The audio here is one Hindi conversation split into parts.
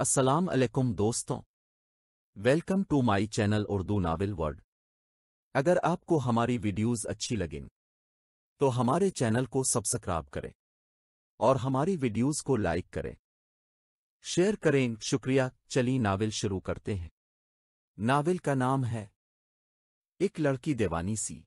अस्सलाम वालेकुम दोस्तों welcome to my channel Urdu novel world अगर आपको हमारी वीडियोस अच्छी लगें तो हमारे चैनल को सब्सक्राइब करें और हमारी वीडियोस को लाइक करें शेयर करें शुक्रिया चली नावल शुरू करते हैं नावल का नाम है एक लड़की देवानी सी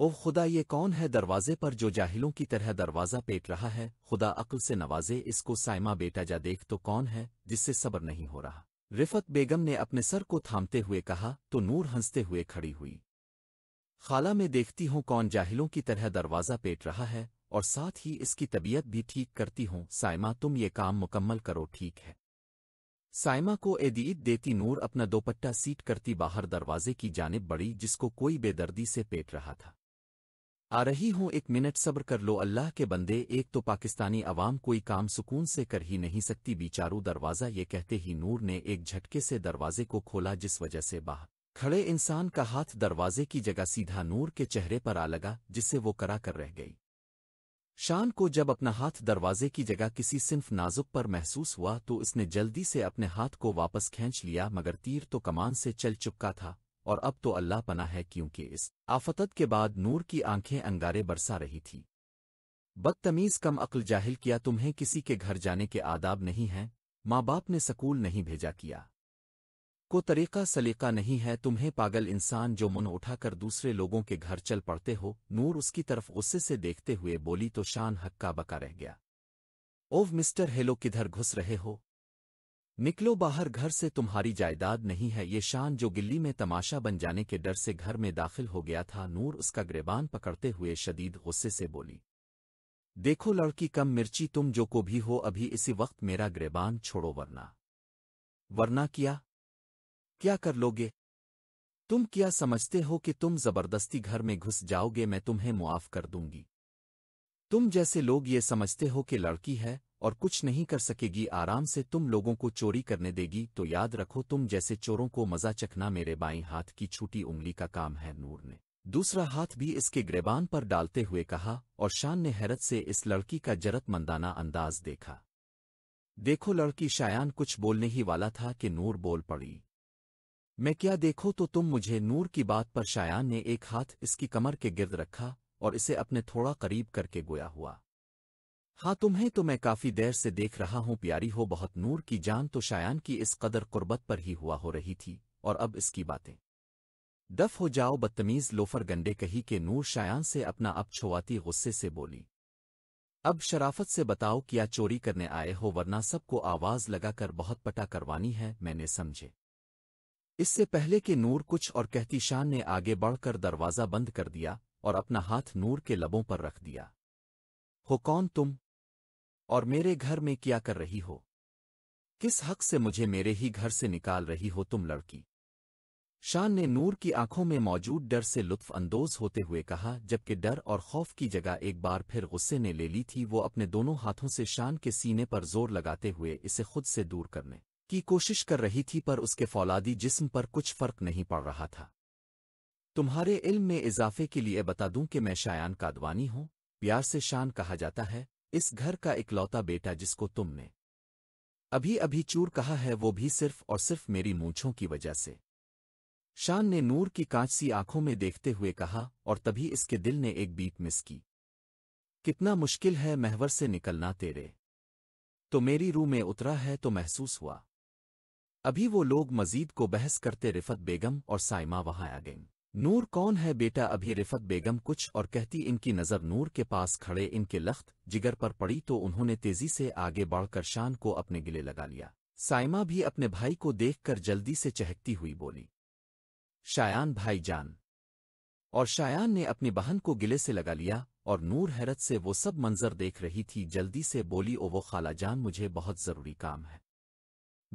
ओह खुदा ये कौन है दरवाजे पर जो जाहिलों की तरह दरवाज़ा पेट रहा है खुदा अक्ल से नवाजे इसको साइमा बेटा जा देख तो कौन है जिससे सब्र नहीं हो रहा रिफत बेगम ने अपने सर को थामते हुए कहा तो नूर हंसते हुए खड़ी हुई खाला में देखती हूँ कौन जाहिलों की तरह दरवाज़ा पेट रहा है और साथ ही इसकी तबीयत भी ठीक करती हूँ साइमा तुम ये काम मुकम्मल करो ठीक है साइमा को एदीद देती नूर अपना दोपट्टा सीट करती बाहर दरवाजे की जानब बढ़ी जिसको कोई बेदर्दी से पेट रहा था आ रही हूँ एक मिनट सब्र कर लो अल्लाह के बंदे एक तो पाकिस्तानी अवाम कोई काम सुकून से कर ही नहीं सकती बिचारू दरवाज़ा ये कहते ही नूर ने एक झटके से दरवाजे को खोला जिस वजह से बाहर खड़े इंसान का हाथ दरवाजे की जगह सीधा नूर के चेहरे पर आ लगा जिससे वो करा कर रह गई शान को जब अपना हाथ दरवाजे की जगह किसी सिंफ नाजुक पर महसूस हुआ तो इसने जल्दी से अपने हाथ को वापस खींच लिया मगर तीर तो कमान से चल चुका था और अब तो अल्लाह पना है क्योंकि इस आफतत के बाद नूर की आंखें अंगारे बरसा रही थी बदतमीज़ कम अक्ल जाहिल किया तुम्हें किसी के घर जाने के आदाब नहीं हैं माँ बाप ने सकूल नहीं भेजा किया को तरीका सलीका नहीं है तुम्हें पागल इंसान जो मुन उठाकर दूसरे लोगों के घर चल पड़ते हो नूर उसकी तरफ गुस्से से देखते हुए बोली तो शान हक्का बका रह गया ओव मिस्टर हेलो किधर घुस रहे हो निकलो बाहर घर से तुम्हारी जायदाद नहीं है ये शान जो गिल्ली में तमाशा बन जाने के डर से घर में दाखिल हो गया था नूर उसका ग्रेबान पकड़ते हुए शदीद गुस्से से बोली देखो लड़की कम मिर्ची तुम जो को भी हो अभी इसी वक्त मेरा ग्रेबान छोड़ो वरना वरना किया क्या कर लोगे तुम क्या समझते हो कि तुम जबरदस्ती घर में घुस जाओगे मैं तुम्हें मुआफ कर दूंगी तुम जैसे लोग ये समझते हो कि लड़की है और कुछ नहीं कर सकेगी आराम से तुम लोगों को चोरी करने देगी तो याद रखो तुम जैसे चोरों को मजा चखना मेरे बाई हाथ की छोटी उंगली का काम है नूर ने दूसरा हाथ भी इसके ग्रेबान पर डालते हुए कहा और शान ने हैरत से इस लड़की का जरतमंदाना अंदाज देखा देखो लड़की शायान कुछ बोलने ही वाला था कि नूर बोल पड़ी मैं क्या देखो तो तुम मुझे नूर की बात पर शायान ने एक हाथ इसकी कमर के गिर्द रखा और इसे अपने थोड़ा करीब करके गोया हुआ हाँ तुम्हें तो मैं काफ़ी देर से देख रहा हूँ प्यारी हो बहुत नूर की जान तो शायान की इस कदर कुर्बत पर ही हुआ हो रही थी और अब इसकी बातें डफ हो जाओ बदतमीज लोफर गंडे कही के नूर शायान से अपना अब छुआती गुस्से से बोली अब शराफत से बताओ क्या चोरी करने आए हो वरना सबको आवाज़ लगाकर बहुत पटा करवानी है मैंने समझे इससे पहले कि नूर कुछ और कहती शान ने आगे बढ़कर दरवाज़ा बंद कर दिया और अपना हाथ नूर के लबों पर रख दिया हो कौन तुम और मेरे घर में क्या कर रही हो किस हक से मुझे मेरे ही घर से निकाल रही हो तुम लड़की शान ने नूर की आंखों में मौजूद डर से लुत्फअंदोज होते हुए कहा जबकि डर और खौफ की जगह एक बार फिर गुस्से ने ले ली थी वो अपने दोनों हाथों से शान के सीने पर जोर लगाते हुए इसे खुद से दूर करने की कोशिश कर रही थी पर उसके फौलादी जिस्म पर कुछ फर्क नहीं पड़ रहा था तुम्हारे इल्म में इजाफे के लिए बता दूं कि मैं शायान कादवानी हूं प्यार से शान कहा जाता है इस घर का इकलौता बेटा जिसको तुमने अभी अभी चूर कहा है वो भी सिर्फ और सिर्फ मेरी मूछों की वजह से शान ने नूर की कांच सी आंखों में देखते हुए कहा और तभी इसके दिल ने एक बीट मिस की कितना मुश्किल है महवर से निकलना तेरे तो मेरी रूह में उतरा है तो महसूस हुआ अभी वो लोग मजीद को बहस करते रिफत बेगम और साइमा वहां आ गईं नूर कौन है बेटा अभी रिफत बेगम कुछ और कहती इनकी नज़र नूर के पास खड़े इनके लख्त जिगर पर पड़ी तो उन्होंने तेजी से आगे बढ़कर शान को अपने गिले लगा लिया साइमा भी अपने भाई को देखकर जल्दी से चहकती हुई बोली शायान भाई जान और शायान ने अपनी बहन को गिले से लगा लिया और नूर हैरत से वो सब मंजर देख रही थी जल्दी से बोली ओ वो खाला जान मुझे बहुत ज़रूरी काम है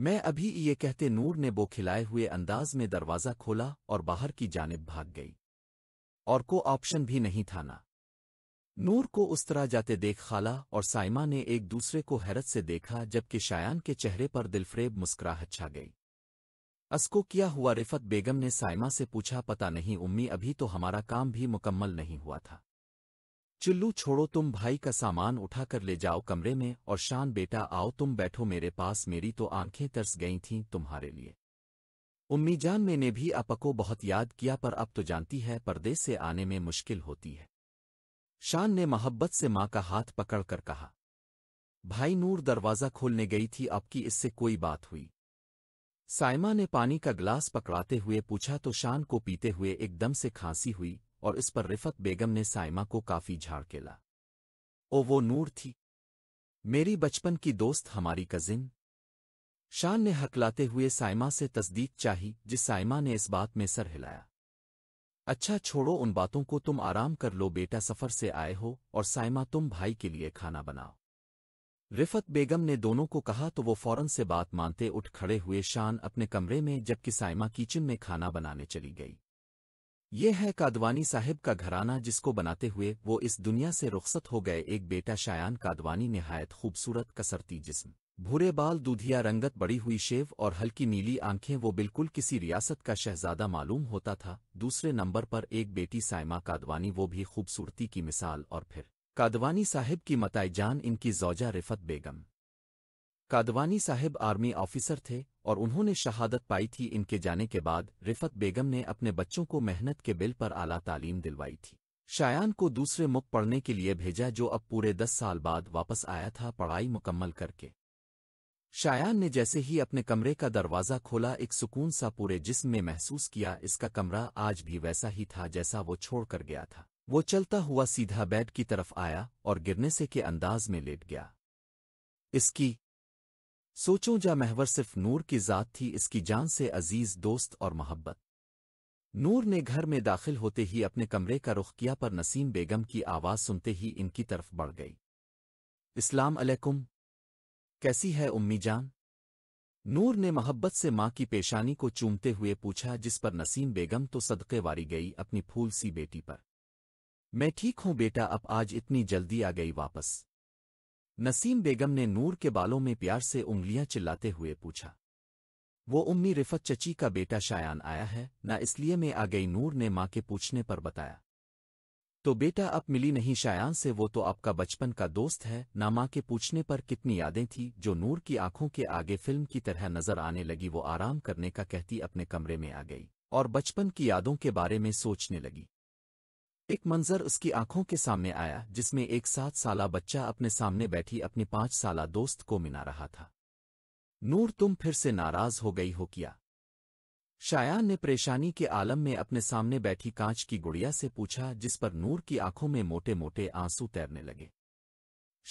मैं अभी ये कहते नूर ने बो खिलाए हुए अंदाज में दरवाज़ा खोला और बाहर की जानब भाग गई और को ऑप्शन भी नहीं था ना नूर को उस तरह जाते देख खाला और साइमा ने एक दूसरे को हैरत से देखा जबकि शायान के चेहरे पर दिलफ्रेब मुस्कुराहट छा गई असको किया हुआ रिफत बेगम ने साइमा से पूछा पता नहीं उम्मी अभी तो हमारा काम भी मुकम्मल नहीं हुआ था चुल्लू छोड़ो तुम भाई का सामान उठा कर ले जाओ कमरे में और शान बेटा आओ तुम बैठो मेरे पास मेरी तो आंखें तरस गई थीं तुम्हारे लिए उम्मीजान मैंने भी अपको बहुत याद किया पर अब तो जानती है परदेश से आने में मुश्किल होती है शान ने मोहब्बत से माँ का हाथ पकड़कर कहा भाई नूर दरवाज़ा खोलने गई थी अब की इससे कोई बात हुई साइमा ने पानी का गिलास पकड़ाते हुए पूछा तो शान को पीते हुए एकदम से खांसी हुई और इस पर रिफत बेगम ने साइमा को काफ़ी झाड़केला ओ वो नूर थी मेरी बचपन की दोस्त हमारी कजिन शान ने हकलाते हुए साइमा से तस्दीक चाही जिस साइमा ने इस बात में सर हिलाया अच्छा छोड़ो उन बातों को तुम आराम कर लो बेटा सफ़र से आए हो और साइमा तुम भाई के लिए खाना बनाओ रिफत बेगम ने दोनों को कहा तो वो फौरन से बात मानते उठ खड़े हुए शान अपने कमरे में जबकि साइमा किचन में खाना बनाने चली गई ये है कादवानी साहिब का घराना जिसको बनाते हुए वो इस दुनिया से रुखसत हो गए एक बेटा शायान कादवानी नहायत खूबसूरत कसरती जिस्म भूरे बाल दूधिया रंगत बड़ी हुई शेव और हल्की नीली आंखें वो बिल्कुल किसी रियासत का शहजादा मालूम होता था दूसरे नंबर पर एक बेटी साइमा कादवानी वो भी खूबसूरती की मिसाल और फिर कादवानी साहिब की मताईजान इनकी जौजा रिफत बेगम कादवानी साहिब आर्मी ऑफिसर थे और उन्होंने शहादत पाई थी इनके जाने के बाद रिफत बेगम ने अपने बच्चों को मेहनत के बिल पर आला तालीम दिलवाई थी शायान को दूसरे मुख पढ़ने के लिए भेजा जो अब पूरे दस साल बाद वापस आया था पढ़ाई मुकम्मल करके शायान ने जैसे ही अपने कमरे का दरवाज़ा खोला एक सुकून सा पूरे जिस्म में महसूस किया इसका कमरा आज भी वैसा ही था जैसा वो छोड़ कर गया था वो चलता हुआ सीधा बेड की तरफ आया और गिरने से के अंदाज में लेट गया इसकी सोचो जा महवर सिर्फ नूर की जात थी इसकी जान से अजीज दोस्त और मोहब्बत नूर ने घर में दाखिल होते ही अपने कमरे का रुख किया पर नसीम बेगम की आवाज़ सुनते ही इनकी तरफ बढ़ गई इस्लाम अलैकुम कैसी है उम्मी जान नूर ने मोहब्बत से मां की पेशानी को चूमते हुए पूछा जिस पर नसीम बेगम तो सदक़े वारी गई अपनी फूल सी बेटी पर मैं ठीक हूं बेटा अब आज इतनी जल्दी आ गई वापस नसीम बेगम ने नूर के बालों में प्यार से उंगलियां चिल्लाते हुए पूछा वो उम्मी रिफत चची का बेटा शायान आया है ना इसलिए मैं आ गई नूर ने माँ के पूछने पर बताया तो बेटा अब मिली नहीं शायान से वो तो आपका बचपन का दोस्त है ना माँ के पूछने पर कितनी यादें थी जो नूर की आंखों के आगे फिल्म की तरह नजर आने लगी वो आराम करने का कहती अपने कमरे में आ गई और बचपन की यादों के बारे में सोचने लगी एक मंजर उसकी आंखों के सामने आया जिसमें एक सात साला बच्चा अपने सामने बैठी अपनी पांच साला दोस्त को मिना रहा था नूर तुम फिर से नाराज हो गई हो किया शायान ने परेशानी के आलम में अपने सामने बैठी कांच की गुड़िया से पूछा जिस पर नूर की आंखों में मोटे मोटे आंसू तैरने लगे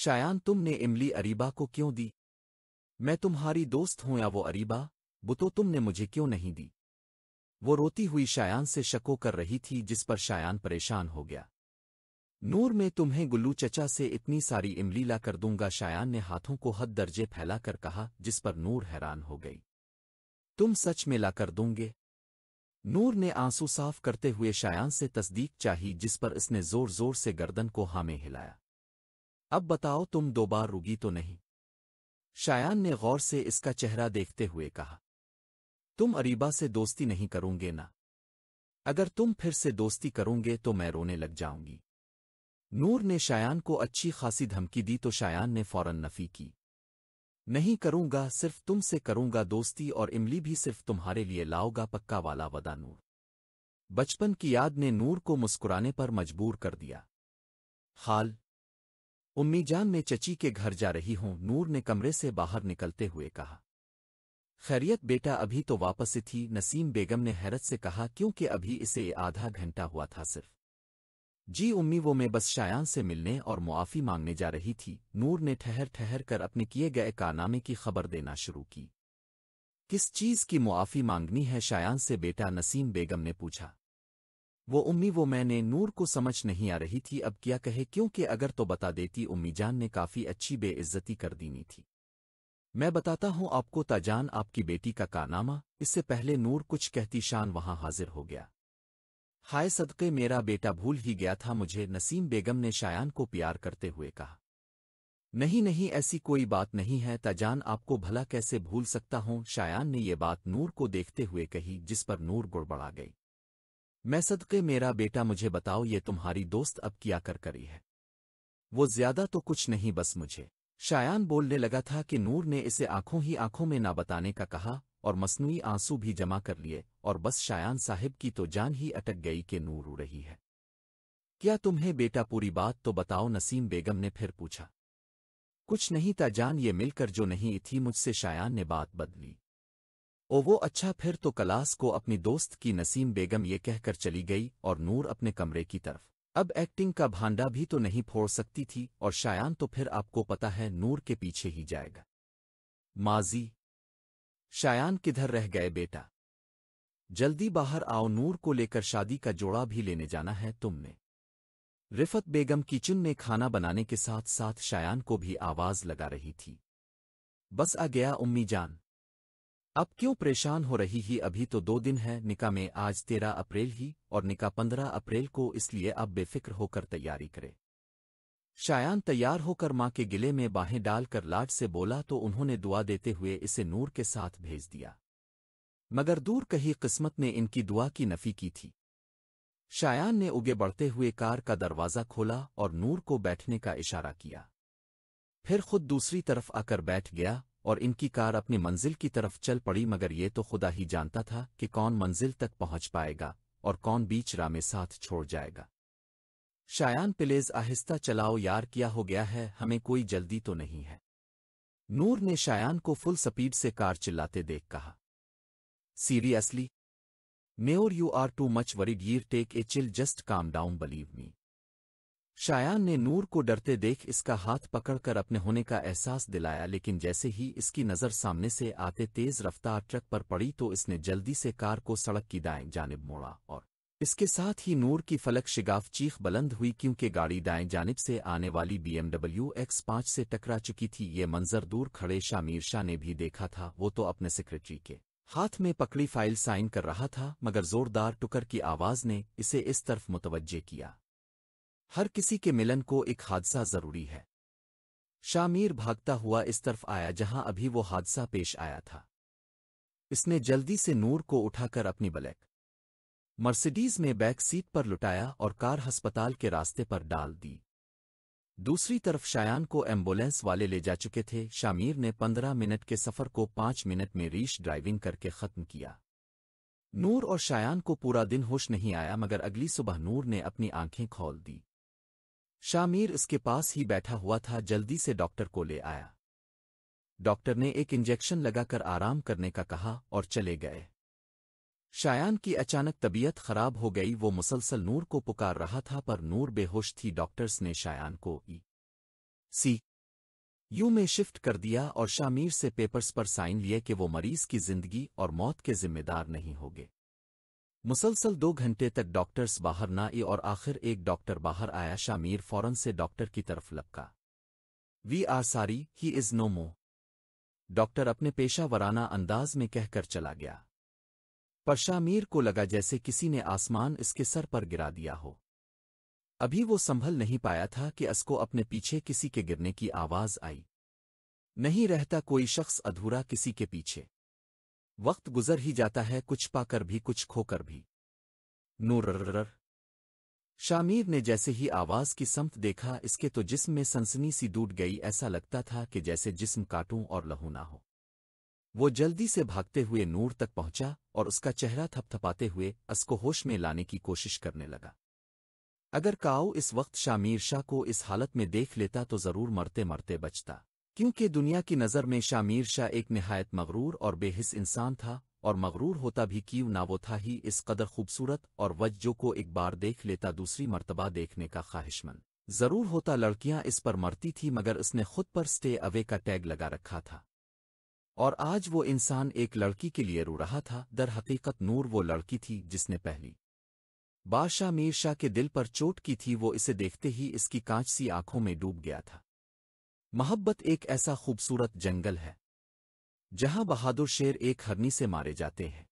शायान तुमने इमली अरीबा को क्यों दी मैं तुम्हारी दोस्त हूं या वो अरीबा बुतो तो तुमने मुझे क्यों नहीं दी वो रोती हुई शायान से शको कर रही थी जिस पर शायान परेशान हो गया नूर में तुम्हें गुल्लू चचा से इतनी सारी इमली ला कर दूंगा शायान ने हाथों को हद दर्जे फैलाकर कहा जिस पर नूर हैरान हो गई तुम सच में ला कर दूंगे नूर ने आंसू साफ करते हुए शायान से तस्दीक चाही जिस पर इसने जोर जोर से गर्दन को हामे हिलाया अब बताओ तुम दो बार रुगी तो नहीं शायान ने गौर से इसका चेहरा देखते हुए कहा तुम अरीबा से दोस्ती नहीं करोगे ना अगर तुम फिर से दोस्ती करोगे तो मैं रोने लग जाऊंगी नूर ने शायान को अच्छी खासी धमकी दी तो शायान ने फौरन नफी की नहीं करूंगा सिर्फ तुमसे करूंगा दोस्ती और इमली भी सिर्फ तुम्हारे लिए लाओगा पक्का वाला वदा नूर बचपन की याद ने नूर को मुस्कुराने पर मजबूर कर दिया हाल उम्मीजान में चची के घर जा रही हूं नूर ने कमरे से बाहर निकलते हुए कहा खैरियत बेटा अभी तो वापस ही थी नसीम बेगम ने हैरत से कहा क्योंकि अभी इसे आधा घंटा हुआ था सिर्फ जी उम्मी वो मैं बस शायान से मिलने और मुआफ़ी मांगने जा रही थी नूर ने ठहर ठहर कर अपने किए गए कारनामे की खबर देना शुरू की किस चीज़ की मुआफ़ी मांगनी है शायान से बेटा नसीम बेगम ने पूछा वो उम्मी वो मैंने नूर को समझ नहीं आ रही थी अब क्या कहे क्योंकि अगर तो बता देती उम्मीजान ने काफ़ी अच्छी बेइज्जती कर देनी थी मैं बताता हूँ आपको ताजान आपकी बेटी का कारनामा इससे पहले नूर कुछ कहती शान वहां हाजिर हो गया हाय सदक़े मेरा बेटा भूल ही गया था मुझे नसीम बेगम ने शायान को प्यार करते हुए कहा नहीं नहीं ऐसी कोई बात नहीं है ताजान आपको भला कैसे भूल सकता हूँ शायान ने ये बात नूर को देखते हुए कही जिस पर नूर गुड़बड़ा गई मैं सदक़े मेरा बेटा मुझे बताओ ये तुम्हारी दोस्त अब क्या कर करी है वो ज्यादा तो कुछ नहीं बस मुझे शायान बोलने लगा था कि नूर ने इसे आंखों ही आंखों में ना बताने का कहा और मसनू आंसू भी जमा कर लिए और बस शायान साहिब की तो जान ही अटक गई कि नूर उ रही है क्या तुम्हें बेटा पूरी बात तो बताओ नसीम बेगम ने फिर पूछा कुछ नहीं था जान ये मिलकर जो नहीं थी मुझसे शायान ने बात बदली ओ वो अच्छा फिर तो कलास को अपनी दोस्त की नसीम बेगम ये कहकर चली गई और नूर अपने कमरे की तरफ अब एक्टिंग का भांडा भी तो नहीं फोड़ सकती थी और शायान तो फिर आपको पता है नूर के पीछे ही जाएगा माजी शायान किधर रह गए बेटा जल्दी बाहर आओ नूर को लेकर शादी का जोड़ा भी लेने जाना है तुमने रिफत बेगम किचन में खाना बनाने के साथ साथ शायान को भी आवाज लगा रही थी बस आ गया उम्मी जान अब क्यों परेशान हो रही ही अभी तो दो दिन है निका में आज तेरह अप्रैल ही और निका पंद्रह अप्रैल को इसलिए अब बेफिक्र होकर तैयारी करे शायान तैयार होकर माँ के गिले में बाहें डालकर लाड से बोला तो उन्होंने दुआ देते हुए इसे नूर के साथ भेज दिया मगर दूर कहीं किस्मत ने इनकी दुआ की नफी की थी शायान ने उगे बढ़ते हुए कार का दरवाज़ा खोला और नूर को बैठने का इशारा किया फिर खुद दूसरी तरफ आकर बैठ गया और इनकी कार अपनी मंजिल की तरफ चल पड़ी मगर ये तो खुदा ही जानता था कि कौन मंजिल तक पहुंच पाएगा और कौन बीच रामे में साथ छोड़ जाएगा शायान पिलेज आहिस्ता चलाओ यार किया हो गया है हमें कोई जल्दी तो नहीं है नूर ने शायान को फुल स्पीड से कार चिल्लाते देख कहा सीरियसली मेयर you are too much worried यर take a chill just calm down believe me Shayan ने नूर को डरते देख इसका हाथ पकड़कर अपने होने का एहसास दिलाया लेकिन जैसे ही इसकी नज़र सामने से आते तेज रफ्तार ट्रक पर पड़ी तो इसने जल्दी से कार को सड़क की दाएं जानब मोड़ा और इसके साथ ही नूर की फलक शिगाफ चीख बुलंद हुई क्योंकि गाड़ी दाएं जानब से आने वाली बीएमडब्ल्यू एक्स पांच से टकरा चुकी थी ये मंजर दूर खड़े शामीर शाह ने भी देखा था वो तो अपने सेक्रेटरी के हाथ में पकड़ी फाइल साइन कर रहा था मगर जोरदार टुकर की आवाज़ ने इसे इस तरफ मुतवजह किया हर किसी के मिलन को एक हादसा जरूरी है शामीर भागता हुआ इस तरफ आया जहां अभी वो हादसा पेश आया था इसने जल्दी से नूर को उठाकर अपनी बलैक मर्सिडीज में बैक सीट पर लुटाया और कार अस्पताल के रास्ते पर डाल दी दूसरी तरफ शायान को एम्बुलेंस वाले ले जा चुके थे शामीर ने पंद्रह मिनट के सफर को पांच मिनट में रीश ड्राइविंग करके खत्म किया नूर और शायान को पूरा दिन होश नहीं आया मगर अगली सुबह नूर ने अपनी आंखें खोल दी शामीर उसके पास ही बैठा हुआ था जल्दी से डॉक्टर को ले आया डॉक्टर ने एक इंजेक्शन लगाकर आराम करने का कहा और चले गए शायान की अचानक तबीयत खराब हो गई वो मुसलसल नूर को पुकार रहा था पर नूर बेहोश थी डॉक्टर्स ने शायान को ई सी यू में शिफ्ट कर दिया और शामीर से पेपर्स पर साइन लिए कि वो मरीज की जिंदगी और मौत के जिम्मेदार नहीं होंगे मुसलसल दो घंटे तक डॉक्टर्स बाहर ना आई और आखिर एक डॉक्टर बाहर आया शामीर फौरन से डॉक्टर की तरफ लपका वी आर सारी ही इज़ नो मो डॉक्टर अपने पेशा वराना अंदाज में कहकर चला गया पर शामीर को लगा जैसे किसी ने आसमान इसके सर पर गिरा दिया हो अभी वो संभल नहीं पाया था कि असको अपने पीछे किसी के गिरने की आवाज़ आई नहीं रहता कोई शख्स अधूरा किसी के पीछे वक्त गुजर ही जाता है कुछ पाकर भी कुछ खोकर भी नूर शामिर ने जैसे ही आवाज की समत देखा इसके तो जिस्म में सनसनी सी डूट गई ऐसा लगता था कि जैसे जिस्म काटूं और लहू ना हो वो जल्दी से भागते हुए नूर तक पहुंचा और उसका चेहरा थपथपाते हुए असको होश में लाने की कोशिश करने लगा अगर काऊ इस वक्त शामीर शाह को इस हालत में देख लेता तो जरूर मरते मरते बचता क्योंकि दुनिया की नज़र में शामिर शाह एक नहायत मगरूर और बेहिस इंसान था और मगरूर होता भी क्यों ना वो था ही इस कदर खूबसूरत और वज्जो को एक बार देख लेता दूसरी मरतबा देखने का ख्वाहिशमंद जरूर होता लड़कियां इस पर मरती थी मगर उसने खुद पर स्टे अवे का टैग लगा रखा था और आज वो इंसान एक लड़की के लिए रो रहा था दर हकीकत नूर वो लड़की थी जिसने पहली बादशाह मीर शाह के दिल पर चोट की थी वो इसे देखते ही इसकी कांच सी आंखों में डूब गया था मोहब्बत एक ऐसा खूबसूरत जंगल है जहां बहादुर शेर एक हरनी से मारे जाते हैं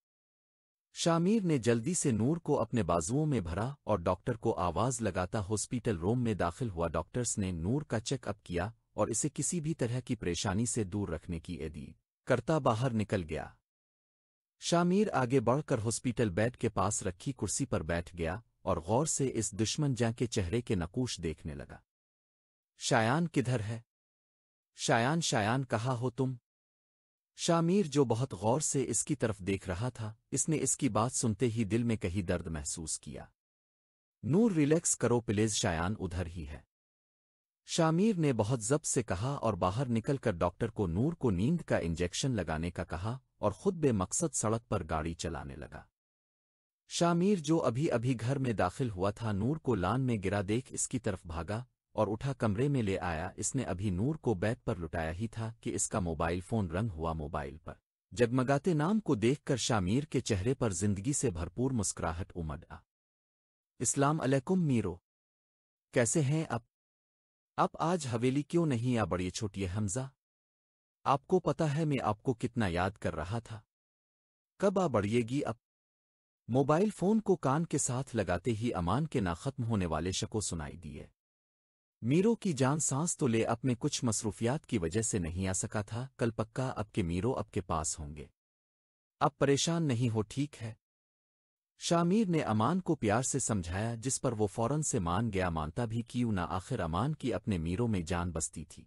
शामिर ने जल्दी से नूर को अपने बाजुओं में भरा और डॉक्टर को आवाज लगाता हॉस्पिटल रूम में दाखिल हुआ डॉक्टर्स ने नूर का चेकअप किया और इसे किसी भी तरह की परेशानी से दूर रखने की दी करता बाहर निकल गया शामिर आगे बढ़कर हॉस्पिटल बेड के पास रखी कुर्सी पर बैठ गया और गौर से इस दुश्मन जा के चेहरे के नकूश देखने लगा शायान किधर है शायान शायान कहा हो तुम शामीर जो बहुत गौर से इसकी तरफ देख रहा था इसने इसकी बात सुनते ही दिल में कहीं दर्द महसूस किया नूर रिलैक्स करो प्लेज शायान उधर ही है शामीर ने बहुत जब से कहा और बाहर निकलकर डॉक्टर को नूर को नींद का इंजेक्शन लगाने का कहा और खुद बेमकसद सड़क पर गाड़ी चलाने लगा शामीर जो अभी अभी घर में दाखिल हुआ था नूर को लान में गिरा देख इसकी तरफ भागा और उठा कमरे में ले आया इसने अभी नूर को बैग पर लुटाया ही था कि इसका मोबाइल फोन रंग हुआ मोबाइल पर जगमगाते नाम को देखकर शामीर के चेहरे पर जिंदगी से भरपूर मुस्कुराहट उमड़ आ इस्लाम अलैकुम मीरो कैसे हैं अब अब आज हवेली क्यों नहीं आ बड़ी छोटी हमजा आपको पता है मैं आपको कितना याद कर रहा था कब आ बढ़िएगी अब मोबाइल फोन को कान के साथ लगाते ही अमान के ना खत्म होने वाले शको सुनाई दिए मीरो की जान सांस तो ले अपने कुछ मसरूफियात की वजह से नहीं आ सका था कल पक्का अब के मीरो अब के पास होंगे अब परेशान नहीं हो ठीक है शामीर ने अमान को प्यार से समझाया जिस पर वो फौरन से मान गया मानता भी क्यों ना आखिर अमान की अपने मीरों में जान बसती थी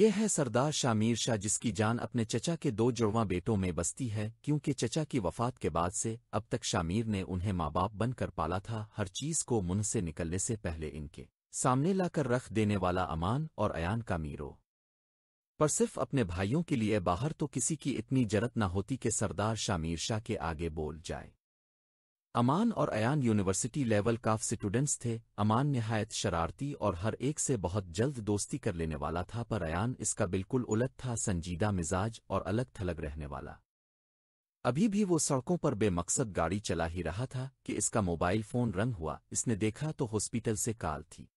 ये है सरदार शामीर शाह जिसकी जान अपने चचा के दो जुड़वा बेटों में बसती है क्योंकि चचा की वफात के बाद से अब तक शामीर ने उन्हें माँ बाप बनकर पाला था हर चीज को मुंह से निकलने से पहले इनके सामने लाकर रख देने वाला अमान और अयान का मीरो पर सिर्फ अपने भाइयों के लिए बाहर तो किसी की इतनी जरत न होती कि सरदार शामीर शाह के आगे बोल जाए अमान और अयान यूनिवर्सिटी लेवल काफ स्टूडेंट्स थे अमान नहायत शरारती और हर एक से बहुत जल्द दोस्ती कर लेने वाला था पर अयान इसका बिल्कुल उलट था संजीदा मिजाज और अलग थलग रहने वाला अभी भी वो सड़कों पर बेमकसद गाड़ी चला ही रहा था कि इसका मोबाइल फोन रंग हुआ इसने देखा तो हॉस्पिटल से काल थी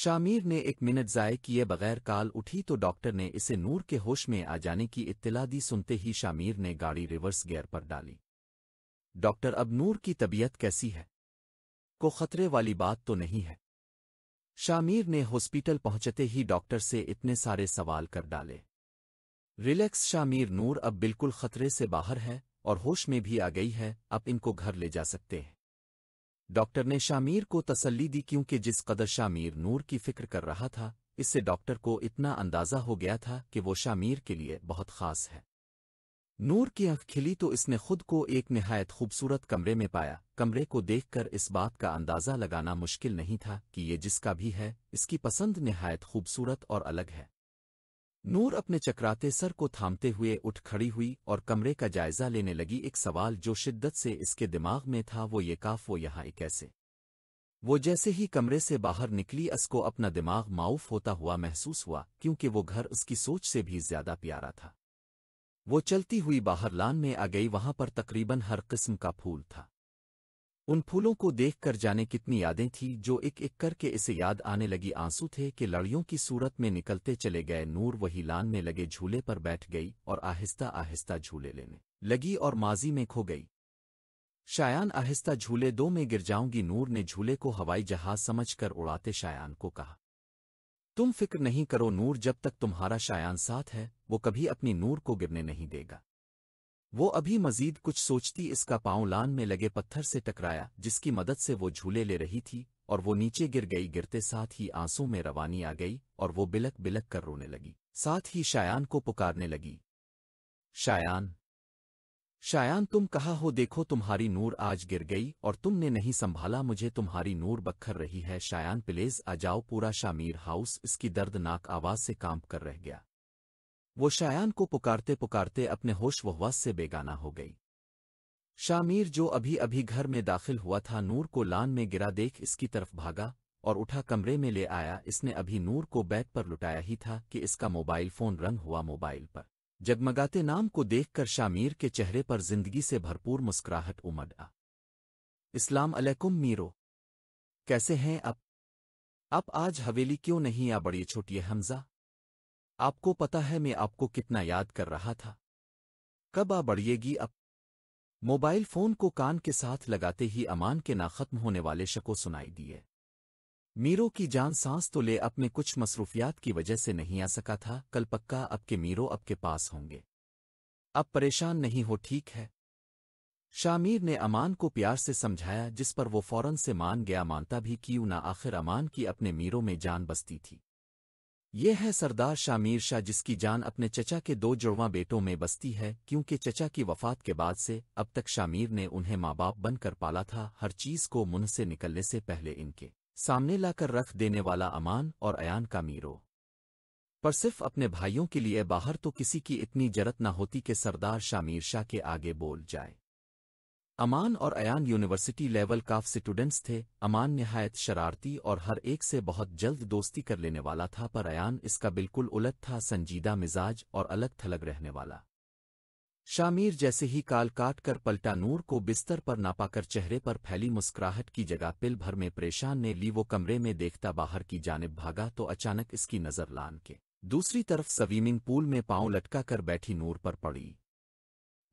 शामिर ने एक मिनट ज़ाय किए बगैर काल उठी तो डॉक्टर ने इसे नूर के होश में आ जाने की इत्तला दी सुनते ही शामिर ने गाड़ी रिवर्स गियर पर डाली डॉक्टर अब नूर की तबीयत कैसी है को खतरे वाली बात तो नहीं है शामिर ने हॉस्पिटल पहुंचते ही डॉक्टर से इतने सारे सवाल कर डाले रिलैक्स शामिर नूर अब बिल्कुल खतरे से बाहर है और होश में भी आ गई है अब इनको घर ले जा सकते हैं डॉक्टर ने शामीर को तसल्ली दी क्योंकि जिस कदर शामीर नूर की फिक्र कर रहा था इससे डॉक्टर को इतना अंदाज़ा हो गया था कि वो शामीर के लिए बहुत ख़ास है नूर की आंख खिली तो इसने खुद को एक नहायत खूबसूरत कमरे में पाया कमरे को देखकर इस बात का अंदाज़ा लगाना मुश्किल नहीं था कि ये जिसका भी है इसकी पसंद नहायत खूबसूरत और अलग है नूर अपने चकराते सर को थामते हुए उठ खड़ी हुई और कमरे का जायजा लेने लगी एक सवाल जो शिद्दत से इसके दिमाग में था वो ये काफ वो यहाँ कैसे वो जैसे ही कमरे से बाहर निकली असको अपना दिमाग माउफ होता हुआ महसूस हुआ क्योंकि वो घर उसकी सोच से भी ज्यादा प्यारा था वो चलती हुई बाहर लान में आ गई वहां पर तकरीबन हर किस्म का फूल था उन फूलों को देख कर जाने कितनी यादें थीं जो एक एक करके इसे याद आने लगी आंसू थे कि लड़ियों की सूरत में निकलते चले गए नूर वही लान में लगे झूले पर बैठ गई और आहिस्ता आहिस्ता झूले लेने लगी और माजी में खो गई शायान आहिस्ता झूले दो में गिर जाऊंगी नूर ने झूले को हवाई जहाज समझकर उड़ाते शायान को कहा तुम फिक्र नहीं करो नूर जब तक तुम्हारा शायान साथ है वो कभी अपनी नूर को गिरने नहीं देगा वो अभी मजीद कुछ सोचती इसका पांव लान में लगे पत्थर से टकराया जिसकी मदद से वो झूले ले रही थी और वो नीचे गिर गई गिरते साथ ही आंसू में रवानी आ गई और वो बिलक बिलक कर रोने लगी साथ ही शायान को पुकारने लगी शायान शायान तुम कहा हो देखो तुम्हारी नूर आज गिर गई और तुमने नहीं संभाला मुझे तुम्हारी नूर बखर रही है शायान प्लेज आ जाओ पूरा शामीर हाउस इसकी दर्दनाक आवाज से कांप कर रह गया वो शायान को पुकारते पुकारते अपने होश वहवास से बेगाना हो गई शामीर जो अभी अभी घर में दाखिल हुआ था नूर को लान में गिरा देख इसकी तरफ भागा और उठा कमरे में ले आया इसने अभी नूर को बैग पर लुटाया ही था कि इसका मोबाइल फोन रंग हुआ मोबाइल पर जगमगाते नाम को देखकर शामीर के चेहरे पर जिंदगी से भरपूर मुस्कुराहट उमड़ आ इस्लाम अलैकुम मीरो कैसे हैं आप आप आज हवेली क्यों नहीं या बड़ी छोटी हमजा आपको पता है मैं आपको कितना याद कर रहा था कब आ बढ़िएगी अब मोबाइल फोन को कान के साथ लगाते ही अमान के ना खत्म होने वाले शको सुनाई दिए मीरो की जान सांस तो ले अपने कुछ मसरूफियात की वजह से नहीं आ सका था कल पक्का अब के मीरो अब के पास होंगे अब परेशान नहीं हो ठीक है शामीर ने अमान को प्यार से समझाया जिस पर वो फौरन से मान गया मानता भी क्यों ना आखिर अमान की अपने मीरों में जान बसती थी ये है सरदार शामीर शाह जिसकी जान अपने चचा के दो जुड़वा बेटों में बसती है क्योंकि चचा की वफात के बाद से अब तक शामीर ने उन्हें माँ बाप बनकर पाला था हर चीज़ को मुंह से निकलने से पहले इनके सामने लाकर रख देने वाला अमान और अयान का मीरो पर सिर्फ अपने भाइयों के लिए बाहर तो किसी की इतनी जरत न होती कि सरदार शामीर शाह के आगे बोल जाए अमान और अयान यूनिवर्सिटी लेवल काफ स्टूडेंट्स थे अमान नहायत शरारती और हर एक से बहुत जल्द दोस्ती कर लेने वाला था पर अयान इसका बिल्कुल उलट था संजीदा मिजाज और अलग थलग रहने वाला शामीर जैसे ही काल काट कर पलटा नूर को बिस्तर पर नापाकर चेहरे पर फैली मुस्कुराहट की जगह पिल भर में परेशान ने ली वो कमरे में देखता बाहर की जानब भागा तो अचानक इसकी नज़र लान के दूसरी तरफ स्विमिंग पूल में पांव लटका कर बैठी नूर पर पड़ी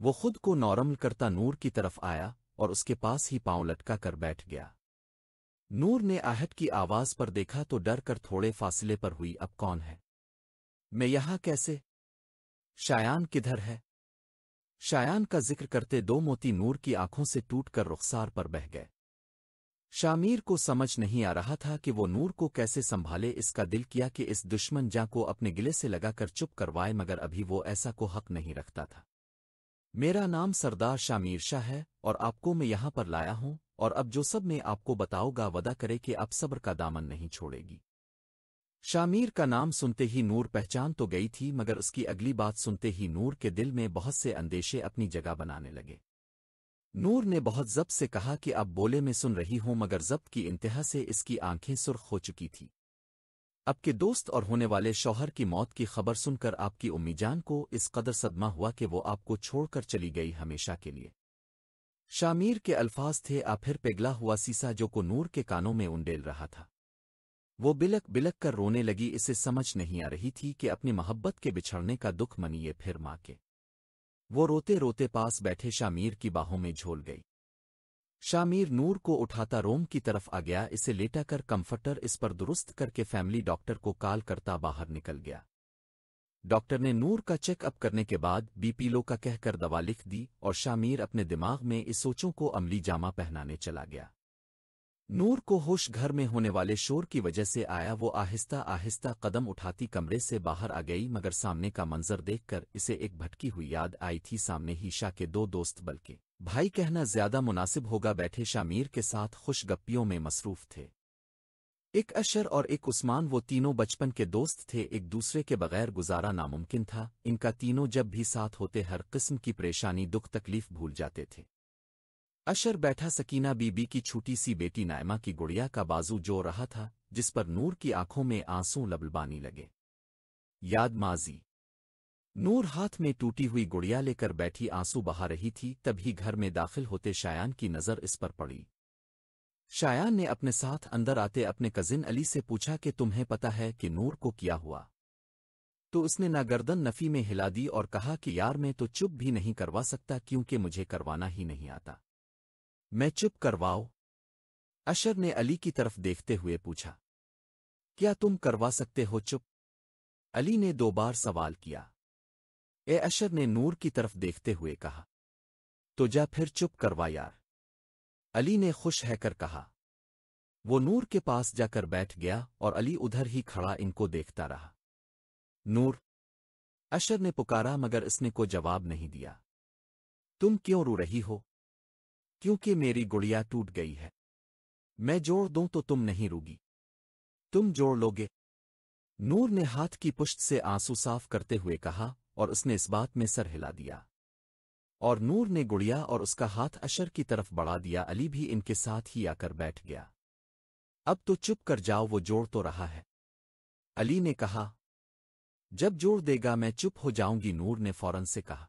वो खुद को नौरम करता नूर की तरफ आया और उसके पास ही पांव लटका कर बैठ गया नूर ने आहट की आवाज पर देखा तो डर कर थोड़े फासले पर हुई अब कौन है मैं यहां कैसे शायान किधर है शायान का जिक्र करते दो मोती नूर की आंखों से टूट कर रुखसार पर बह गए शामीर को समझ नहीं आ रहा था कि वो नूर को कैसे संभाले इसका दिल किया कि इस दुश्मन जा को अपने गिले से लगाकर चुप करवाए मगर अभी वो ऐसा को हक नहीं रखता था मेरा नाम सरदार शामीर शाह है और आपको मैं यहां पर लाया हूँ और अब जो सब मैं आपको बताऊंगा वदा करे कि अब सब्र का दामन नहीं छोड़ेगी शामीर का नाम सुनते ही नूर पहचान तो गई थी मगर उसकी अगली बात सुनते ही नूर के दिल में बहुत से अंदेशे अपनी जगह बनाने लगे नूर ने बहुत जब्त से कहा कि अब बोले में सुन रही हूं मगर जब्त की इंतहा से इसकी आंखें सुर्ख हो चुकी थी आपके दोस्त और होने वाले शौहर की मौत की खबर सुनकर आपकी उम्मीजान को इस कदर सदमा हुआ कि वो आपको छोड़कर चली गई हमेशा के लिए शामीर के अल्फाज थे आ फिर पिघला हुआ सीसा जो को नूर के कानों में उंडेल रहा था वो बिलक बिलक कर रोने लगी इसे समझ नहीं आ रही थी कि अपनी मोहब्बत के बिछड़ने का दुख मनिए फिर माँ के वो रोते रोते पास बैठे शामीर की बाहों में झोल गई शामीर नूर को उठाता रोम की तरफ आ गया इसे लेटाकर कंफर्टर इस पर दुरुस्त करके फैमिली डॉक्टर को कॉल करता बाहर निकल गया डॉक्टर ने नूर का चेकअप करने के बाद बीपीलो का कहकर दवा लिख दी और शामीर अपने दिमाग में इस सोचों को अमली जामा पहनाने चला गया नूर को होश घर में होने वाले शोर की वजह से आया वो आहिस्ता आहिस्ता कदम उठाती कमरे से बाहर आ गई मगर सामने का मंजर देखकर इसे एक भटकी हुई याद आई थी सामने हीशा के दो दोस्त बल्कि भाई कहना ज्यादा मुनासिब होगा बैठे शामीर के साथ खुश गप्पियों में मसरूफ थे एक अशर और एक उस्मान वो तीनों बचपन के दोस्त थे एक दूसरे के बगैर गुजारा नामुमकिन था इनका तीनों जब भी साथ होते हर किस्म की परेशानी दुख तकलीफ भूल जाते थे अशर बैठा सकीना बीबी की छोटी सी बेटी नायमा की गुड़िया का बाजू जो रहा था जिस पर नूर की आंखों में आंसू लबलबानी लगे याद माजी नूर हाथ में टूटी हुई गुड़िया लेकर बैठी आंसू बहा रही थी तभी घर में दाखिल होते शायान की नज़र इस पर पड़ी शायान ने अपने साथ अंदर आते अपने कजिन अली से पूछा कि तुम्हें पता है कि नूर को क्या हुआ तो उसने ना गर्दन नफ़ी में हिला दी और कहा कि यार मैं तो चुप भी नहीं करवा सकता क्योंकि मुझे करवाना ही नहीं आता मैं चुप करवाओ अशर ने अली की तरफ देखते हुए पूछा क्या तुम करवा सकते हो चुप अली ने दो बार सवाल किया ए अशर ने नूर की तरफ देखते हुए कहा तो जा फिर चुप करवा यार अली ने खुश हैकर कहा वो नूर के पास जाकर बैठ गया और अली उधर ही खड़ा इनको देखता रहा नूर अशर ने पुकारा मगर इसने को जवाब नहीं दिया तुम क्यों रो रही हो क्योंकि मेरी गुड़िया टूट गई है मैं जोड़ दूं तो तुम नहीं रूगी तुम जोड़ लोगे नूर ने हाथ की पुष्ट से आंसू साफ करते हुए कहा और उसने इस बात में सर हिला दिया और नूर ने गुड़िया और उसका हाथ अशर की तरफ बढ़ा दिया अली भी इनके साथ ही आकर बैठ गया अब तो चुप कर जाओ वो जोड़ तो रहा है अली ने कहा जब जोड़ देगा मैं चुप हो जाऊंगी नूर ने फौरन से कहा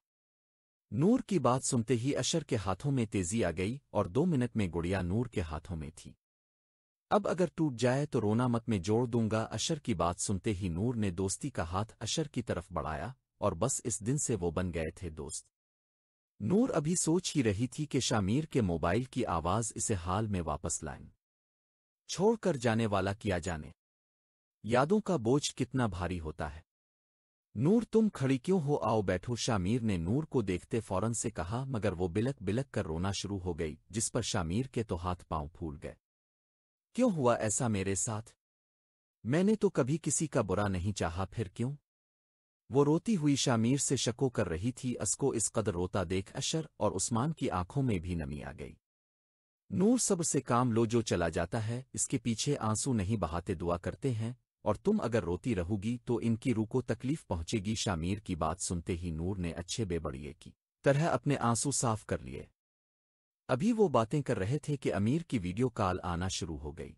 नूर की बात सुनते ही अशर के हाथों में तेजी आ गई और दो मिनट में गुड़िया नूर के हाथों में थी अब अगर टूट जाए तो रोना मत में जोड़ दूंगा अशर की बात सुनते ही नूर ने दोस्ती का हाथ अशर की तरफ बढ़ाया और बस इस दिन से वो बन गए थे दोस्त नूर अभी सोच ही रही थी कि शामीर के मोबाइल की आवाज़ इसे हाल में वापस लाए छोड़कर जाने वाला किया जाने यादों का बोझ कितना भारी होता है नूर तुम खड़ी क्यों हो आओ बैठो शामीर ने नूर को देखते फौरन से कहा मगर वो बिलक बिलक कर रोना शुरू हो गई जिस पर शामीर के तो हाथ पांव फूल गए क्यों हुआ ऐसा मेरे साथ मैंने तो कभी किसी का बुरा नहीं चाहा फिर क्यों वो रोती हुई शामीर से शको कर रही थी असको इस कदर रोता देख अशर और उस्मान की आंखों में भी नमी आ गई नूर सब से काम लो जो चला जाता है इसके पीछे आंसू नहीं बहाते दुआ करते हैं और तुम अगर रोती रहोगी तो इनकी रूह को तकलीफ पहुंचेगी शामीर की बात सुनते ही नूर ने अच्छे बेबड़िए की तरह अपने आंसू साफ कर लिए अभी वो बातें कर रहे थे कि अमीर की वीडियो कॉल आना शुरू हो गई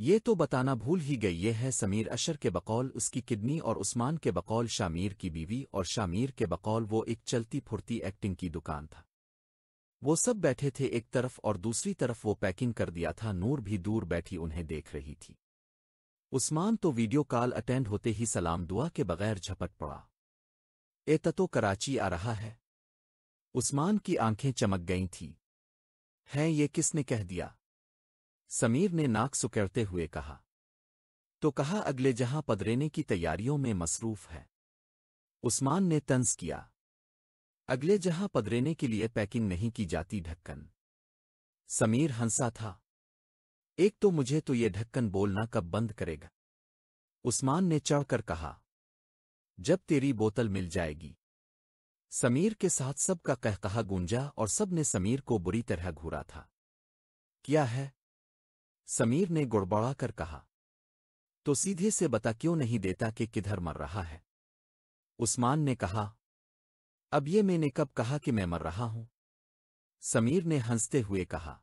ये तो बताना भूल ही गई ये है समीर अशर के बकौल उसकी किडनी और उस्मान के बकौल शामीर की बीवी और शामीर के बकौल वो एक चलती फुरती एक्टिंग की दुकान था वो सब बैठे थे एक तरफ और दूसरी तरफ वो पैकिंग कर दिया था नूर भी दूर बैठी उन्हें देख रही थी उस्मान तो वीडियो कॉल अटेंड होते ही सलाम दुआ के बगैर झपट पड़ा ए ततो कराची आ रहा है उस्मान की आंखें चमक गई थी हैं ये किसने कह दिया समीर ने नाक सुकड़ते हुए कहा तो कहा अगले जहां पदरेने की तैयारियों में मसरूफ है उस्मान ने तंज किया अगले जहां पदरेने के लिए पैकिंग नहीं की जाती ढक्कन समीर हंसा था एक तो मुझे तो ये ढक्कन बोलना कब बंद करेगा उस्मान ने चढ़कर कहा जब तेरी बोतल मिल जाएगी समीर के साथ सब का कहकहा गूंजा और सब ने समीर को बुरी तरह घूरा था क्या है समीर ने गुड़बड़ा कर कहा तो सीधे से बता क्यों नहीं देता कि किधर मर रहा है उस्मान ने कहा अब ये मैंने कब कहा कि मैं मर रहा हूं समीर ने हंसते हुए कहा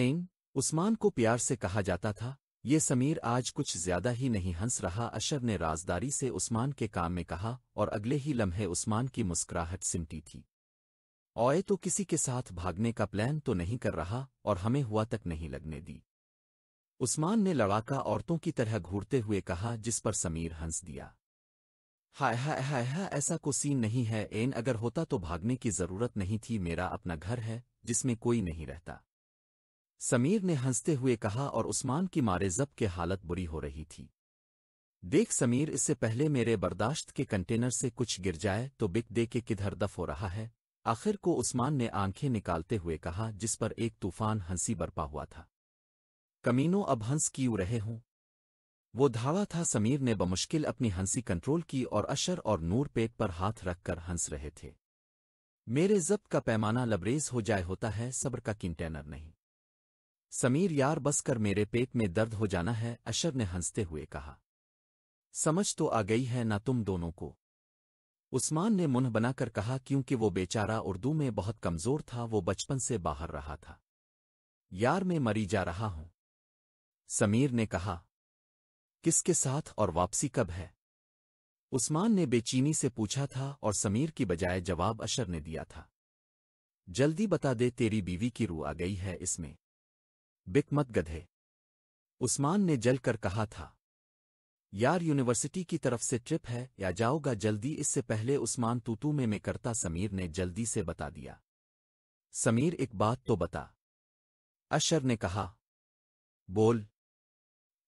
एन उस्मान को प्यार से कहा जाता था ये समीर आज कुछ ज्यादा ही नहीं हंस रहा अशर ने राजदारी से उस्मान के काम में कहा और अगले ही लम्हे उस्मान की मुस्कुराहट सिमटी थी ओए तो किसी के साथ भागने का प्लान तो नहीं कर रहा और हमें हुआ तक नहीं लगने दी उस्मान ने लड़ाका औरतों की तरह घूरते हुए कहा जिस पर समीर हंस दिया हाय हाय हाय हाय ऐसा को सीन नहीं है एन अगर होता तो भागने की जरूरत नहीं थी मेरा अपना घर है जिसमें कोई नहीं रहता समीर ने हंसते हुए कहा और उस्मान की मारे जब के हालत बुरी हो रही थी देख समीर इससे पहले मेरे बर्दाश्त के कंटेनर से कुछ गिर जाए तो बिक दे के किधर दफ हो रहा है आखिर को उस्मान ने आंखें निकालते हुए कहा जिस पर एक तूफान हंसी बरपा हुआ था कमीनों अब हंस क्यों रहे हूं वो धावा था समीर ने बमुश्किल अपनी हंसी कंट्रोल की और अशर और नूर पेट पर हाथ रखकर हंस रहे थे मेरे जब्त का पैमाना लबरेज हो जाए होता है सब्र का किंटेनर नहीं समीर यार बस कर मेरे पेट में दर्द हो जाना है अशर ने हंसते हुए कहा समझ तो आ गई है ना तुम दोनों को उस्मान ने मुन्ह बनाकर कहा क्योंकि वो बेचारा उर्दू में बहुत कमजोर था वो बचपन से बाहर रहा था यार मैं मरी जा रहा हूं समीर ने कहा किसके साथ और वापसी कब है उस्मान ने बेचीनी से पूछा था और समीर की बजाय जवाब अशर ने दिया था जल्दी बता दे तेरी बीवी की रू आ गई है इसमें बिक मत गधे उस्मान ने जल कर कहा था यार यूनिवर्सिटी की तरफ से ट्रिप है या जाओगा जल्दी इससे पहले उस्मान तूतू में में करता समीर ने जल्दी से बता दिया समीर एक बात तो बता अशर ने कहा बोल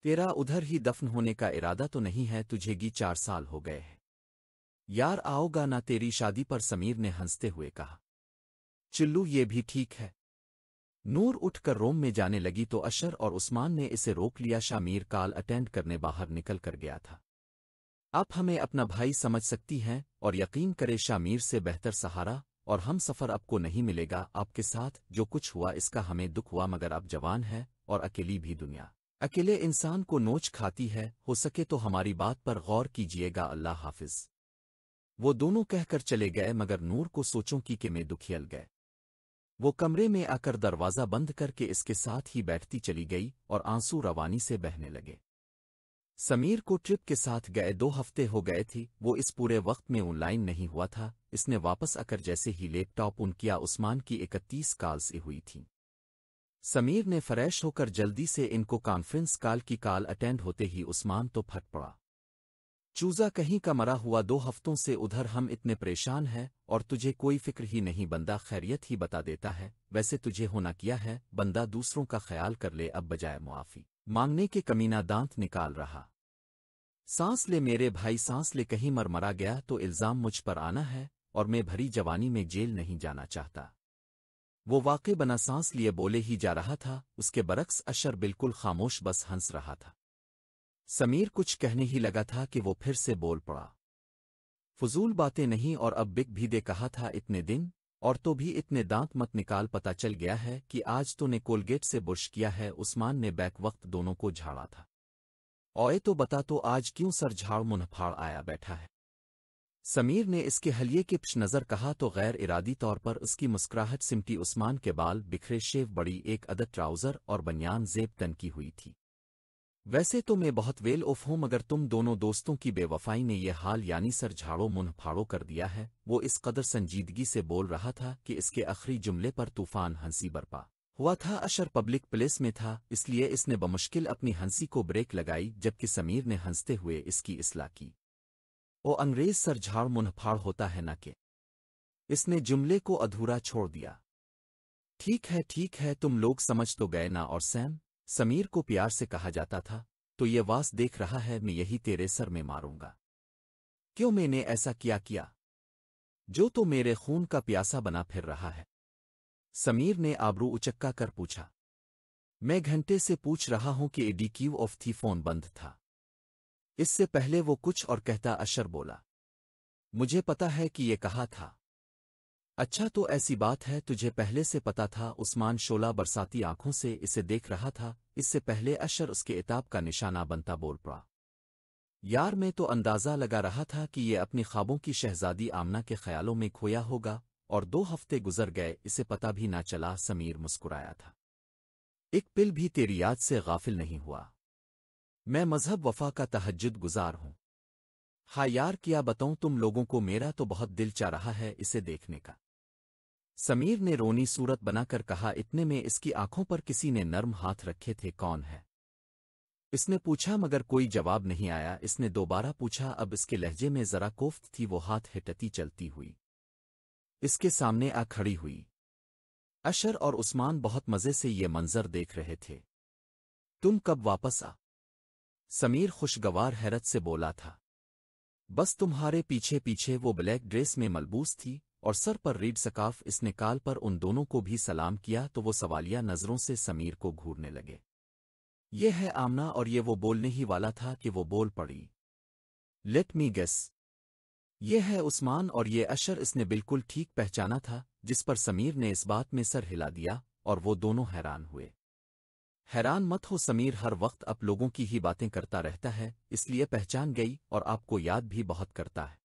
तेरा उधर ही दफन होने का इरादा तो नहीं है तुझे गी चार साल हो गए हैं यार आओगा ना तेरी शादी पर समीर ने हंसते हुए कहा चिल्लू ये भी ठीक है नूर उठकर रोम में जाने लगी तो अशर और उस्मान ने इसे रोक लिया शामीर काल अटेंड करने बाहर निकल कर गया था आप हमें अपना भाई समझ सकती हैं और यकीन करे शामीर से बेहतर सहारा और हम सफ़र आपको नहीं मिलेगा आपके साथ जो कुछ हुआ इसका हमें दुख हुआ मगर आप जवान हैं और अकेली भी दुनिया अकेले इंसान को नोच खाती है हो सके तो हमारी बात पर गौर कीजिएगा अल्लाह हाफिज वो दोनों कहकर चले गए मगर नूर को सोचों की कि मैं दुखियल गए वो कमरे में आकर दरवाज़ा बंद करके इसके साथ ही बैठती चली गई और आंसू रवानी से बहने लगे समीर को ट्रिप के साथ गए दो हफ्ते हो गए थे वो इस पूरे वक्त में ऑनलाइन नहीं हुआ था इसने वापस आकर जैसे ही लैपटॉप किया उस्मान की इकतीस काल से हुई थी समीर ने फ्रेश होकर जल्दी से इनको कॉन्फ्रेंस कॉल की कॉल अटेंड होते ही उस्मान तो फट पड़ा चूजा कहीं का मरा हुआ दो हफ्तों से उधर हम इतने परेशान हैं और तुझे कोई फिक्र ही नहीं बंदा खैरियत ही बता देता है वैसे तुझे होना किया है बंदा दूसरों का ख्याल कर ले अब बजाय मुआफ़ी मांगने के कमीना दांत निकाल रहा सांस ले मेरे भाई सांस ले कहीं मर मरा गया तो इल्ज़ाम मुझ पर आना है और मैं भरी जवानी में जेल नहीं जाना चाहता वो वाकई बना सांस लिए बोले ही जा रहा था उसके बरक्स अशर बिल्कुल खामोश बस हंस रहा था समीर कुछ कहने ही लगा था कि वो फिर से बोल पड़ा फजूल बातें नहीं और अब बिक भी दे कहा था इतने दिन और तो भी इतने दांत मत निकाल पता चल गया है कि आज तो ने कोलगेट से बुश किया है उस्मान ने बैक वक्त दोनों को झाड़ा था औए तो बता तो आज क्यों सर झाड़ मुनफाड़ आया बैठा है समीर ने इसके हलिए के पिछ नज़र कहा तो गैर इरादी तौर पर उसकी मुस्कुराहट सिमटी उस्मान के बाल बिखरे शेव बड़ी एक अदद ट्राउज़र और बनियान जेब तन की हुई थी वैसे तो मैं बहुत वेल ऑफ हूं मगर तुम दोनों दोस्तों की बेवफाई ने यह हाल यानी सर झाड़ो मुंह फाड़ो कर दिया है वो इस कदर संजीदगी से बोल रहा था कि इसके आखिरी जुमले पर तूफान हंसी बरपा हुआ था अशर पब्लिक प्लेस में था इसलिए इसने बमुश्किल अपनी हंसी को ब्रेक लगाई जबकि समीर ने हंसते हुए इसकी इसलाह की ओ अंग्रेज झाड़ मुनफाड़ होता है न के इसने जुमले को अधूरा छोड़ दिया ठीक है ठीक है तुम लोग समझ तो गए ना और सैम समीर को प्यार से कहा जाता था तो ये वास देख रहा है मैं यही तेरे सर में मारूंगा क्यों मैंने ऐसा क्या किया जो तो मेरे खून का प्यासा बना फिर रहा है समीर ने आबरू उचक्का कर पूछा मैं घंटे से पूछ रहा हूं कि एडीक्यू ऑफ थी फोन बंद था इससे पहले वो कुछ और कहता अशर बोला मुझे पता है कि ये कहा था अच्छा तो ऐसी बात है तुझे पहले से पता था उस्मान शोला बरसाती आंखों से इसे देख रहा था इससे पहले अशर उसके इताब का निशाना बनता बोल पड़ा यार मैं तो अंदाज़ा लगा रहा था कि ये अपने ख्वाबों की शहजादी आमना के ख्यालों में खोया होगा और दो हफ्ते गुजर गए इसे पता भी ना चला समीर मुस्कुराया था एक पिल भी तेरी याद से गाफिल नहीं हुआ मैं मजहब वफा का तहजद गुजार हूं हा यार किया बताऊं तुम लोगों को मेरा तो बहुत दिल चाह रहा है इसे देखने का समीर ने रोनी सूरत बनाकर कहा इतने में इसकी आंखों पर किसी ने नर्म हाथ रखे थे कौन है इसने पूछा मगर कोई जवाब नहीं आया इसने दोबारा पूछा अब इसके लहजे में जरा कोफ्त थी वो हाथ हिटती चलती हुई इसके सामने आ खड़ी हुई अशर और उस्मान बहुत मज़े से ये मंजर देख रहे थे तुम कब वापस आ समीर खुशगवार हैरत से बोला था बस तुम्हारे पीछे पीछे वो ब्लैक ड्रेस में मलबूस थी और सर पर रीड सकाफ इसने काल पर उन दोनों को भी सलाम किया तो वो सवालिया नज़रों से समीर को घूरने लगे ये है आमना और ये वो बोलने ही वाला था कि वो बोल पड़ी लेट मी गेस ये है उस्मान और ये अशर इसने बिल्कुल ठीक पहचाना था जिस पर समीर ने इस बात में सर हिला दिया और वो दोनों हैरान हुए हैरान मत हो समीर हर वक्त आप लोगों की ही बातें करता रहता है इसलिए पहचान गई और आपको याद भी बहुत करता है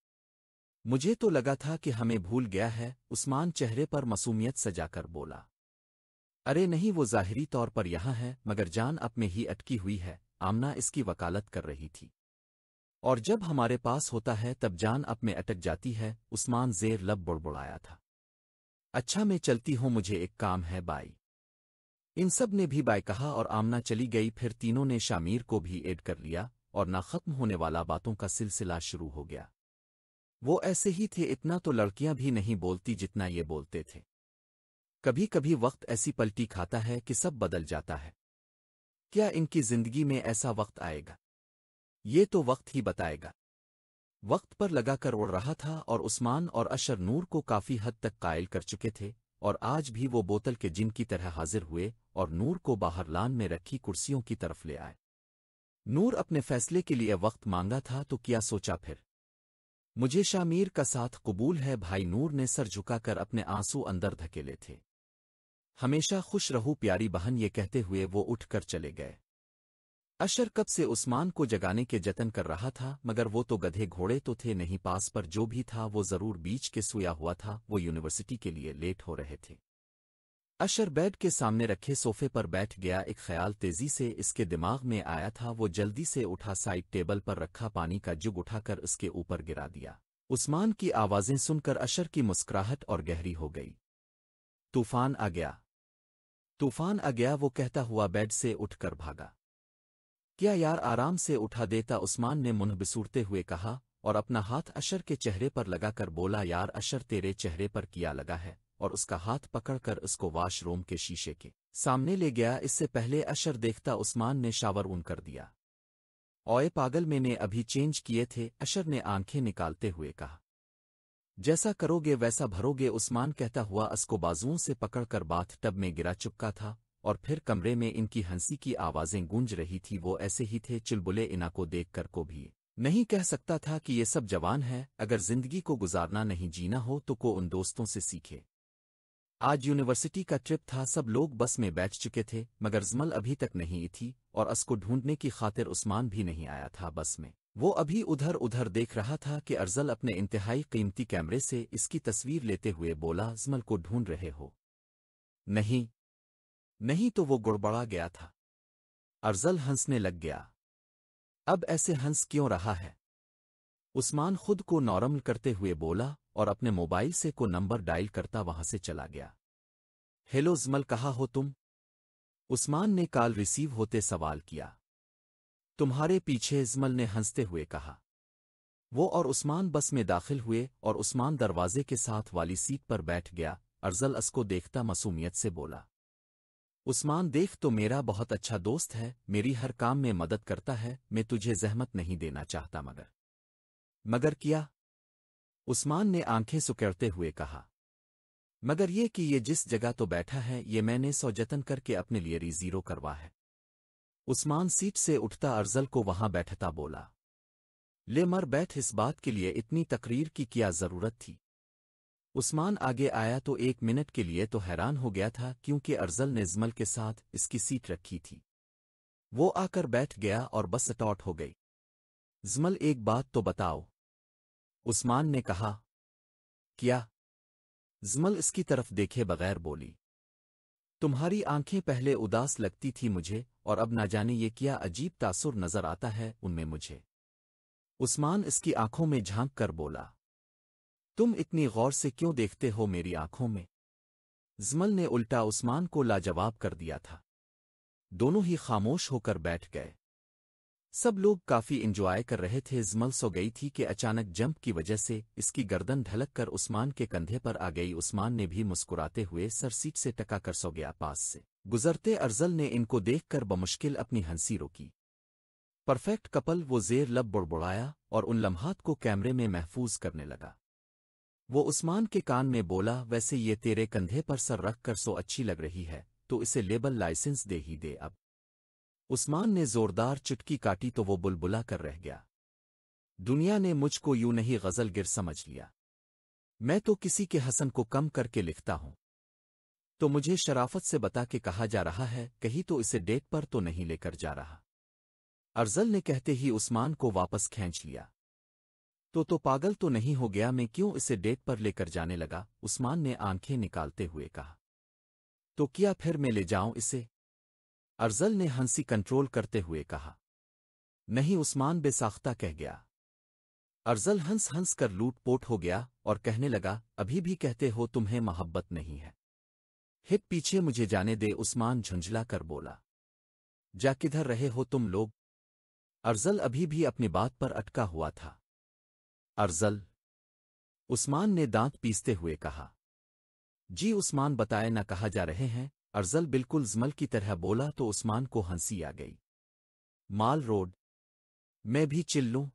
मुझे तो लगा था कि हमें भूल गया है उस्मान चेहरे पर मसूमियत सजाकर बोला अरे नहीं वो जाहिरी तौर पर यहाँ है मगर जान अप में ही अटकी हुई है आमना इसकी वकालत कर रही थी और जब हमारे पास होता है तब जान अप में अटक जाती है उस्मान जेर लब बुड़बुड़ाया था अच्छा मैं चलती हूं मुझे एक काम है बाई इन सब ने भी बाय कहा और आमना चली गई फिर तीनों ने शामीर को भी एड कर लिया और ना खत्म होने वाला बातों का सिलसिला शुरू हो गया वो ऐसे ही थे इतना तो लड़कियां भी नहीं बोलती जितना ये बोलते थे कभी कभी वक्त ऐसी पलटी खाता है कि सब बदल जाता है क्या इनकी जिंदगी में ऐसा वक्त आएगा ये तो वक्त ही बताएगा वक्त पर लगाकर उड़ रहा था और उस्मान और अशर नूर को काफी हद तक कायल कर चुके थे और आज भी वो बोतल के जिन की तरह हाजिर हुए और नूर को बाहर लान में रखी कुर्सियों की तरफ ले आए नूर अपने फैसले के लिए वक्त मांगा था तो क्या सोचा फिर मुझे शामीर का साथ कबूल है भाई नूर ने सर झुकाकर अपने आंसू अंदर धकेले थे हमेशा खुश रहू प्यारी बहन ये कहते हुए वो उठकर चले गए अशर कब से उस्मान को जगाने के जतन कर रहा था मगर वो तो गधे घोड़े तो थे नहीं पास पर जो भी था वो जरूर बीच के सोया हुआ था वो यूनिवर्सिटी के लिए लेट हो रहे थे अशर बेड के सामने रखे सोफे पर बैठ गया एक ख्याल तेजी से इसके दिमाग में आया था वो जल्दी से उठा साइड टेबल पर रखा पानी का जुग उठाकर उसके ऊपर गिरा दिया उस्मान की आवाज़ें सुनकर अशर की मुस्कुराहट और गहरी हो गई तूफान आ गया तूफान आ गया वो कहता हुआ बेड से उठकर भागा क्या यार आराम से उठा देता उस्मान ने मुन्ह बिसूरते हुए कहा और अपना हाथ अशर के चेहरे पर लगाकर बोला यार अशर तेरे चेहरे पर किया लगा है और उसका हाथ पकड़कर उसको वॉशरूम के शीशे के सामने ले गया इससे पहले अशर देखता उस्मान ने शावर उन कर दिया ओए पागल मैंने अभी चेंज किए थे अशर ने आंखें निकालते हुए कहा जैसा करोगे वैसा भरोगे उस्मान कहता हुआ उसको बाजुओं से पकड़कर बाथ टब में गिरा चुका था और फिर कमरे में इनकी हंसी की आवाज़ें गूंज रही थी वो ऐसे ही थे चुलबुले इना को देख कर को भी नहीं कह सकता था कि ये सब जवान है अगर जिंदगी को गुजारना नहीं जीना हो तो को उन दोस्तों से सीखे आज यूनिवर्सिटी का ट्रिप था सब लोग बस में बैठ चुके थे मगर जमल अभी तक नहीं थी और असको ढूंढने की खातिर उस्मान भी नहीं आया था बस में वो अभी उधर उधर देख रहा था कि अर्जल अपने इंतहाई कीमती कैमरे से इसकी तस्वीर लेते हुए बोला जमल को ढूंढ रहे हो नहीं नहीं तो वो गुड़बड़ा गया था अर्जल हंसने लग गया अब ऐसे हंस क्यों रहा है उस्मान खुद को नॉर्मल करते हुए बोला और अपने मोबाइल से को नंबर डायल करता वहां से चला गया हेलो जमल कहा हो तुम उस्मान ने कॉल रिसीव होते सवाल किया तुम्हारे पीछे इजमल ने हंसते हुए कहा वो और उस्मान बस में दाखिल हुए और उस्मान दरवाजे के साथ वाली सीट पर बैठ गया अरजल अस को देखता मासूमियत से बोला उस्मान देख तो मेरा बहुत अच्छा दोस्त है मेरी हर काम में मदद करता है मैं तुझे जहमत नहीं देना चाहता मगर मगर किया उस्मान ने आंखें सुकड़ते हुए कहा मगर ये कि ये जिस जगह तो बैठा है ये मैंने सौजतन करके अपने लिए रिजीरो करवा है उस्मान सीट से उठता अर्जल को वहां बैठता बोला ले मर बैठ इस बात के लिए इतनी तकरीर की क्या जरूरत थी उस्मान आगे आया तो एक मिनट के लिए तो हैरान हो गया था क्योंकि अर्जल ने जमल के साथ इसकी सीट रखी थी वो आकर बैठ गया और बस अटॉट हो गई जमल एक बात तो बताओ उस्मान ने कहा क्या जमल इसकी तरफ देखे बगैर बोली तुम्हारी आंखें पहले उदास लगती थी मुझे और अब ना जाने ये क्या अजीब तासुर नजर आता है उनमें मुझे उस्मान इसकी आंखों में झांक कर बोला तुम इतनी गौर से क्यों देखते हो मेरी आंखों में जमल ने उल्टा उस्मान को लाजवाब कर दिया था दोनों ही खामोश होकर बैठ गए सब लोग काफी इंजॉय कर रहे थे जमल सो गई थी कि अचानक जंप की वजह से इसकी गर्दन ढलक कर उस्मान के कंधे पर आ गई उस्मान ने भी मुस्कुराते हुए सर सीट से टका कर सो गया पास से गुजरते अरजल ने इनको देखकर बमुश्किल अपनी हंसी रोकी परफेक्ट कपल वो जेर लब बुड़बुड़ाया और उन लम्हात को कैमरे में महफूज करने लगा वो उस्मान के कान में बोला वैसे ये तेरे कंधे पर सर रख कर सो अच्छी लग रही है तो इसे लेबल लाइसेंस दे ही दे अब उस्मान ने जोरदार चुटकी काटी तो वो बुलबुला कर रह गया दुनिया ने मुझको यूं नहीं गजल गिर समझ लिया मैं तो किसी के हसन को कम करके लिखता हूं तो मुझे शराफत से बता के कहा जा रहा है कहीं तो इसे डेट पर तो नहीं लेकर जा रहा अरजल ने कहते ही उस्मान को वापस खींच लिया तो तो पागल तो नहीं हो गया मैं क्यों इसे डेट पर लेकर जाने लगा उस्मान ने आंखें निकालते हुए कहा तो क्या फिर मैं ले जाऊं इसे अरजल ने हंसी कंट्रोल करते हुए कहा नहीं उस्मान बेसाख्ता कह गया अरजल हंस हंस कर लूट पोट हो गया और कहने लगा अभी भी कहते हो तुम्हें मोहब्बत नहीं है हिप पीछे मुझे जाने दे उस्मान झुंझला कर बोला जा किधर रहे हो तुम लोग अरजल अभी भी अपनी बात पर अटका हुआ था अर्जल उस्मान ने दांत पीसते हुए कहा जी उस्मान बताए न कहा जा रहे हैं अर्जल बिल्कुल जमल की तरह बोला तो उस्मान को हंसी आ गई माल रोड मैं भी चिल्लू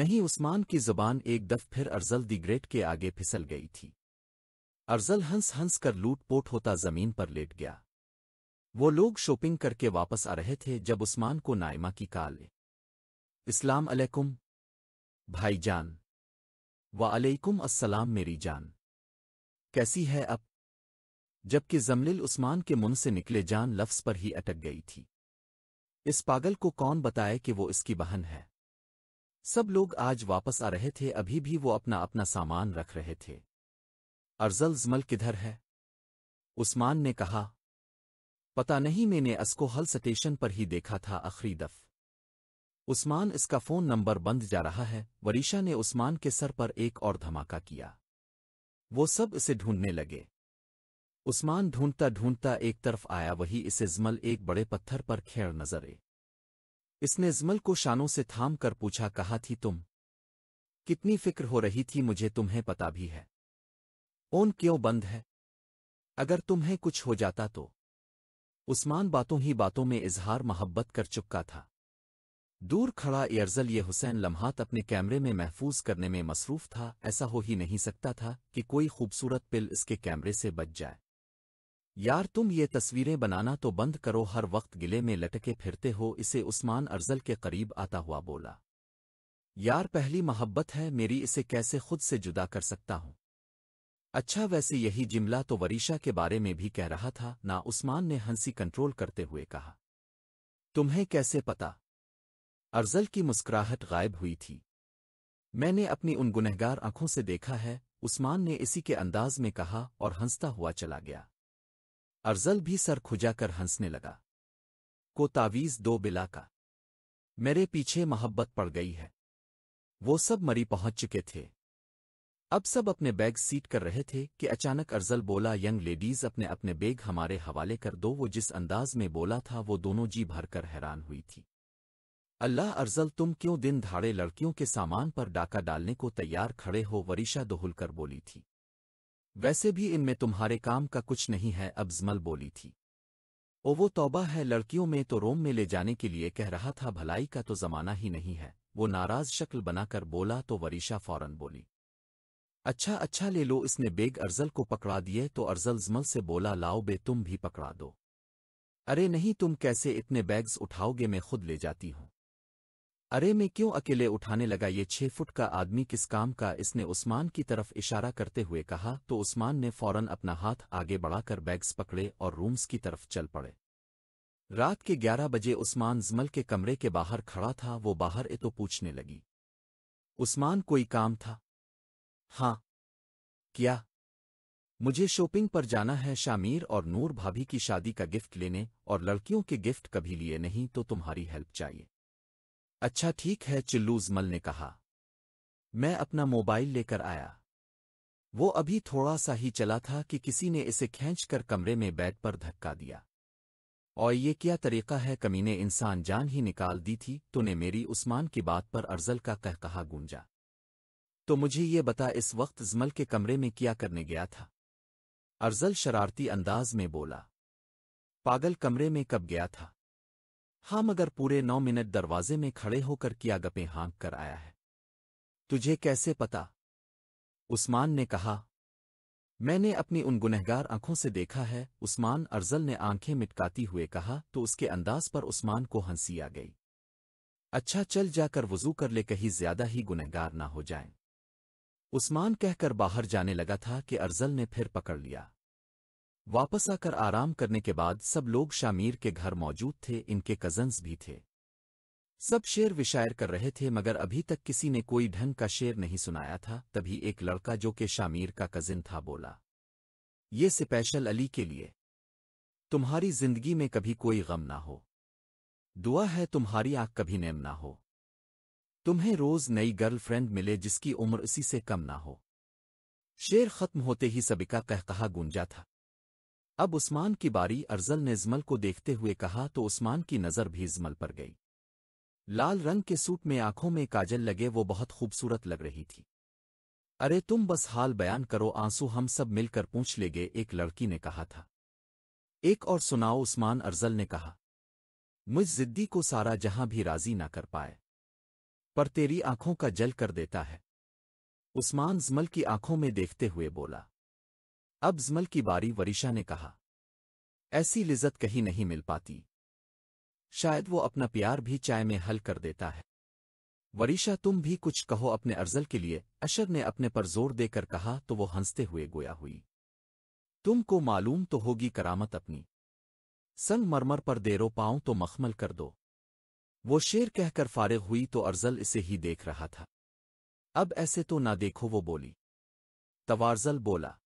नहीं उस्मान की जुबान एक दफ फिर अरजल दी ग्रेट के आगे फिसल गई थी अरजल हंस हंस कर लूटपोट होता जमीन पर लेट गया वो लोग शॉपिंग करके वापस आ रहे थे जब उस्मान को नाइमा की काल इस्लाम अलैकुम जान वालेकुम अस्सलाम मेरी जान कैसी है अब जबकि जमलिल उस्मान के मुंह से निकले जान लफ्ज पर ही अटक गई थी इस पागल को कौन बताए कि वो इसकी बहन है सब लोग आज वापस आ रहे थे अभी भी वो अपना अपना सामान रख रहे थे अरजल जमल किधर है उस्मान ने कहा पता नहीं मैंने अस्को हल स्टेशन पर ही देखा था आखिरी दफ़ उस्मान इसका फ़ोन नंबर बंद जा रहा है वरीशा ने उस्मान के सर पर एक और धमाका किया वो सब इसे ढूंढने लगे उस्मान ढूंढता ढूंढता एक तरफ आया वही इसे जमल एक बड़े पत्थर पर खेड़ नजरे इसने जमल को शानों से थाम कर पूछा कहा थी तुम कितनी फिक्र हो रही थी मुझे तुम्हें पता भी है ओन क्यों बंद है अगर तुम्हें कुछ हो जाता तो उस्मान बातों ही बातों में इजहार मोहब्बत कर चुका था दूर खड़ा एयरजल ये हुसैन लम्हात अपने कैमरे में महफूज करने में मसरूफ था ऐसा हो ही नहीं सकता था कि कोई खूबसूरत पिल इसके कैमरे से बच जाए यार तुम ये तस्वीरें बनाना तो बंद करो हर वक्त गिले में लटके फिरते हो इसे उस्मान अर्जल के करीब आता हुआ बोला यार पहली मोहब्बत है मेरी इसे कैसे खुद से जुदा कर सकता हूँ अच्छा वैसे यही जिमला तो वरीशा के बारे में भी कह रहा था ना उस्मान ने हंसी कंट्रोल करते हुए कहा तुम्हें कैसे पता अरजल की मुस्कुराहट गायब हुई थी मैंने अपनी उन गुनहगार आंखों से देखा है उस्मान ने इसी के अंदाज में कहा और हंसता हुआ चला गया अरजल भी सर खुजाकर हंसने लगा को तावीज दो बिला का मेरे पीछे मोहब्बत पड़ गई है वो सब मरी पहुंच चुके थे अब सब अपने बैग सीट कर रहे थे कि अचानक अर्जल बोला यंग लेडीज अपने अपने बैग हमारे हवाले कर दो वो जिस अंदाज में बोला था वो दोनों जी भरकर हैरान हुई थी अल्लाह अरजल तुम क्यों दिन धाड़े लड़कियों के सामान पर डाका डालने को तैयार खड़े हो वरीशा दोहुलकर बोली थी वैसे भी इनमें तुम्हारे काम का कुछ नहीं है अब्जमल बोली थी ओ वो तौबा है लड़कियों में तो रोम में ले जाने के लिए कह रहा था भलाई का तो जमाना ही नहीं है वो नाराज शक्ल बनाकर बोला तो वरीशा फौरन बोली अच्छा अच्छा ले लो इसने बेग अरजल को पकड़ा दिए तो अरजल जमल से बोला लाओ बे तुम भी पकड़ा दो अरे नहीं तुम कैसे इतने बैग्स उठाओगे मैं खुद ले जाती हूं अरे मैं क्यों अकेले उठाने लगा ये छह फुट का आदमी किस काम का इसने उस्मान की तरफ इशारा करते हुए कहा तो उस्मान ने फौरन अपना हाथ आगे बढ़ाकर बैग्स पकड़े और रूम्स की तरफ चल पड़े रात के ग्यारह बजे उस्मान जमल के कमरे के बाहर खड़ा था वो बाहर ए तो पूछने लगी उस्मान कोई काम था हाँ क्या मुझे शॉपिंग पर जाना है शामीर और नूर भाभी की शादी का गिफ्ट लेने और लड़कियों के गिफ्ट कभी लिए नहीं तो तुम्हारी हेल्प चाहिए अच्छा ठीक है चिल्लूजमल ने कहा मैं अपना मोबाइल लेकर आया वो अभी थोड़ा सा ही चला था कि किसी ने इसे खींचकर कमरे में बेड पर धक्का दिया और ये क्या तरीका है कमीने इंसान जान ही निकाल दी थी तूने मेरी उस्मान की बात पर अर्जल का कह कहा गूंजा तो मुझे ये बता इस वक्त जमल के कमरे में क्या करने गया था अर्जल शरारती अंदाज में बोला पागल कमरे में कब गया था हाँ मगर पूरे नौ मिनट दरवाजे में खड़े होकर किया गपे हाँक कर आया है तुझे कैसे पता उस्मान ने कहा मैंने अपनी उन गुनहगार आंखों से देखा है उस्मान अर्जल ने आंखें मिटकाती हुए कहा तो उसके अंदाज पर उस्मान को हंसी आ गई अच्छा चल जाकर वजू कर ले कहीं ज्यादा ही गुनहगार ना हो जाएं। उस्मान कहकर बाहर जाने लगा था कि अर्जल ने फिर पकड़ लिया वापस आकर आराम करने के बाद सब लोग शामीर के घर मौजूद थे इनके कजन्स भी थे सब शेर विशायर कर रहे थे मगर अभी तक किसी ने कोई ढंग का शेर नहीं सुनाया था तभी एक लड़का जो कि शामीर का कजिन था बोला ये स्पेशल अली के लिए तुम्हारी जिंदगी में कभी कोई गम ना हो दुआ है तुम्हारी आंख कभी नेम ना हो तुम्हें रोज नई गर्लफ्रेंड मिले जिसकी उम्र इसी से कम ना हो शेर खत्म होते ही सबिका कहकहा गूंजा था अब उस्मान की बारी अरजल ने जमल को देखते हुए कहा तो उस्मान की नज़र भी जमल पर गई लाल रंग के सूट में आंखों में काजल लगे वो बहुत खूबसूरत लग रही थी अरे तुम बस हाल बयान करो आंसू हम सब मिलकर पूछ लेंगे एक लड़की ने कहा था एक और सुनाओ उस्मान अरजल ने कहा मुझ जिद्दी को सारा जहां भी राजी ना कर पाए पर तेरी आंखों का जल कर देता है उस्मान जमल की आंखों में देखते हुए बोला अब जमल की बारी वरिशा ने कहा ऐसी लिजत कहीं नहीं मिल पाती शायद वो अपना प्यार भी चाय में हल कर देता है वरिशा तुम भी कुछ कहो अपने अर्जल के लिए अशर ने अपने पर जोर देकर कहा तो वो हंसते हुए गोया हुई तुमको मालूम तो होगी करामत अपनी संग मरमर पर देरो पाऊं तो मखमल कर दो वो शेर कहकर फारिग हुई तो अर्जल इसे ही देख रहा था अब ऐसे तो ना देखो वो बोली तवारजल बोला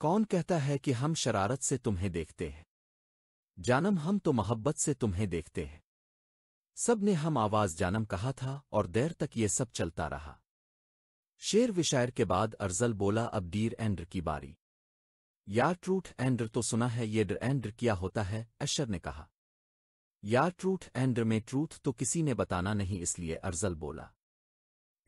कौन कहता है कि हम शरारत से तुम्हें देखते हैं जानम हम तो मोहब्बत से तुम्हें देखते हैं सब ने हम आवाज जानम कहा था और देर तक ये सब चलता रहा शेर विशायर के बाद अर्जल बोला अब डीर एंड्र की बारी यार ट्रूट एंड्र तो सुना है ये डर एंड्र किया होता है अशर ने कहा यार ट्रूट एंड्र में ट्रूथ तो किसी ने बताना नहीं इसलिए अर्जल बोला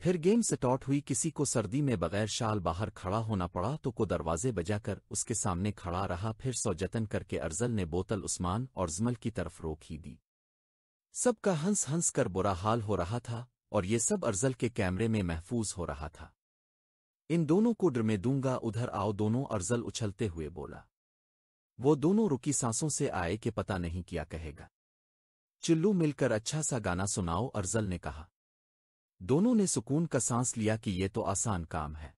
फिर गेम से टॉट हुई किसी को सर्दी में बगैर शाल बाहर खड़ा होना पड़ा तो को दरवाजे बजाकर उसके सामने खड़ा रहा फिर सौजतन करके अर्जल ने बोतल उस्मान और जमल की तरफ रोक ही दी सबका हंस हंस कर बुरा हाल हो रहा था और ये सब अर्जल के कैमरे में महफूज हो रहा था इन दोनों को डर में दूंगा उधर आओ दोनों अर्जल उछलते हुए बोला वो दोनों रुकी सांसों से आए कि पता नहीं किया कहेगा चिल्लू मिलकर अच्छा सा गाना सुनाओ अर्जल ने कहा दोनों ने सुकून का सांस लिया कि ये तो आसान काम है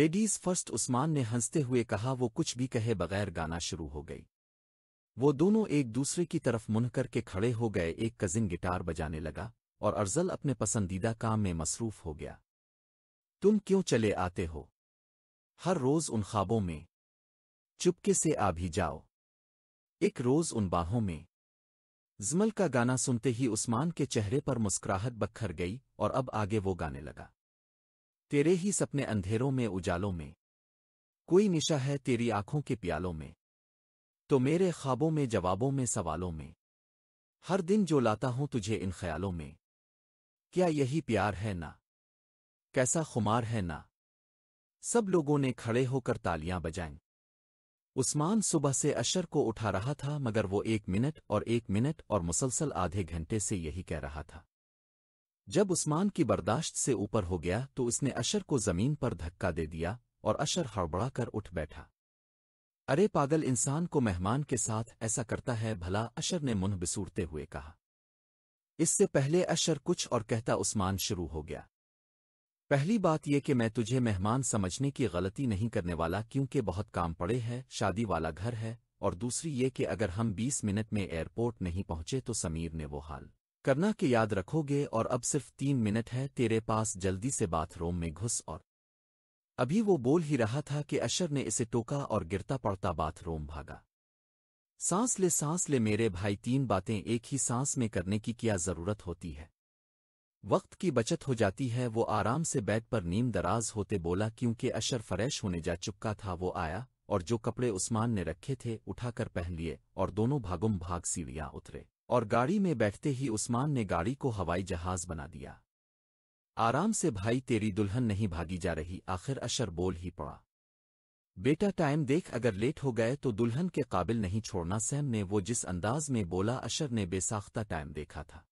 लेडीज फर्स्ट उस्मान ने हंसते हुए कहा वो कुछ भी कहे बगैर गाना शुरू हो गई वो दोनों एक दूसरे की तरफ मुँह करके खड़े हो गए एक कजिन गिटार बजाने लगा और अर्जल अपने पसंदीदा काम में मसरूफ हो गया तुम क्यों चले आते हो हर रोज उन ख्वाबों में चुपके से आ भी जाओ एक रोज उन बाहों में जमल का गाना सुनते ही उस्मान के चेहरे पर मुस्कुराहट बखर गई और अब आगे वो गाने लगा तेरे ही सपने अंधेरों में उजालों में कोई निशा है तेरी आंखों के प्यालों में तो मेरे ख्वाबों में जवाबों में सवालों में हर दिन जो लाता हूं तुझे इन ख्यालों में क्या यही प्यार है ना कैसा खुमार है ना सब लोगों ने खड़े होकर तालियां बजाएं उस्मान सुबह से अशर को उठा रहा था मगर वो एक मिनट और एक मिनट और मुसलसल आधे घंटे से यही कह रहा था जब उस्मान की बर्दाश्त से ऊपर हो गया तो उसने अशर को जमीन पर धक्का दे दिया और अशर हड़बड़ा कर उठ बैठा अरे पागल इंसान को मेहमान के साथ ऐसा करता है भला अशर ने मुंह बिसूरते हुए कहा इससे पहले अशर कुछ और कहता उस्मान शुरू हो गया पहली बात ये कि मैं तुझे मेहमान समझने की गलती नहीं करने वाला क्योंकि बहुत काम पड़े हैं शादी वाला घर है और दूसरी ये कि अगर हम 20 मिनट में एयरपोर्ट नहीं पहुंचे तो समीर ने वो हाल करना के याद रखोगे और अब सिर्फ तीन मिनट है तेरे पास जल्दी से बाथरूम में घुस और अभी वो बोल ही रहा था कि अशर ने इसे टोका और गिरता पड़ता बाथरूम भागा सांस ले सांस ले मेरे भाई तीन बातें एक ही सांस में करने की क्या जरूरत होती है वक्त की बचत हो जाती है वो आराम से बेड पर नीम दराज होते बोला क्योंकि अशर फ्रेश होने जा चुका था वो आया और जो कपड़े उस्मान ने रखे थे उठाकर पहन लिए और दोनों भागुम भाग सीढ़ियां उतरे और गाड़ी में बैठते ही उस्मान ने गाड़ी को हवाई जहाज बना दिया आराम से भाई तेरी दुल्हन नहीं भागी जा रही आखिर अशर बोल ही पड़ा बेटा टाइम देख अगर लेट हो गए तो दुल्हन के काबिल नहीं छोड़ना सैम ने वो जिस अंदाज में बोला अशर ने बेसाख्ता टाइम देखा था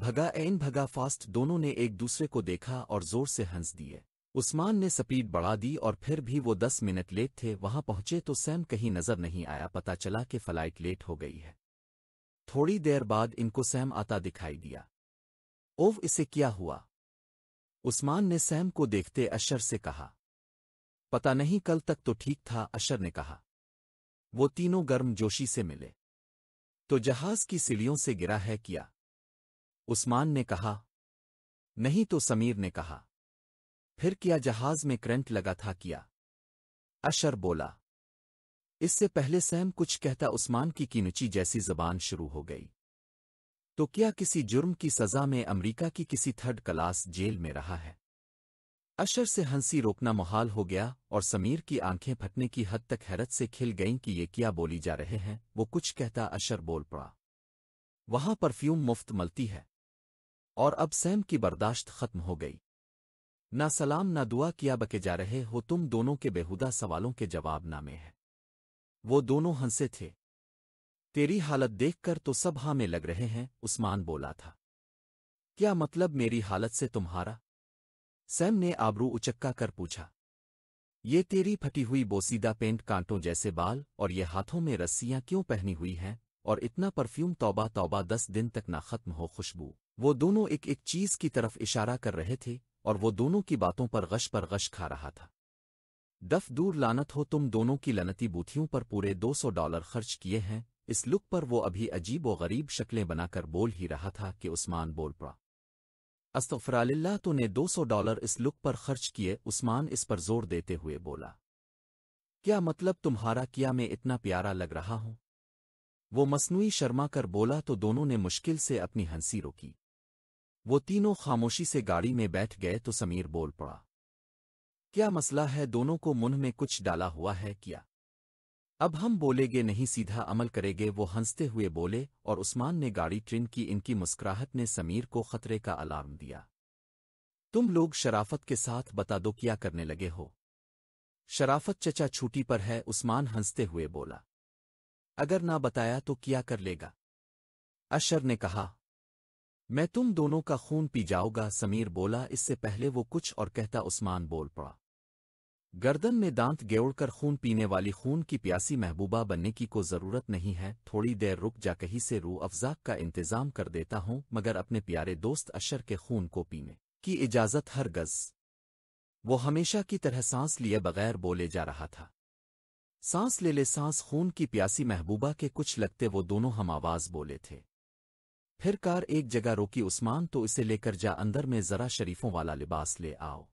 भगा एन भगा फास्ट दोनों ने एक दूसरे को देखा और जोर से हंस दिए उस्मान ने स्पीड बढ़ा दी और फिर भी वो दस मिनट लेट थे वहां पहुंचे तो सैम कहीं नजर नहीं आया पता चला कि फ्लाइट लेट हो गई है थोड़ी देर बाद इनको सैम आता दिखाई दिया ओव इसे क्या हुआ उस्मान ने सैम को देखते अशर से कहा पता नहीं कल तक तो ठीक था अशर ने कहा वो तीनों गर्म जोशी से मिले तो जहाज की सीढ़ियों से गिरा है किया उस्मान ने कहा नहीं तो समीर ने कहा फिर किया जहाज में करंट लगा था किया अशर बोला इससे पहले सैम कुछ कहता उस्मान की किनुची जैसी जबान शुरू हो गई तो क्या किसी जुर्म की सजा में अमेरिका की किसी थर्ड क्लास जेल में रहा है अशर से हंसी रोकना मुहाल हो गया और समीर की आंखें फटने की हद तक हैरत से खिल गईं कि ये क्या बोली जा रहे हैं वो कुछ कहता अशर बोल पड़ा वहां परफ्यूम मुफ्त मलती है और अब सैम की बर्दाश्त खत्म हो गई ना सलाम ना दुआ किया बके जा रहे हो तुम दोनों के बेहुदा सवालों के जवाब नामे हैं वो दोनों हंसे थे तेरी हालत देखकर तो सब हाँ में लग रहे हैं उस्मान बोला था क्या मतलब मेरी हालत से तुम्हारा सैम ने आबरू उचक्का कर पूछा ये तेरी फटी हुई बोसीदा पेंट कांटों जैसे बाल और ये हाथों में रस्सियां क्यों पहनी हुई हैं और इतना परफ्यूम तौबा तौबा दस दिन तक ना खत्म हो खुशबू वो दोनों एक एक चीज की तरफ इशारा कर रहे थे और वो दोनों की बातों पर गश पर गश खा रहा था दफ दूर लानत हो तुम दोनों की लनती बूथियों पर पूरे दो सौ डॉलर खर्च किए हैं इस लुक पर वो अभी अजीब व गरीब शक्लें बनाकर बोल ही रहा था कि उस्मान बोल पड़ा अस्तफरा तो ने दो सौ डॉलर इस लुक पर खर्च किए उस्मान इस पर जोर देते हुए बोला क्या मतलब तुम्हारा किया मैं इतना प्यारा लग रहा हूं वो मसनू शर्मा कर बोला तो दोनों ने मुश्किल से अपनी हंसी रोकी वो तीनों खामोशी से गाड़ी में बैठ गए तो समीर बोल पड़ा क्या मसला है दोनों को मुंह में कुछ डाला हुआ है क्या अब हम बोलेगे नहीं सीधा अमल करेंगे वो हंसते हुए बोले और उस्मान ने गाड़ी ट्रेन की इनकी मुस्कुराहट ने समीर को खतरे का अलार्म दिया तुम लोग शराफत के साथ बता दो क्या करने लगे हो शराफत चचा छूटी पर है उस्मान हंसते हुए बोला अगर ना बताया तो क्या कर लेगा अशर ने कहा मैं तुम दोनों का खून पी जाऊंगा समीर बोला इससे पहले वो कुछ और कहता उस्मान बोल पड़ा गर्दन में दांत गेड़कर खून पीने वाली खून की प्यासी महबूबा बनने की को जरूरत नहीं है थोड़ी देर रुक जा कहीं से रू अफजाक का इंतजाम कर देता हूँ मगर अपने प्यारे दोस्त अशर के खून को पीने की इजाज़त हर गज़ वो हमेशा की तरह सांस लिए बगैर बोले जा रहा था सांस ले ले सांस खून की प्यासी महबूबा के कुछ लगते वो दोनों हम आवाज़ बोले थे फिर कार एक जगह रोकी उस्मान तो इसे लेकर जा अंदर में जरा शरीफों वाला लिबास ले आओ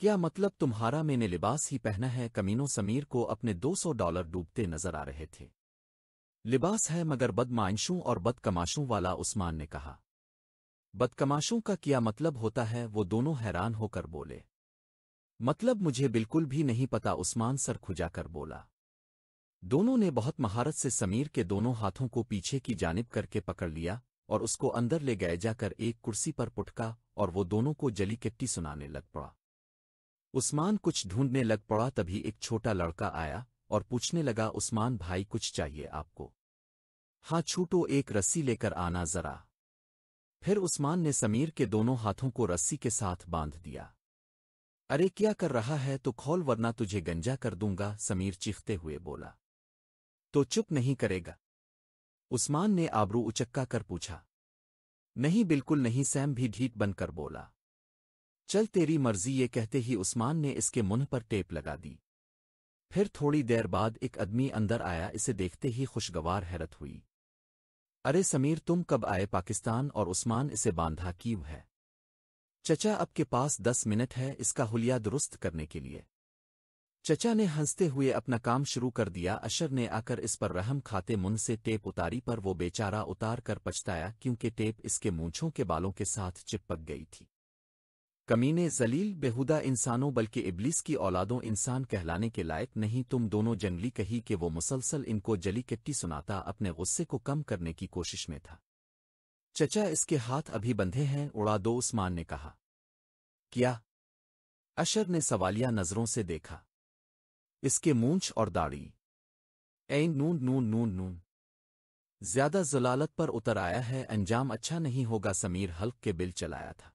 क्या मतलब तुम्हारा मैंने लिबास ही पहना है कमीनो समीर को अपने 200 डॉलर डूबते नजर आ रहे थे लिबास है मगर बदमाइशों और बदकमाशों वाला उस्मान ने कहा बदकमाशों का क्या मतलब होता है वो दोनों हैरान होकर बोले मतलब मुझे बिल्कुल भी नहीं पता उस्मान सर खुजाकर बोला दोनों ने बहुत महारत से समीर के दोनों हाथों को पीछे की जानब करके पकड़ लिया और उसको अंदर ले गए जाकर एक कुर्सी पर पुटका और वो दोनों को जली किट्टी सुनाने लग पड़ा उस्मान कुछ ढूंढने लग पड़ा तभी एक छोटा लड़का आया और पूछने लगा उस्मान भाई कुछ चाहिए आपको हाँ छूटो एक रस्सी लेकर आना जरा फिर उस्मान ने समीर के दोनों हाथों को रस्सी के साथ बांध दिया अरे क्या कर रहा है तो खोल वरना तुझे गंजा कर दूंगा समीर चीखते हुए बोला तो चुप नहीं करेगा उस्मान ने आबरू उचक्का कर पूछा नहीं बिल्कुल नहीं सैम भी ढीठ बनकर बोला चल तेरी मर्जी ये कहते ही उस्मान ने इसके मुंह पर टेप लगा दी फिर थोड़ी देर बाद एक आदमी अंदर आया इसे देखते ही खुशगवार हैरत हुई अरे समीर तुम कब आए पाकिस्तान और उस्मान इसे बांधा क्यों है चचा अब के पास दस मिनट है इसका हुलिया दुरुस्त करने के लिए चचा ने हंसते हुए अपना काम शुरू कर दिया अशर ने आकर इस पर रहम खाते मुन से टेप उतारी पर वो बेचारा उतार कर पछताया क्योंकि टेप इसके मूंछों के बालों के साथ चिपक गई थी कमीने जलील बेहुदा इंसानों बल्कि इबलीस की औलादों इंसान कहलाने के लायक नहीं तुम दोनों जंगली कही कि वो मुसलसल इनको जली किट्टी सुनाता अपने गुस्से को कम करने की कोशिश में था चचा इसके हाथ अभी बंधे हैं उड़ा दो उस्मान ने कहा क्या अशर ने सवालिया नज़रों से देखा इसके मूंछ और दाढ़ी ऐ नून नून नून नून ज्यादा जलालत पर उतर आया है अंजाम अच्छा नहीं होगा समीर हल्क के बिल चलाया था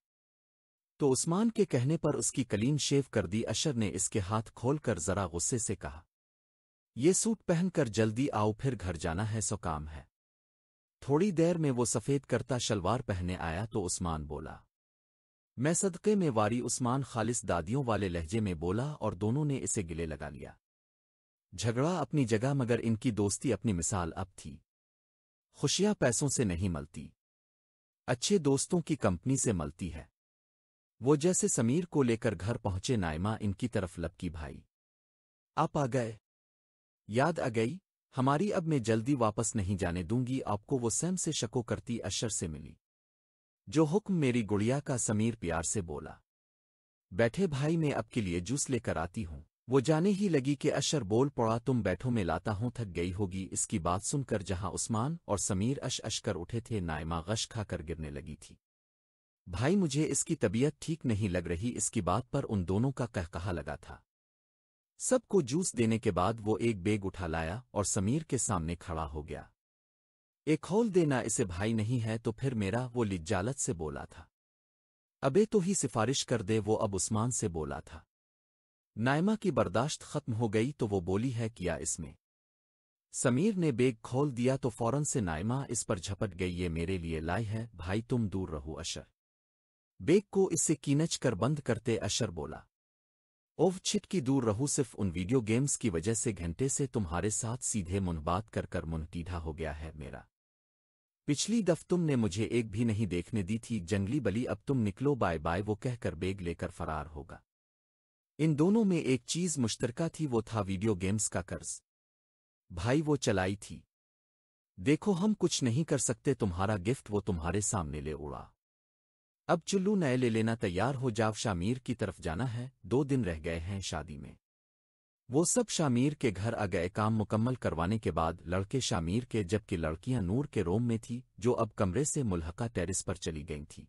तो उस्मान के कहने पर उसकी कलीन शेव कर दी अशर ने इसके हाथ खोलकर जरा गुस्से से कहा ये सूट पहनकर जल्दी आओ फिर घर जाना है सो काम है थोड़ी देर में वो सफ़ेद करता शलवार पहने आया तो उस्मान बोला मैं सदक़े में वारी उस्मान खालिस दादियों वाले लहजे में बोला और दोनों ने इसे गिले लगा लिया झगड़ा अपनी जगह मगर इनकी दोस्ती अपनी मिसाल अब थी खुशियां पैसों से नहीं मलती अच्छे दोस्तों की कंपनी से मलती है वो जैसे समीर को लेकर घर पहुंचे नायमा इनकी तरफ लपकी भाई आप आ गए याद आ गई हमारी अब मैं जल्दी वापस नहीं जाने दूंगी आपको वो सैम से शको करती अशर से मिली जो हुक्म मेरी गुड़िया का समीर प्यार से बोला बैठे भाई मैं अब के लिए जूस लेकर आती हूँ वो जाने ही लगी कि अशर बोल पड़ा तुम बैठो में लाता हूँ थक गई होगी इसकी बात सुनकर जहाँ उस्मान और समीर अश अश कर उठे थे नायमा गश खाकर गिरने लगी थी भाई मुझे इसकी तबीयत ठीक नहीं लग रही इसकी बात पर उन दोनों का कहकहा लगा था सबको जूस देने के बाद वो एक बेग उठा लाया और समीर के सामने खड़ा हो गया एक खोल देना इसे भाई नहीं है तो फिर मेरा वो लिज्जालत से बोला था अबे तो ही सिफारिश कर दे वो अब उस्मान से बोला था नायमा की बर्दाश्त खत्म हो गई तो वो बोली है किया इसमें समीर ने बेग खोल दिया तो फौरन से नायमा इस पर झपट गई ये मेरे लिए लाई है भाई तुम दूर रहो अशर बेग को इससे कीनच कर बंद करते अशर बोला ओव छिट की दूर रहो सिर्फ उन वीडियो गेम्स की वजह से घंटे से तुम्हारे साथ सीधे मुनबात कर कर मुन हो गया है मेरा पिछली दफ तुम ने मुझे एक भी नहीं देखने दी थी जंगली बली अब तुम निकलो बाय बाय वो कहकर बेग लेकर फरार होगा इन दोनों में एक चीज मुश्तरका थी वो था वीडियो गेम्स का कर्ज भाई वो चलाई थी देखो हम कुछ नहीं कर सकते तुम्हारा गिफ्ट वो तुम्हारे सामने ले उड़ा अब चुल्लू नए ले लेना तैयार हो जाव शामीर की तरफ जाना है दो दिन रह गए हैं शादी में वो सब शामीर के घर आ गए काम मुकम्मल करवाने के बाद लड़के शामीर के जबकि लड़कियां नूर के रोम में थी जो अब कमरे से मुलहका टेरिस पर चली गई थी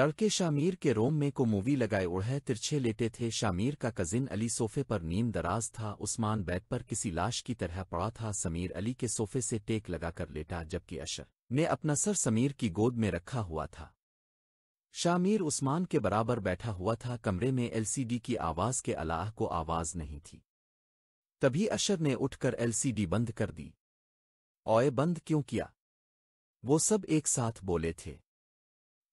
लड़के शामीर के रोम में को मूवी लगाए उड़े तिरछे लेटे थे शामीर का कजिन अली सोफे पर नींद दराज था उस्मान बैत पर किसी लाश की तरह पड़ा था समीर अली के सोफे से टेक लगाकर लेटा जबकि अशर ने अपना सर समीर की गोद में रखा हुआ था शामीर उस्मान के बराबर बैठा हुआ था कमरे में एलसीडी की आवाज़ के अलाह को आवाज़ नहीं थी तभी अशर ने उठकर एलसीडी बंद कर दी ओए बंद क्यों किया वो सब एक साथ बोले थे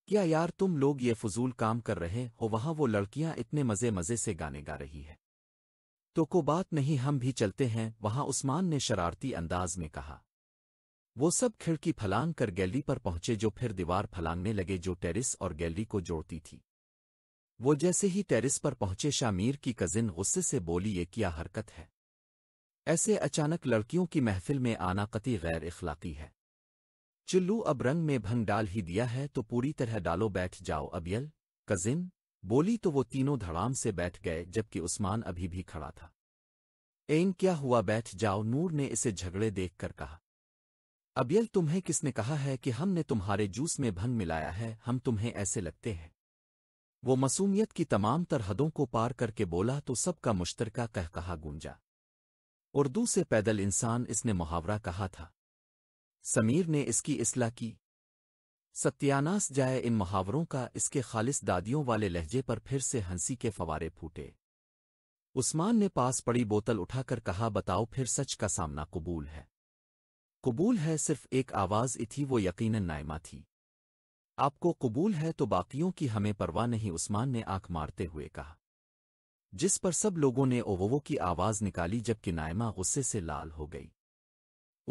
क्या यार तुम लोग ये फजूल काम कर रहे हो वहां वो लड़कियां इतने मज़े मज़े से गाने गा रही है तो को बात नहीं हम भी चलते हैं वहां उस्मान ने शरारती अंदाज में कहा वो सब खिड़की फलांग कर गैली पर पहुंचे जो फिर दीवार फलांगने लगे जो टेरिस और गैली को जोड़ती थी वो जैसे ही टेरिस पर पहुंचे शामीर की कजिन गुस्से से बोली ये क्या हरकत है ऐसे अचानक लड़कियों की महफिल में आना कति गैर इखलाकी है चिल्लू अब रंग में भंग डाल ही दिया है तो पूरी तरह डालो बैठ जाओ अबियल कजिन बोली तो वो तीनों धड़ाम से बैठ गए जबकि उस्मान अभी भी खड़ा था एन क्या हुआ बैठ जाओ नूर ने इसे झगड़े देखकर कहा अबियल तुम्हें किसने कहा है कि हमने तुम्हारे जूस में भंग मिलाया है हम तुम्हें ऐसे लगते हैं वो मसूमियत की तमाम तरहदों को पार करके बोला तो सबका मुश्तरका कह कहा गूंजा उर्दू से पैदल इंसान इसने मुहावरा कहा था समीर ने इसकी इसला की सत्यानाश जाए इन मुहावरों का इसके खालिस दादियों वाले लहजे पर फिर से हंसी के फवारे फूटे उस्मान ने पास पड़ी बोतल उठाकर कहा बताओ फिर सच का सामना कबूल है कबूल है सिर्फ एक आवाज़ थी वो यकीनन नायमा थी आपको कबूल है तो बाकियों की हमें परवाह नहीं उस्मान ने आंख मारते हुए कहा जिस पर सब लोगों ने ओवो की आवाज़ निकाली जबकि नायमा गुस्से से लाल हो गई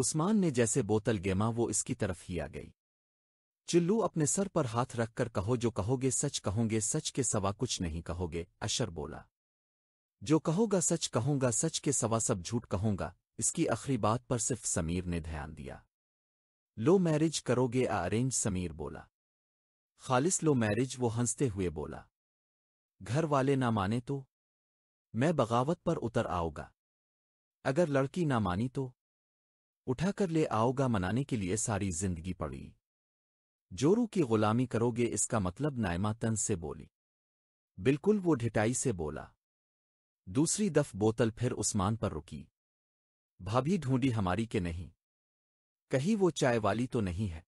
उस्मान ने जैसे बोतल गेमा वो इसकी तरफ ही आ गई चिल्लू अपने सर पर हाथ रखकर कहो जो कहोगे सच कहोगे सच के सवा कुछ नहीं कहोगे अशर बोला जो कहोगा सच कहूंगा सच के सवा सब झूठ कहूंगा इसकी आखिरी बात पर सिर्फ समीर ने ध्यान दिया लो मैरिज करोगे आ अरेंज समीर बोला खालिस लो मैरिज वो हंसते हुए बोला घर वाले ना माने तो मैं बगावत पर उतर आओगा अगर लड़की ना मानी तो उठाकर ले आओगा मनाने के लिए सारी जिंदगी पड़ी जोरू की गुलामी करोगे इसका मतलब नायमा तन से बोली बिल्कुल वो ढिटाई से बोला दूसरी दफ बोतल फिर उस्मान पर रुकी भाभी ढूंढी हमारी के नहीं कहीं वो चाय वाली तो नहीं है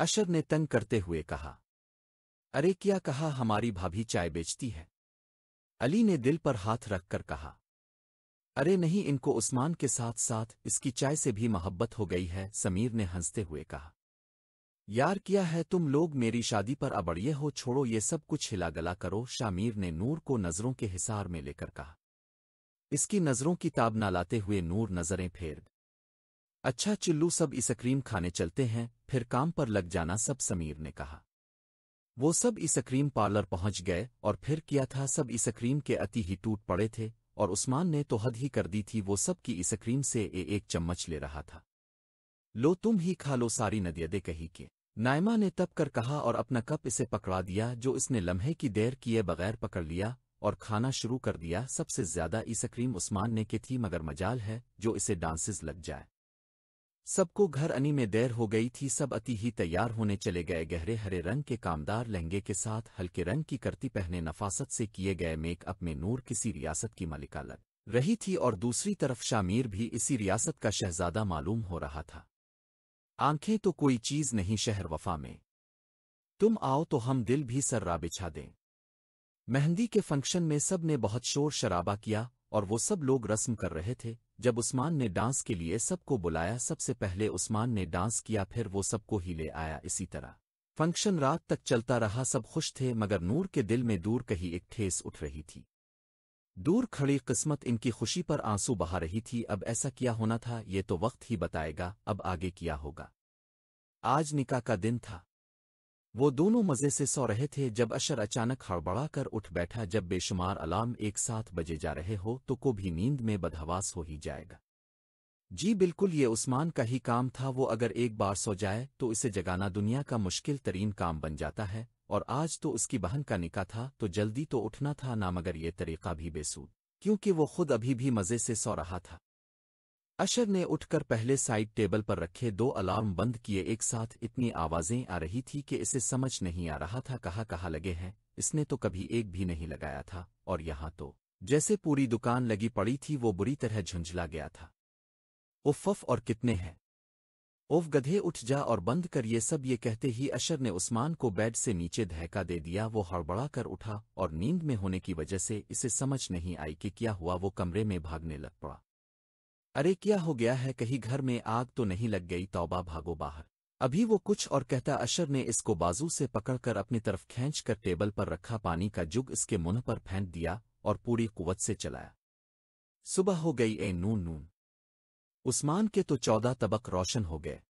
अशर ने तंग करते हुए कहा अरे क्या कहा हमारी भाभी चाय बेचती है अली ने दिल पर हाथ रखकर कहा अरे नहीं इनको उस्मान के साथ साथ इसकी चाय से भी मोहब्बत हो गई है समीर ने हंसते हुए कहा यार किया है तुम लोग मेरी शादी पर अबड़िए हो छोड़ो ये सब कुछ हिला गला करो शामीर ने नूर को नज़रों के हिसार में लेकर कहा इसकी नज़रों की ताब ना लाते हुए नूर नज़रें फेर अच्छा चिल्लू सब इसक्रीम खाने चलते हैं फिर काम पर लग जाना सब समीर ने कहा वो सब इसक्रीम पार्लर पहुंच गए और फिर किया था सब इसक्रीम के अति ही टूट पड़े थे और उस्मान ने तो हद ही कर दी थी वो सब की इसक्रीम से ए एक चम्मच ले रहा था लो तुम ही खा लो सारी नदियदे कही के नायमा ने तब कर कहा और अपना कप इसे पकड़ा दिया जो इसने लम्हे की देर किए बगैर पकड़ लिया और खाना शुरू कर दिया सबसे ज्यादा ईसक्रीम उस्मान ने की थी मगर मजाल है जो इसे डांसेस लग जाए सबको घर अनी में देर हो गई थी सब अति ही तैयार होने चले गए गहरे हरे रंग के कामदार लहंगे के साथ हल्के रंग की करती पहने नफासत से किए गए मेकअप में नूर किसी रियासत की मलिका लग रही थी और दूसरी तरफ शामीर भी इसी रियासत का शहजादा मालूम हो रहा था आंखें तो कोई चीज नहीं शहर वफा में तुम आओ तो हम दिल भी सर्रा बिछा दें मेहंदी के फंक्शन में सब ने बहुत शोर शराबा किया और वो सब लोग रस्म कर रहे थे जब उस्मान ने डांस के लिए सबको बुलाया सबसे पहले उस्मान ने डांस किया फिर वो सबको ही ले आया इसी तरह फंक्शन रात तक चलता रहा सब खुश थे मगर नूर के दिल में दूर कहीं एक ठेस उठ रही थी दूर खड़ी किस्मत इनकी खुशी पर आंसू बहा रही थी अब ऐसा किया होना था ये तो वक्त ही बताएगा अब आगे किया होगा आज निका का दिन था वो दोनों मज़े से सो रहे थे जब अशर अचानक हड़बड़ा कर उठ बैठा जब बेशुमार अलार्म एक साथ बजे जा रहे हो तो को भी नींद में बदहवास हो ही जाएगा जी बिल्कुल ये उस्मान का ही काम था वो अगर एक बार सो जाए तो इसे जगाना दुनिया का मुश्किल तरीन काम बन जाता है और आज तो उसकी बहन का निका था तो जल्दी तो उठना था ना मगर ये तरीका भी बेसूद क्योंकि वो खुद अभी भी मज़े से सो रहा था अशर ने उठकर पहले साइड टेबल पर रखे दो अलार्म बंद किए एक साथ इतनी आवाज़ें आ रही थी कि इसे समझ नहीं आ रहा था कहाँ कहाँ लगे हैं इसने तो कभी एक भी नहीं लगाया था और यहाँ तो जैसे पूरी दुकान लगी पड़ी थी वो बुरी तरह झुंझला गया था उफ़ और कितने हैं ओफ गधे उठ जा और बंद कर ये सब ये कहते ही अशर ने उस्मान को बेड से नीचे धहका दे दिया वो हड़बड़ा कर उठा और नींद में होने की वजह से इसे समझ नहीं आई कि क्या हुआ वो कमरे में भागने लग पड़ा अरे क्या हो गया है कहीं घर में आग तो नहीं लग गई तौबा भागो बाहर अभी वो कुछ और कहता अशर ने इसको बाजू से पकड़कर अपनी तरफ खींच कर टेबल पर रखा पानी का जुग इसके मुंह पर फेंक दिया और पूरी कुवत से चलाया सुबह हो गई ए नून नून उस्मान के तो चौदह तबक रोशन हो गए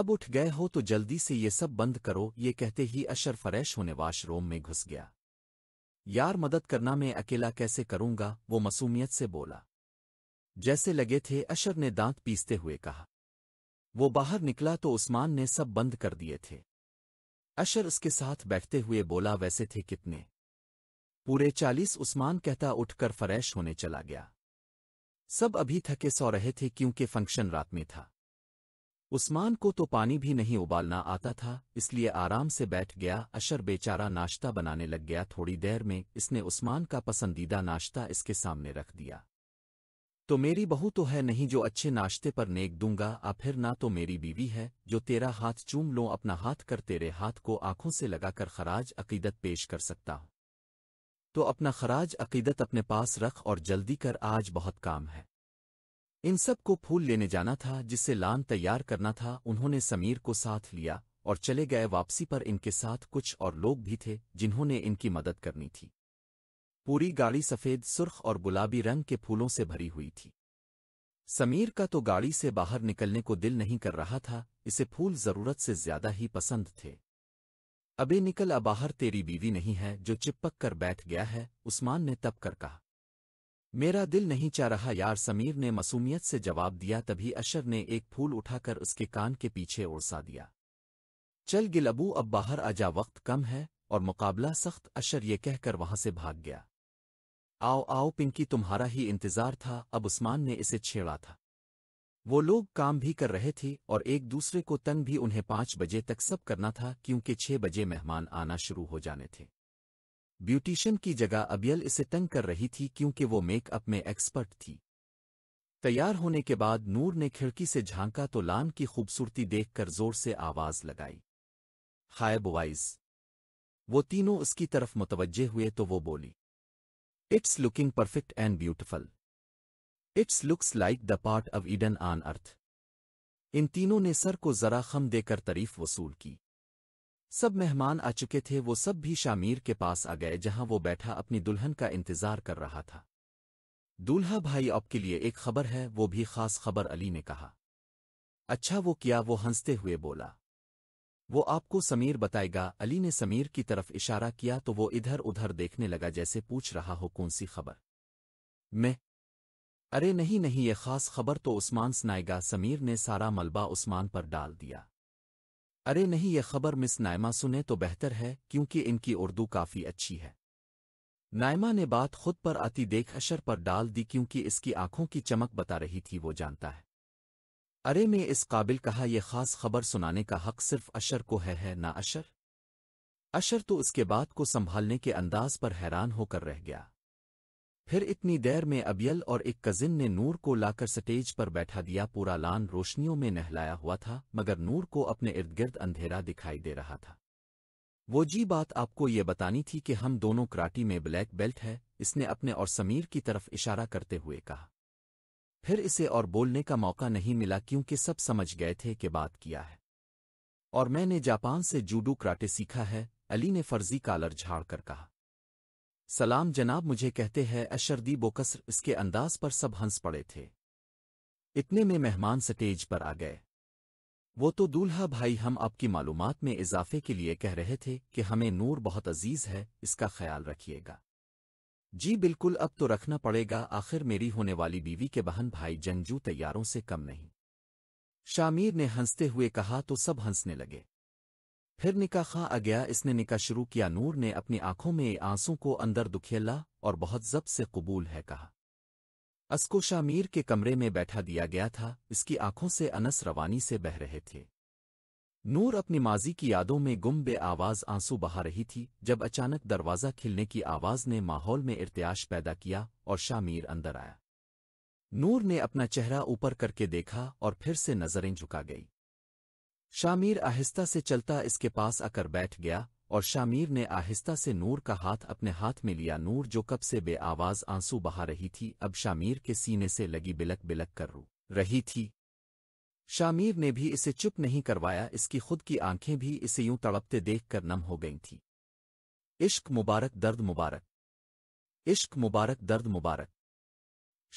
अब उठ गए हो तो जल्दी से ये सब बंद करो ये कहते ही अशर फरैश होने वाशरूम में घुस गया यार मदद करना मैं अकेला कैसे करूंगा वो मसूमियत से बोला जैसे लगे थे अशर ने दांत पीसते हुए कहा वो बाहर निकला तो उस्मान ने सब बंद कर दिए थे अशर उसके साथ बैठते हुए बोला वैसे थे कितने पूरे चालीस उस्मान कहता उठकर फरैश होने चला गया सब अभी थके सौ रहे थे क्योंकि फंक्शन रात में था उस्मान को तो पानी भी नहीं उबालना आता था इसलिए आराम से बैठ गया अशर बेचारा नाश्ता बनाने लग गया थोड़ी देर में इसने उस्मान का पसंदीदा नाश्ता इसके सामने रख दिया तो मेरी बहू तो है नहीं जो अच्छे नाश्ते पर नेक दूंगा आ फिर ना तो मेरी बीवी है जो तेरा हाथ चूम लो अपना हाथ कर तेरे हाथ को आंखों से लगाकर खराज अकीदत पेश कर सकता हूं तो अपना खराज अकीदत अपने पास रख और जल्दी कर आज बहुत काम है इन सब को फूल लेने जाना था जिससे लान तैयार करना था उन्होंने समीर को साथ लिया और चले गए वापसी पर इनके साथ कुछ और लोग भी थे जिन्होंने इनकी मदद करनी थी पूरी गाड़ी सफ़ेद सुर्ख और गुलाबी रंग के फूलों से भरी हुई थी समीर का तो गाड़ी से बाहर निकलने को दिल नहीं कर रहा था इसे फूल ज़रूरत से ज़्यादा ही पसंद थे अबे निकल अब बाहर तेरी बीवी नहीं है जो चिपक कर बैठ गया है उस्मान ने तप कर कहा मेरा दिल नहीं चाह रहा यार समीर ने मसूमियत से जवाब दिया तभी अशर ने एक फूल उठाकर उसके कान के पीछे ओरसा दिया चल गिलबू अब बाहर आजा वक्त कम है और मुकाबला सख्त अशर ये कहकर वहां से भाग गया आओ आओ पिंकी तुम्हारा ही इंतजार था अब उस्मान ने इसे छेड़ा था वो लोग काम भी कर रहे थे और एक दूसरे को तंग भी उन्हें पांच बजे तक सब करना था क्योंकि छह बजे मेहमान आना शुरू हो जाने थे ब्यूटिशियन की जगह अबियल इसे तंग कर रही थी क्योंकि वो मेकअप में एक्सपर्ट थी तैयार होने के बाद नूर ने खिड़की से झांका तो लान की खूबसूरती देखकर जोर से आवाज लगाई हाय बुवाइज वो तीनों उसकी तरफ मुतवजे हुए तो वो बोली it's looking perfect and beautiful it's looks like the part of Eden on earth इन तीनों ने सर को जरा खम देकर तारीफ वसूल की सब मेहमान आ चुके थे वो सब भी शामीर के पास आ गए जहां वो बैठा अपनी दुल्हन का इंतजार कर रहा था दूल्हा भाई आपके लिए एक खबर है वो भी खास खबर अली ने कहा अच्छा वो किया वो हंसते हुए बोला वो आपको समीर बताएगा अली ने समीर की तरफ इशारा किया तो वो इधर उधर देखने लगा जैसे पूछ रहा हो कौन सी खबर मैं अरे नहीं नहीं ये खास खबर तो उस्मान सुनाएगा समीर ने सारा मलबा उस्मान पर डाल दिया अरे नहीं ये खबर मिस नायमा सुने तो बेहतर है क्योंकि इनकी उर्दू काफ़ी अच्छी है नायमा ने बात खुद पर आती देख अशर पर डाल दी क्योंकि इसकी आंखों की चमक बता रही थी वो जानता है अरे मैं इस काबिल कहा यह खास खबर सुनाने का हक सिर्फ अशर को है है ना अशर अशर तो उसके बात को संभालने के अंदाज पर हैरान होकर रह गया फिर इतनी देर में अबियल और एक कजिन ने नूर को लाकर स्टेज पर बैठा दिया पूरा लान रोशनियों में नहलाया हुआ था मगर नूर को अपने इर्द गिर्द अंधेरा दिखाई दे रहा था वो जी बात आपको ये बतानी थी कि हम दोनों कराटी में ब्लैक बेल्ट है इसने अपने और समीर की तरफ इशारा करते हुए कहा फिर इसे और बोलने का मौका नहीं मिला क्योंकि सब समझ गए थे कि बात किया है और मैंने जापान से जूडू कराटे सीखा है अली ने फर्जी कालर झाड़ कर कहा सलाम जनाब मुझे कहते हैं अशरदी बोकसर इसके अंदाज पर सब हंस पड़े थे इतने में मेहमान स्टेज पर आ गए वो तो दूल्हा भाई हम आपकी मालूमात में इजाफे के लिए कह रहे थे कि हमें नूर बहुत अजीज है इसका ख्याल रखिएगा जी बिल्कुल अब तो रखना पड़ेगा आखिर मेरी होने वाली बीवी के बहन भाई जंगजू तैयारों से कम नहीं शामीर ने हंसते हुए कहा तो सब हंसने लगे फिर निका खा आ गया इसने निका शुरू किया नूर ने अपनी आंखों में आंसू को अंदर दुखेला और बहुत जब से कबूल है कहा असको शामीर के कमरे में बैठा दिया गया था इसकी आंखों से अनस रवानी से बह रहे थे नूर अपनी माजी की यादों में गुम बे आवाज़ आंसू बहा रही थी जब अचानक दरवाज़ा खिलने की आवाज़ ने माहौल में इर्त्याश पैदा किया और शामीर अंदर आया नूर ने अपना चेहरा ऊपर करके देखा और फिर से नज़रें झुका गई शामीर आहिस्ता से चलता इसके पास आकर बैठ गया और शामीर ने आहिस्ता से नूर का हाथ अपने हाथ में लिया नूर जो कब से बेआवाज़ आंसू बहा रही थी अब शामीर के सीने से लगी बिलक बिलक कर रू रही थी शामीर ने भी इसे चुप नहीं करवाया इसकी खुद की आंखें भी इसे यूं तड़पते देख कर नम हो गई थीं इश्क मुबारक दर्द मुबारक इश्क मुबारक दर्द मुबारक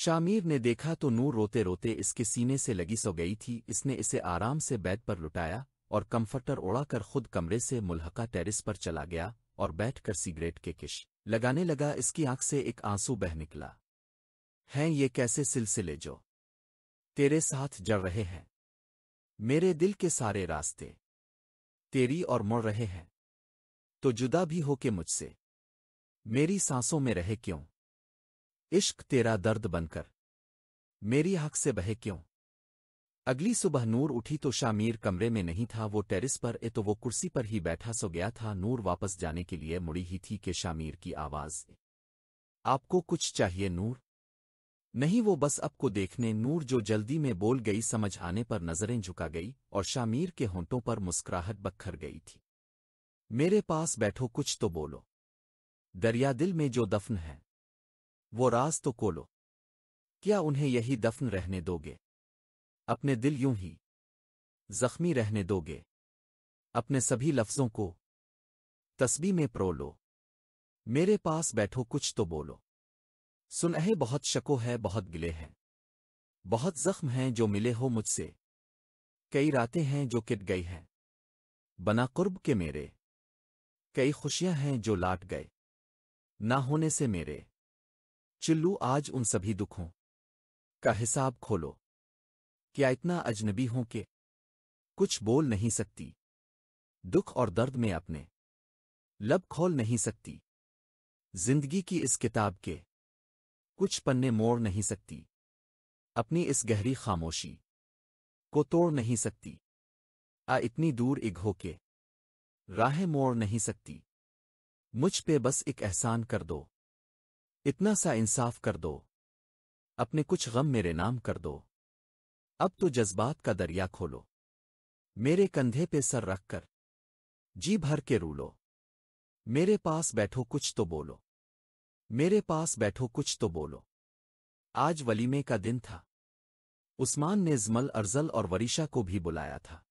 शामीर ने देखा तो नूर रोते रोते इसके सीने से लगी सो गई थी इसने इसे आराम से बेड पर लुटाया और कम्फर्टर ओढ़ाकर खुद कमरे से मुलहका टेरिस पर चला गया और बैठकर सिगरेट के किश लगाने लगा इसकी आंख से एक आंसू बह निकला हैं ये कैसे सिलसिले जो तेरे साथ जड़ रहे हैं मेरे दिल के सारे रास्ते तेरी और मुड़ रहे हैं तो जुदा भी हो के मुझसे मेरी सांसों में रहे क्यों इश्क तेरा दर्द बनकर मेरी हक से बहे क्यों अगली सुबह नूर उठी तो शामीर कमरे में नहीं था वो टेरिस पर ए तो वो कुर्सी पर ही बैठा सो गया था नूर वापस जाने के लिए मुड़ी ही थी कि शामीर की आवाज आपको कुछ चाहिए नूर नहीं वो बस अब को देखने नूर जो जल्दी में बोल गई समझ आने पर नज़रें झुका गई और शामीर के होंटों पर मुस्कुराहट बखर गई थी मेरे पास बैठो कुछ तो बोलो दरिया दिल में जो दफन है वो राज तो कोलो क्या उन्हें यही दफन रहने दोगे अपने दिल यूं ही जख्मी रहने दोगे अपने सभी लफ्जों को तस्बी में प्रो लो मेरे पास बैठो कुछ तो बोलो सुनहे बहुत शको है बहुत गिले हैं बहुत जख्म हैं जो मिले हो मुझसे कई रातें हैं जो किट गई हैं बना कुर्ब के मेरे कई खुशियां हैं जो लाट गए ना होने से मेरे चिल्लू आज उन सभी दुखों का हिसाब खोलो क्या इतना अजनबी हूं कि कुछ बोल नहीं सकती दुख और दर्द में अपने लब खोल नहीं सकती जिंदगी की इस किताब के कुछ पन्ने मोड़ नहीं सकती अपनी इस गहरी खामोशी को तोड़ नहीं सकती आ इतनी दूर इग हो के राहें मोड़ नहीं सकती मुझ पे बस एक एहसान कर दो इतना सा इंसाफ कर दो अपने कुछ गम मेरे नाम कर दो अब तो जज्बात का दरिया खोलो मेरे कंधे पे सर रखकर जी भर के रू लो मेरे पास बैठो कुछ तो बोलो मेरे पास बैठो कुछ तो बोलो आज वलीमे का दिन था उस्मान ने जमल अर्जल और वरीशा को भी बुलाया था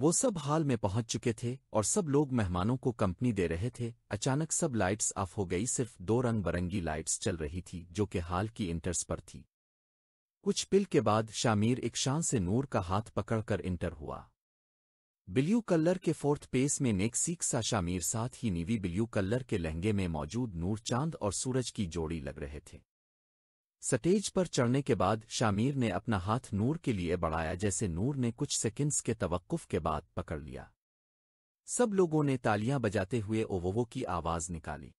वो सब हाल में पहुंच चुके थे और सब लोग मेहमानों को कंपनी दे रहे थे अचानक सब लाइट्स ऑफ हो गई सिर्फ दो रंग बरंगी लाइट्स चल रही थी जो कि हाल की इंटर्स पर थी कुछ पिल के बाद शामीर इकशान से नूर का हाथ पकड़कर इंटर हुआ बिल्यू कलर के फोर्थ पेस में नेक सीख साशा मीर साथ ही नीवी बिल्यू कलर के लहंगे में मौजूद नूर चांद और सूरज की जोड़ी लग रहे थे स्टेज पर चढ़ने के बाद शामीर ने अपना हाथ नूर के लिए बढ़ाया जैसे नूर ने कुछ सेकंड्स के तवक्कुफ के बाद पकड़ लिया सब लोगों ने तालियां बजाते हुए ओवोवो की आवाज़ निकाली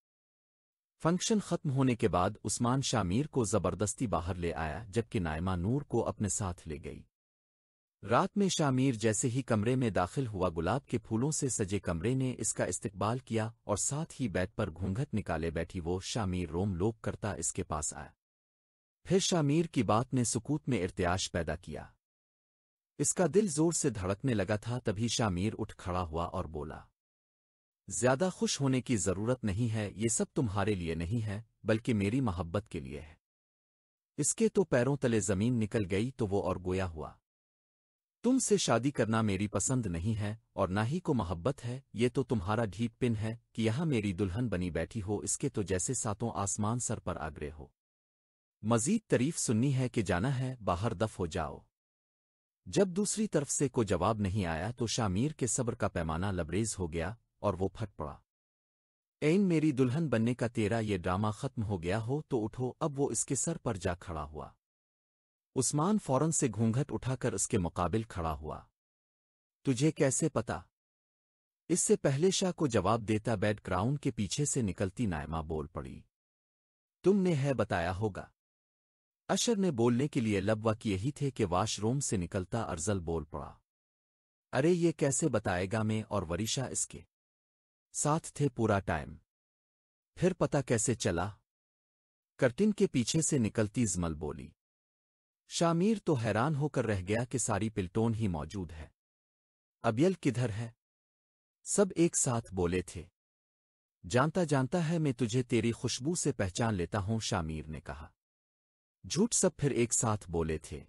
फंक्शन खत्म होने के बाद उस्मान शामीर को ज़बरदस्ती बाहर ले आया जबकि नायमा नूर को अपने साथ ले गई रात में शामीर जैसे ही कमरे में दाखिल हुआ गुलाब के फूलों से सजे कमरे ने इसका इस्तकबाल किया और साथ ही बैट पर घूंघट निकाले बैठी वो शामीर रोम लोप करता इसके पास आया फिर शामीर की बात ने सुकूत में इर्त्याश पैदा किया इसका दिल जोर से धड़कने लगा था तभी शामीर उठ खड़ा हुआ और बोला ज्यादा खुश होने की जरूरत नहीं है ये सब तुम्हारे लिए नहीं है बल्कि मेरी मोहब्बत के लिए है इसके तो पैरों तले जमीन निकल गई तो वो और गोया हुआ तुमसे शादी करना मेरी पसंद नहीं है और ना ही को मोहब्बत है ये तो तुम्हारा ढीप पिन है कि यह मेरी दुल्हन बनी बैठी हो इसके तो जैसे सातों आसमान सर पर आग्रह हो मजीद तरीफ सुननी है कि जाना है बाहर दफ हो जाओ जब दूसरी तरफ से कोई जवाब नहीं आया तो शामीर के सब्र का पैमाना लबरेज हो गया और वो फट पड़ा एन मेरी दुल्हन बनने का तेरा ये ड्रामा खत्म हो गया हो तो उठो अब वो इसके सर पर जा खड़ा हुआ उस्मान फौरन से घूंघट उठाकर उसके मुकाबिल खड़ा हुआ तुझे कैसे पता इससे पहले शाह को जवाब देता क्राउन के पीछे से निकलती नायमा बोल पड़ी तुमने है बताया होगा अशर ने बोलने के लिए लबवा किए ही थे कि वॉशरूम से निकलता अर्जल बोल पड़ा अरे ये कैसे बताएगा मैं और वरीशा इसके साथ थे पूरा टाइम फिर पता कैसे चला कर्टिन के पीछे से निकलती जमल बोली शामिर तो हैरान होकर रह गया कि सारी पिल्टोन ही मौजूद है अबियल किधर है सब एक साथ बोले थे जानता जानता है मैं तुझे तेरी खुशबू से पहचान लेता हूं शामीर ने कहा झूठ सब फिर एक साथ बोले थे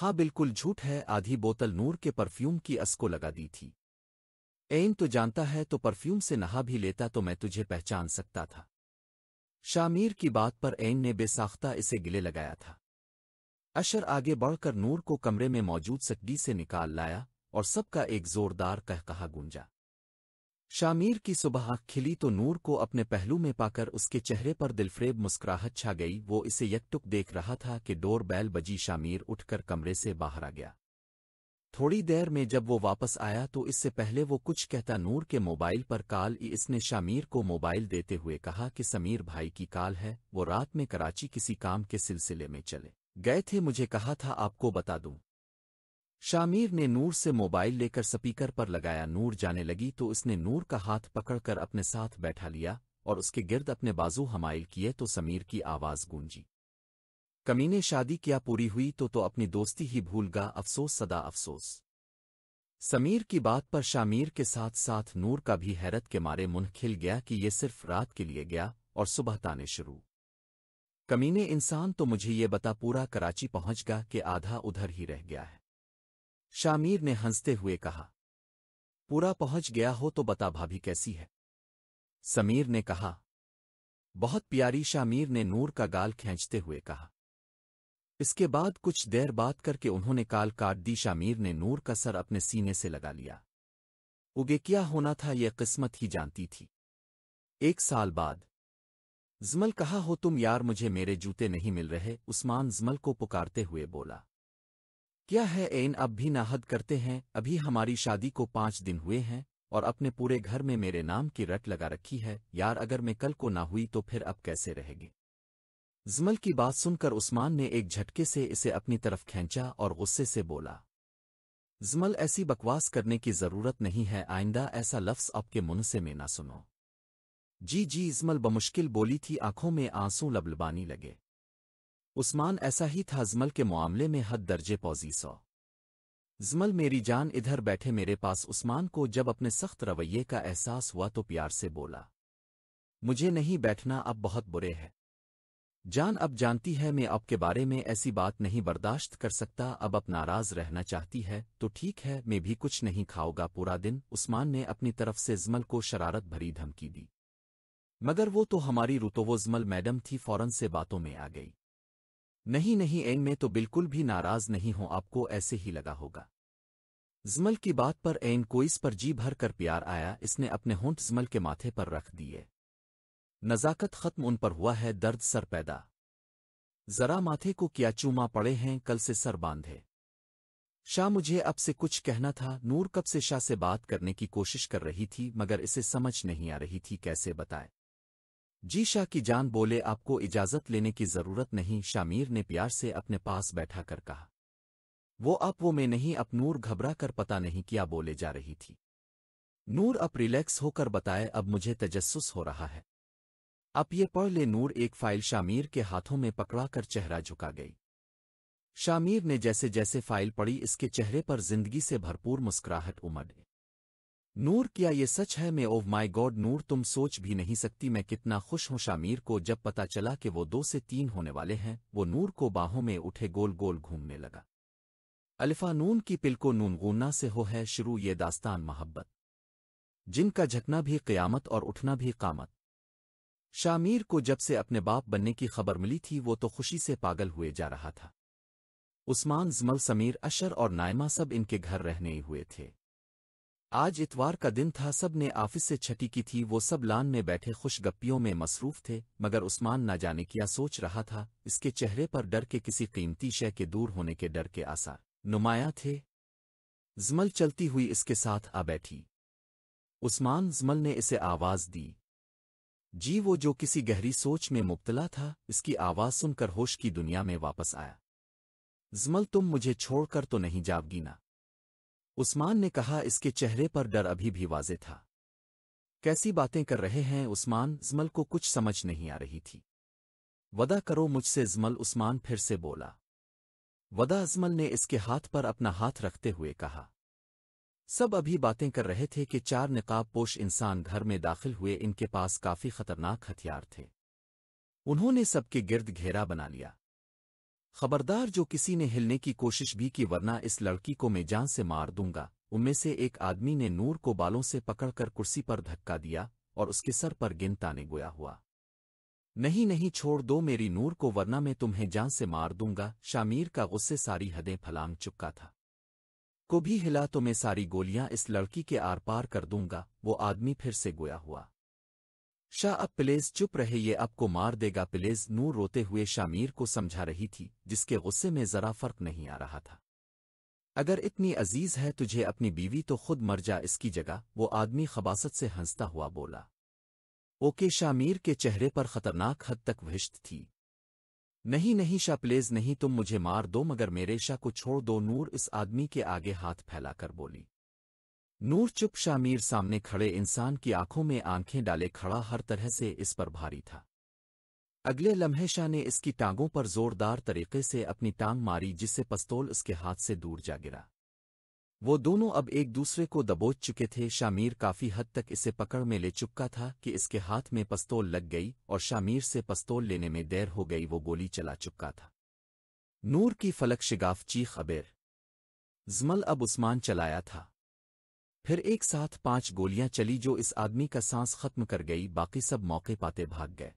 हाँ बिल्कुल झूठ है आधी बोतल नूर के परफ्यूम की असको लगा दी थी एन तो जानता है तो परफ्यूम से नहा भी लेता तो मैं तुझे पहचान सकता था शामीर की बात पर एन ने बेसाख्ता इसे गिले लगाया था अशर आगे बढ़कर नूर को कमरे में मौजूद सकडी से निकाल लाया और सबका एक जोरदार कह कहा गूंजा शामीर की सुबह खिली तो नूर को अपने पहलू में पाकर उसके चेहरे पर दिलफ्रेब मुस्कुराहट छा गई वो इसे यकटुक देख रहा था कि डोर बैल बजी शामीर उठकर कमरे से बाहर आ गया थोड़ी देर में जब वो वापस आया तो इससे पहले वो कुछ कहता नूर के मोबाइल पर काल इसने शामीर को मोबाइल देते हुए कहा कि समीर भाई की काल है वो रात में कराची किसी काम के सिलसिले में चले गए थे मुझे कहा था आपको बता दूं शामिर ने नूर से मोबाइल लेकर स्पीकर पर लगाया नूर जाने लगी तो उसने नूर का हाथ पकड़कर अपने साथ बैठा लिया और उसके गिर्द अपने बाजू हमाइल किए तो समीर की आवाज़ गूंजी कमीने शादी किया पूरी हुई तो तो अपनी दोस्ती ही भूल गा अफसोस सदा अफसोस समीर की बात पर शामिर के साथ साथ नूर का भी हैरत के मारे मुंह खिल गया कि ये सिर्फ रात के लिए गया और सुबह ताने शुरू कमीने इंसान तो मुझे ये बता पूरा कराची पहुंचगा कि आधा उधर ही रह गया है शामीर ने हंसते हुए कहा पूरा पहुंच गया हो तो बता भाभी कैसी है समीर ने कहा बहुत प्यारी शामीर ने नूर का गाल खींचते हुए कहा इसके बाद कुछ देर बात करके उन्होंने काल काट दी शामीर ने नूर का सर अपने सीने से लगा लिया उगे क्या होना था यह किस्मत ही जानती थी एक साल बाद जमल कहा हो तुम यार मुझे मेरे जूते नहीं मिल रहे उस्मान जमल को पुकारते हुए बोला क्या है एन अब भी नाहद करते हैं अभी हमारी शादी को पाँच दिन हुए हैं और अपने पूरे घर में मेरे नाम की रट लगा रखी है यार अगर मैं कल को ना हुई तो फिर अब कैसे रहेगी जमल की बात सुनकर उस्मान ने एक झटके से इसे अपनी तरफ खींचा और गुस्से से बोला जमल ऐसी बकवास करने की जरूरत नहीं है आइंदा ऐसा लफ्ज़ आपके मुनसे से मैं ना सुनो जी जी इजमल बमुश्किल बोली थी आंखों में आंसू लबलबानी लगे उस्मान ऐसा ही था अजमल के मामले में हद दर्जे पौजी सौ जमल मेरी जान इधर बैठे मेरे पास उस्मान को जब अपने सख्त रवैये का एहसास हुआ तो प्यार से बोला मुझे नहीं बैठना अब बहुत बुरे है जान अब जानती है मैं आपके बारे में ऐसी बात नहीं बर्दाश्त कर सकता अब अब नाराज रहना चाहती है तो ठीक है मैं भी कुछ नहीं खाऊगा पूरा दिन उस्मान ने अपनी तरफ से जमल को शरारत भरी धमकी दी मगर वो तो हमारी रुतोवोजमल मैडम थी फौरन से बातों में आ गई नहीं नहीं एंग में तो बिल्कुल भी नाराज नहीं हो आपको ऐसे ही लगा होगा जमल की बात पर एन को इस पर जी भर कर प्यार आया इसने अपने होंठ जमल के माथे पर रख दिए नज़ाकत खत्म उन पर हुआ है दर्द सर पैदा जरा माथे को क्या चूमा पड़े हैं कल से सर बांधे शाह मुझे अब से कुछ कहना था नूर कब से शाह से बात करने की कोशिश कर रही थी मगर इसे समझ नहीं आ रही थी कैसे बताए जी शाह की जान बोले आपको इजाजत लेने की जरूरत नहीं शामीर ने प्यार से अपने पास बैठा कर कहा वो आप वो में नहीं अब नूर घबरा कर पता नहीं क्या बोले जा रही थी नूर अब रिलैक्स होकर बताए अब मुझे तजस्सुस हो रहा है अब ये पढ़ ले नूर एक फाइल शामीर के हाथों में पकड़ा कर चेहरा झुका गई शामीर ने जैसे जैसे फाइल पड़ी इसके चेहरे पर जिंदगी से भरपूर मुस्कुराहट उमड़ नूर क्या ये सच है मैं ओव माई गॉड नूर तुम सोच भी नहीं सकती मैं कितना खुश हूं शामीर को जब पता चला कि वो दो से तीन होने वाले हैं वो नूर को बाहों में उठे गोल गोल घूमने लगा अल्फा नून की पिल को से हो है शुरू ये दास्तान मोहब्बत जिनका झकना भी क़यामत और उठना भी कामत शामीर को जब से अपने बाप बनने की खबर मिली थी वो तो खुशी से पागल हुए जा रहा था उस्मान जमल समीर अशर और नायमा सब इनके घर रहने हुए थे आज इतवार का दिन था सब ने ऑफिस से छटी की थी वो सब लान में बैठे खुशगप्पियों में मसरूफ थे मगर उस्मान ना जाने किया सोच रहा था इसके चेहरे पर डर के किसी कीमती शय के दूर होने के डर के आसार नुमाया थे जमल चलती हुई इसके साथ आ बैठी उस्मान जमल ने इसे आवाज़ दी जी वो जो किसी गहरी सोच में मुबतला था इसकी आवाज़ सुनकर होश की दुनिया में वापस आया जमल तुम मुझे छोड़कर तो नहीं जावगी ना उस्मान ने कहा इसके चेहरे पर डर अभी भी वाजे था कैसी बातें कर रहे हैं उस्मान जमल को कुछ समझ नहीं आ रही थी वदा करो मुझसे जमल उस्मान फिर से बोला वदा अजमल ने इसके हाथ पर अपना हाथ रखते हुए कहा सब अभी बातें कर रहे थे कि चार निकाब पोश इंसान घर में दाखिल हुए इनके पास काफी खतरनाक हथियार थे उन्होंने सबके गिर्द घेरा बना लिया खबरदार जो किसी ने हिलने की कोशिश भी की वरना इस लड़की को मैं जान से मार दूंगा उनमें से एक आदमी ने नूर को बालों से पकड़कर कुर्सी पर धक्का दिया और उसके सर पर गिनताने गोया हुआ नहीं नहीं छोड़ दो मेरी नूर को वरना मैं तुम्हें जान से मार दूंगा शामीर का गुस्से सारी हदें फलाम चुका था को भी हिला तो मैं सारी गोलियां इस लड़की के आर पार कर दूंगा वो आदमी फिर से गोया हुआ शाह अब प्लेज चुप रहे ये अब को मार देगा प्लेज नूर रोते हुए शामीर को समझा रही थी जिसके गुस्से में जरा फर्क नहीं आ रहा था अगर इतनी अजीज है तुझे अपनी बीवी तो खुद मर जा इसकी जगह वो आदमी खबासत से हंसता हुआ बोला ओके शामीर के चेहरे पर खतरनाक हद तक वहिश्त थी नहीं नहीं शाह प्लेज नहीं तुम मुझे मार दो मगर मेरे शाह को छोड़ दो नूर इस आदमी के आगे हाथ फैलाकर बोली नूर चुप शामीर सामने खड़े इंसान की आंखों में आंखें डाले खड़ा हर तरह से इस पर भारी था अगले लम्हे शाह ने इसकी टांगों पर जोरदार तरीके से अपनी टांग मारी जिससे पस्तौल उसके हाथ से दूर जा गिरा वो दोनों अब एक दूसरे को दबोच चुके थे शामीर काफी हद तक इसे पकड़ में ले चुका था कि इसके हाथ में पस्तौल लग गई और शामीर से पस्तौल लेने में देर हो गई वो गोली चला चुका था नूर की फलक शिगाफ चीख अबेर जमल अब उस्मान चलाया था फिर एक साथ पांच गोलियां चली जो इस आदमी का सांस खत्म कर गई बाकी सब मौके पाते भाग गए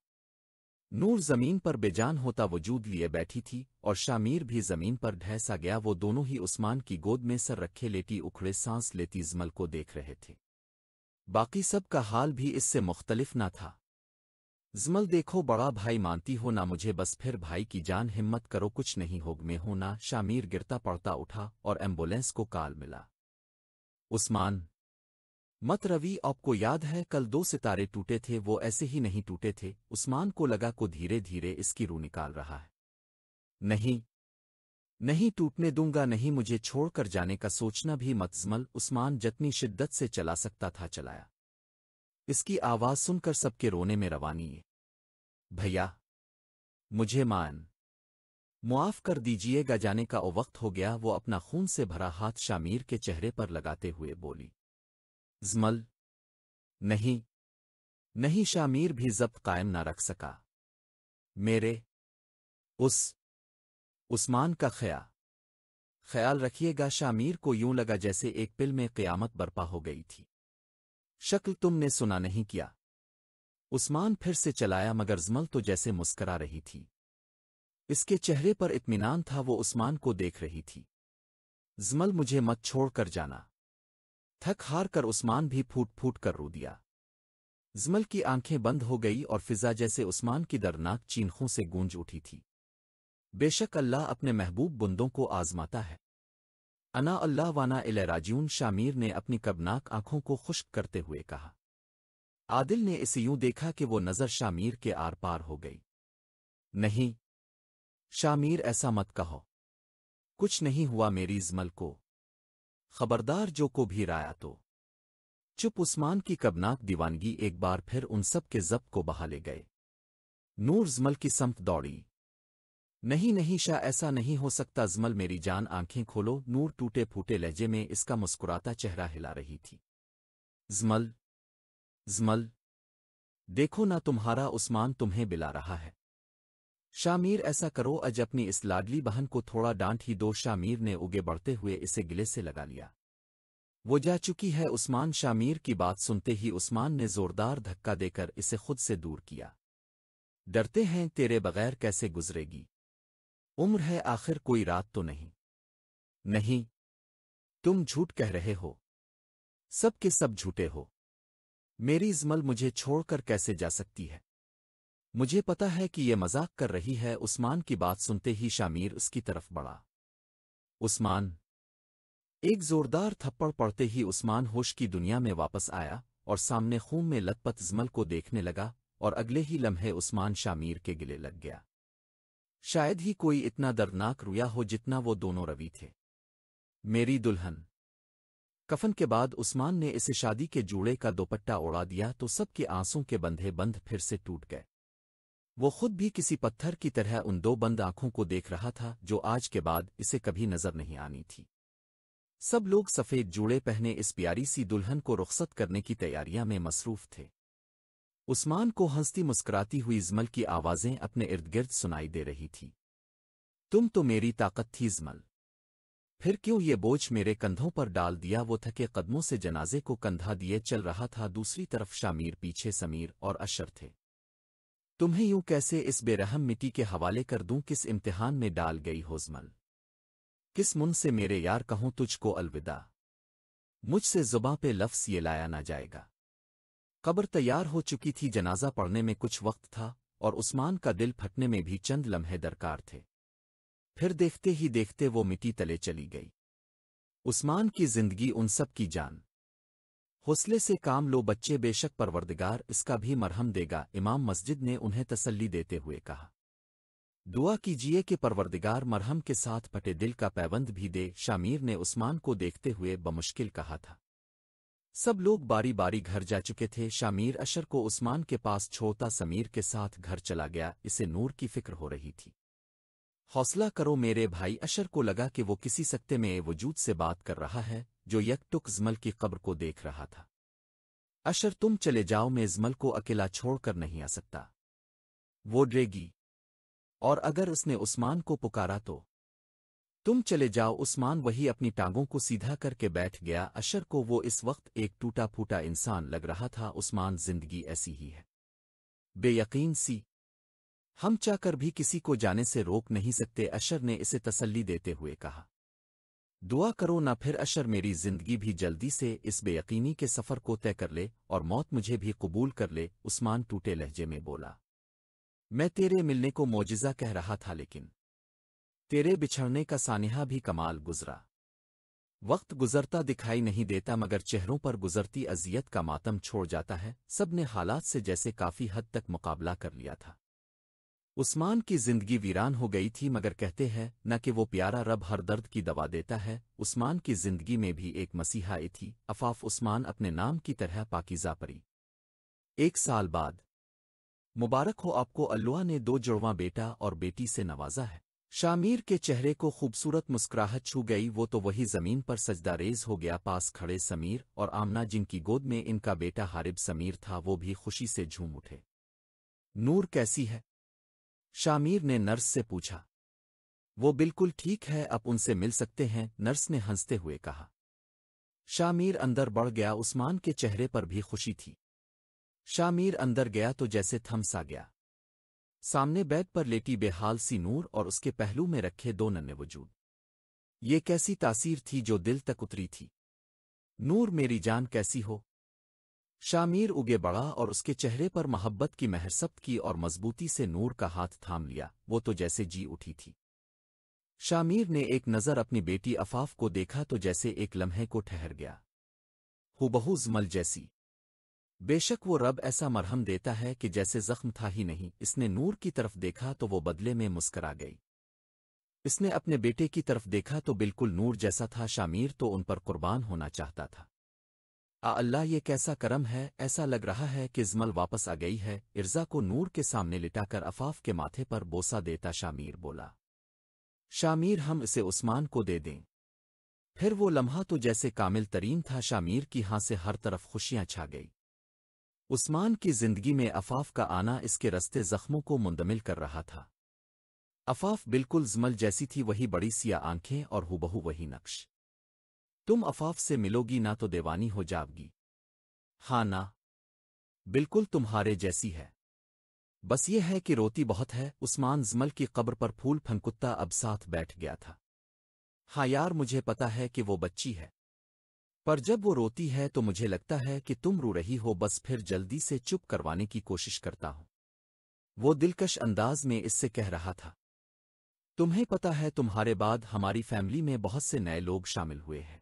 नूर जमीन पर बेजान होता वजूद लिए बैठी थी और शामीर भी जमीन पर ढहसा गया वो दोनों ही उस्मान की गोद में सर रखे लेटी उखड़े सांस लेती जमल को देख रहे थे बाकी सब का हाल भी इससे मुख्तलिफ ना था जमल देखो बड़ा भाई मानती हो ना मुझे बस फिर भाई की जान हिम्मत करो कुछ नहीं होग में हो ना शामीर गिरता पड़ता उठा और एम्बुलेंस को काल मिला उस्मान मत रवि आपको याद है कल दो सितारे टूटे थे वो ऐसे ही नहीं टूटे थे उस्मान को लगा को धीरे धीरे इसकी रू निकाल रहा है नहीं नहीं टूटने दूंगा नहीं मुझे छोड़कर जाने का सोचना भी मतजमल उस्मान जतनी शिद्दत से चला सकता था चलाया इसकी आवाज़ सुनकर सबके रोने में रवानी भैया मुझे मान मुआफ़ कर दीजिएगा जाने का वो वक्त हो गया वो अपना खून से भरा हाथ शामीर के चेहरे पर लगाते हुए बोली जमल नहीं नहीं शामीर भी जब्त कायम न रख सका मेरे उस उस्मान का खया ख्याल रखिएगा शामीर को यूं लगा जैसे एक पिल में क़यामत बर्पा हो गई थी शक्ल तुमने सुना नहीं किया उस्मान फिर से चलाया मगर जमल तो जैसे मुस्करा रही थी इसके चेहरे पर इत्मीनान था वो उस्मान को देख रही थी जमल मुझे मत छोड़ कर जाना थक हार कर उस्मान भी फूट फूट कर रो दिया जमल की आंखें बंद हो गई और फिजा जैसे उस्मान की दर्दनाक चीनखों से गूंज उठी थी बेशक अल्लाह अपने महबूब बुंदों को आजमाता है अना अल्लाह वाना राजून शामीर ने अपनी कबनाक आंखों को खुश्क करते हुए कहा आदिल ने इसे यूं देखा कि वो नज़र शामीर के आर पार हो गई नहीं शामीर ऐसा मत कहो कुछ नहीं हुआ मेरी इजमल को खबरदार जो को भी राया तो चुप उस्मान की कबनाक दीवानगी एक बार फिर उन सब के जब को बहा ले गए नूर जमल की समत दौड़ी नहीं नहीं शाह ऐसा नहीं हो सकता जमल मेरी जान आंखें खोलो नूर टूटे फूटे लहजे में इसका मुस्कुराता चेहरा हिला रही थी जमल जमल देखो ना तुम्हारा उस्मान तुम्हें बिला रहा है शामीर ऐसा करो अज अपनी इस लाडली बहन को थोड़ा डांट ही दो शामीर ने उगे बढ़ते हुए इसे गिले से लगा लिया वो जा चुकी है उस्मान शामीर की बात सुनते ही उस्मान ने जोरदार धक्का देकर इसे खुद से दूर किया डरते हैं तेरे बगैर कैसे गुजरेगी उम्र है आखिर कोई रात तो नहीं नहीं तुम झूठ कह रहे हो सब के सब झूठे हो मेरी इजमल मुझे छोड़कर कैसे जा सकती है मुझे पता है कि ये मजाक कर रही है उस्मान की बात सुनते ही शामीर उसकी तरफ बढ़ा उस्मान एक जोरदार थप्पड़ पड़ते ही उस्मान होश की दुनिया में वापस आया और सामने खून में लतपत जमल को देखने लगा और अगले ही लम्हे उस्मान शामीर के गिले लग गया शायद ही कोई इतना दर्दनाक रुया हो जितना वो दोनों रवि थे मेरी दुल्हन कफन के बाद उस्मान ने इसे शादी के जूड़े का दोपट्टा उड़ा दिया तो सबके आंसू के बंधे बंध फिर से टूट गए वो खुद भी किसी पत्थर की तरह उन दो बंद आंखों को देख रहा था जो आज के बाद इसे कभी नजर नहीं आनी थी सब लोग सफ़ेद जूड़े पहने इस प्यारी सी दुल्हन को रुख्सत करने की तैयारियां में मसरूफ थे उस्मान को हंसती मुस्कुराती हुई इजमल की आवाज़ें अपने इर्द गिर्द सुनाई दे रही थी तुम तो मेरी ताकत थी इजमल फिर क्यों ये बोझ मेरे कंधों पर डाल दिया वो थके कदमों से जनाजे को कंधा दिए चल रहा था दूसरी तरफ शामीर पीछे समीर और अशर थे तुम्हें यूं कैसे इस बेरहम मिट्टी के हवाले कर दूं किस इम्तिहान में डाल गई होजमल किस मुन से मेरे यार कहूं तुझको अलविदा मुझसे जुबा पे लफ्स ये लाया ना जाएगा कब्र तैयार हो चुकी थी जनाजा पढ़ने में कुछ वक्त था और उस्मान का दिल फटने में भी चंद लम्हे दरकार थे फिर देखते ही देखते वो मिट्टी तले चली गई उस्मान की जिंदगी उन सब की जान हौसले से काम लो बच्चे बेशक परवरदिगार इसका भी मरहम देगा इमाम मस्जिद ने उन्हें तसल्ली देते हुए कहा दुआ कीजिए कि परवरदिगार मरहम के साथ फटे दिल का पैबंद भी दे शामीर ने उस्मान को देखते हुए बमुश्किल कहा था सब लोग बारी बारी घर जा चुके थे शामीर अशर को उस्मान के पास छोटा समीर के साथ घर चला गया इसे नूर की फिक्र हो रही थी हौसला करो मेरे भाई अशर को लगा कि वो किसी सत्ते में वजूद से बात कर रहा है जो यकटुक जमल की कब्र को देख रहा था अशर तुम चले जाओ मैं इजमल को अकेला छोड़कर नहीं आ सकता वो डरेगी और अगर उसने उस्मान को पुकारा तो तुम चले जाओ उस्मान वही अपनी टांगों को सीधा करके बैठ गया अशर को वो इस वक्त एक टूटा फूटा इंसान लग रहा था उस्मान जिंदगी ऐसी ही है बेयकीन सी हम चाहकर भी किसी को जाने से रोक नहीं सकते अशर ने इसे तसल्ली देते हुए कहा दुआ करो ना फिर अशर मेरी जिंदगी भी जल्दी से इस बेयकीनी के सफ़र को तय कर ले और मौत मुझे भी कबूल कर ले उस्मान टूटे लहजे में बोला मैं तेरे मिलने को मोजिज़ा कह रहा था लेकिन तेरे बिछड़ने का सानिहा भी कमाल गुजरा वक्त गुजरता दिखाई नहीं देता मगर चेहरों पर गुजरती अजियत का मातम छोड़ जाता है सबने हालात से जैसे काफ़ी हद तक मुकाबला कर लिया था उस्मान की जिंदगी वीरान हो गई थी मगर कहते हैं न कि वो प्यारा रब हर दर्द की दवा देता है उस्मान की जिंदगी में भी एक मसीहाई थी अफाफ उस्मान अपने नाम की तरह पाकिजा परी एक साल बाद मुबारक हो आपको अल्लाह ने दो जुड़वा बेटा और बेटी से नवाजा है शामीर के चेहरे को खूबसूरत मुस्कुराहट छू गई वो तो वही जमीन पर सजदारेज हो गया पास खड़े समीर और आमना जिनकी गोद में इनका बेटा हारिब समीर था वो भी खुशी से झूम उठे नूर कैसी है शामीर ने नर्स से पूछा वो बिल्कुल ठीक है अब उनसे मिल सकते हैं नर्स ने हंसते हुए कहा शामीर अंदर बढ़ गया उस्मान के चेहरे पर भी खुशी थी शामीर अंदर गया तो जैसे थमसा गया सामने बेड पर लेटी बेहाल सी नूर और उसके पहलू में रखे दो नन्हे वजूद ये कैसी तासीर थी जो दिल तक उतरी थी नूर मेरी जान कैसी हो शामीर उगे बड़ा और उसके चेहरे पर मोहब्बत की महरसप की और मजबूती से नूर का हाथ थाम लिया वो तो जैसे जी उठी थी शामीर ने एक नज़र अपनी बेटी अफाफ को देखा तो जैसे एक लम्हे को ठहर गया हुबहू जमल जैसी बेशक वो रब ऐसा मरहम देता है कि जैसे जख्म था ही नहीं इसने नूर की तरफ देखा तो वो बदले में मुस्करा गई इसने अपने बेटे की तरफ देखा तो बिल्कुल नूर जैसा था शामीर तो उन पर कुर्बान होना चाहता था आ अल्लाह ये कैसा करम है ऐसा लग रहा है कि जमल वापस आ गई है इर्जा को नूर के सामने लिटाकर अफाफ के माथे पर बोसा देता शामीर बोला शामीर हम इसे उस्मान को दे दें फिर वो लम्हा तो जैसे कामिल तरीन था शामीर की हां से हर तरफ खुशियां छा गई उस्मान की जिंदगी में अफाफ का आना इसके रस्ते जख्मों को मुंदमिल कर रहा था अफाफ बिल्कुल जमल जैसी थी वही बड़ी सिया आंखें और हुबहू वही नक्श तुम अफाफ से मिलोगी ना तो देवानी हो जाओगी हाँ ना बिल्कुल तुम्हारे जैसी है बस ये है कि रोती बहुत है उस्मान जमल की कब्र पर फूल फनकुत्ता अब साथ बैठ गया था हाँ यार मुझे पता है कि वो बच्ची है पर जब वो रोती है तो मुझे लगता है कि तुम रो रही हो बस फिर जल्दी से चुप करवाने की कोशिश करता हूं वो दिलकश अंदाज में इससे कह रहा था तुम्हें पता है तुम्हारे बाद हमारी फैमिली में बहुत से नए लोग शामिल हुए हैं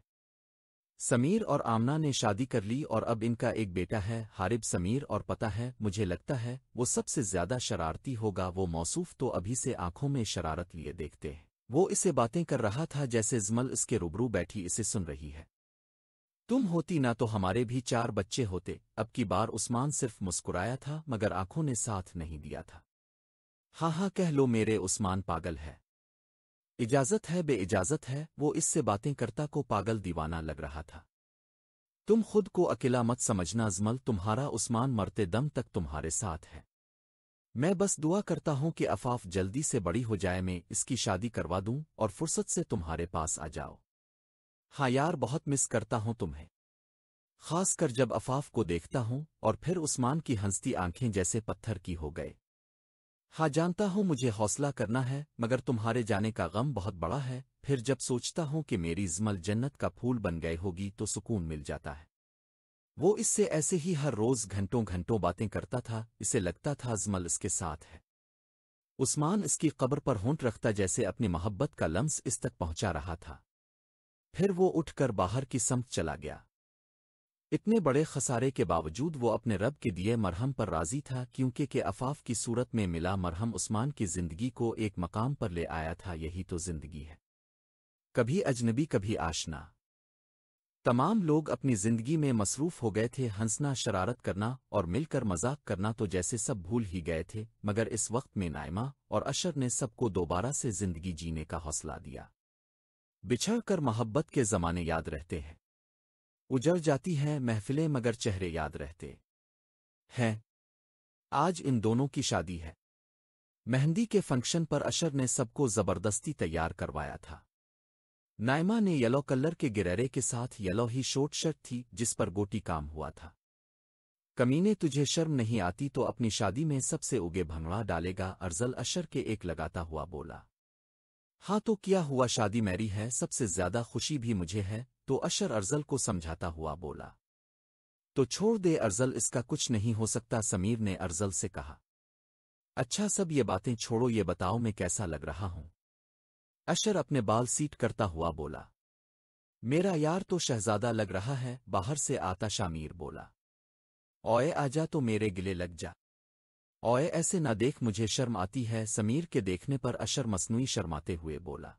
समीर और आमना ने शादी कर ली और अब इनका एक बेटा है हारिब समीर और पता है मुझे लगता है वो सबसे ज्यादा शरारती होगा वो मौसूफ तो अभी से आंखों में शरारत लिए देखते हैं वो इसे बातें कर रहा था जैसे जमल इसके रूबरू बैठी इसे सुन रही है तुम होती ना तो हमारे भी चार बच्चे होते अब की बार उस्मान सिर्फ मुस्कुराया था मगर आंखों ने साथ नहीं दिया था हाँ हाँ कह लो मेरे उस्मान पागल है इजाजत है बे इजाजत है वो इससे बातें करता को पागल दीवाना लग रहा था तुम खुद को अकेला मत समझना अजमल तुम्हारा उस्मान मरते दम तक तुम्हारे साथ है मैं बस दुआ करता हूं कि अफाफ जल्दी से बड़ी हो जाए मैं इसकी शादी करवा दूं और फुर्सत से तुम्हारे पास आ जाओ हाँ यार बहुत मिस करता हूं तुम्हें खासकर जब अफाफ को देखता हूं और फिर उस्मान की हंसती आंखें जैसे पत्थर की हो गए हाँ जानता हूँ मुझे हौसला करना है मगर तुम्हारे जाने का गम बहुत बड़ा है फिर जब सोचता हूँ कि मेरी जमल जन्नत का फूल बन गए होगी तो सुकून मिल जाता है वो इससे ऐसे ही हर रोज घंटों घंटों बातें करता था इसे लगता था अजमल इसके साथ है उस्मान इसकी कब्र पर होंट रखता जैसे अपनी मोहब्बत का लम्स इस तक पहुंचा रहा था फिर वो उठकर बाहर की समत चला गया इतने बड़े खसारे के बावजूद वो अपने रब के दिए मरहम पर राजी था क्योंकि के अफाफ की सूरत में मिला मरहम उस्मान की जिंदगी को एक मकाम पर ले आया था यही तो जिंदगी है कभी अजनबी कभी आशना तमाम लोग अपनी जिंदगी में मसरूफ हो गए थे हंसना शरारत करना और मिलकर मजाक करना तो जैसे सब भूल ही गए थे मगर इस वक्त में नायमा और अशर ने सबको दोबारा से जिंदगी जीने का हौसला दिया बिछड़ कर मोहब्बत के जमाने याद रहते हैं उजड़ जाती हैं महफिलें मगर चेहरे याद रहते हैं आज इन दोनों की शादी है मेहंदी के फंक्शन पर अशर ने सबको जबरदस्ती तैयार करवाया था नायमा ने येलो कलर के गिरेरे के साथ येलो ही शॉर्ट शर्ट थी जिस पर गोटी काम हुआ था कमीने तुझे शर्म नहीं आती तो अपनी शादी में सबसे उगे भंगड़ा डालेगा अर्जल अशर के एक लगाता हुआ बोला हाँ तो किया हुआ शादी मेरी है सबसे ज्यादा खुशी भी मुझे है तो अशर अर्जल को समझाता हुआ बोला तो छोड़ दे अर्जल इसका कुछ नहीं हो सकता समीर ने अर्जल से कहा अच्छा सब ये बातें छोड़ो ये बताओ मैं कैसा लग रहा हूं अशर अपने बाल सीट करता हुआ बोला मेरा यार तो शहजादा लग रहा है बाहर से आता शामीर बोला ओए आजा तो मेरे गिले लग जा ओए ऐसे न देख मुझे शर्म आती है समीर के देखने पर अशर मसनू शर्माते हुए बोला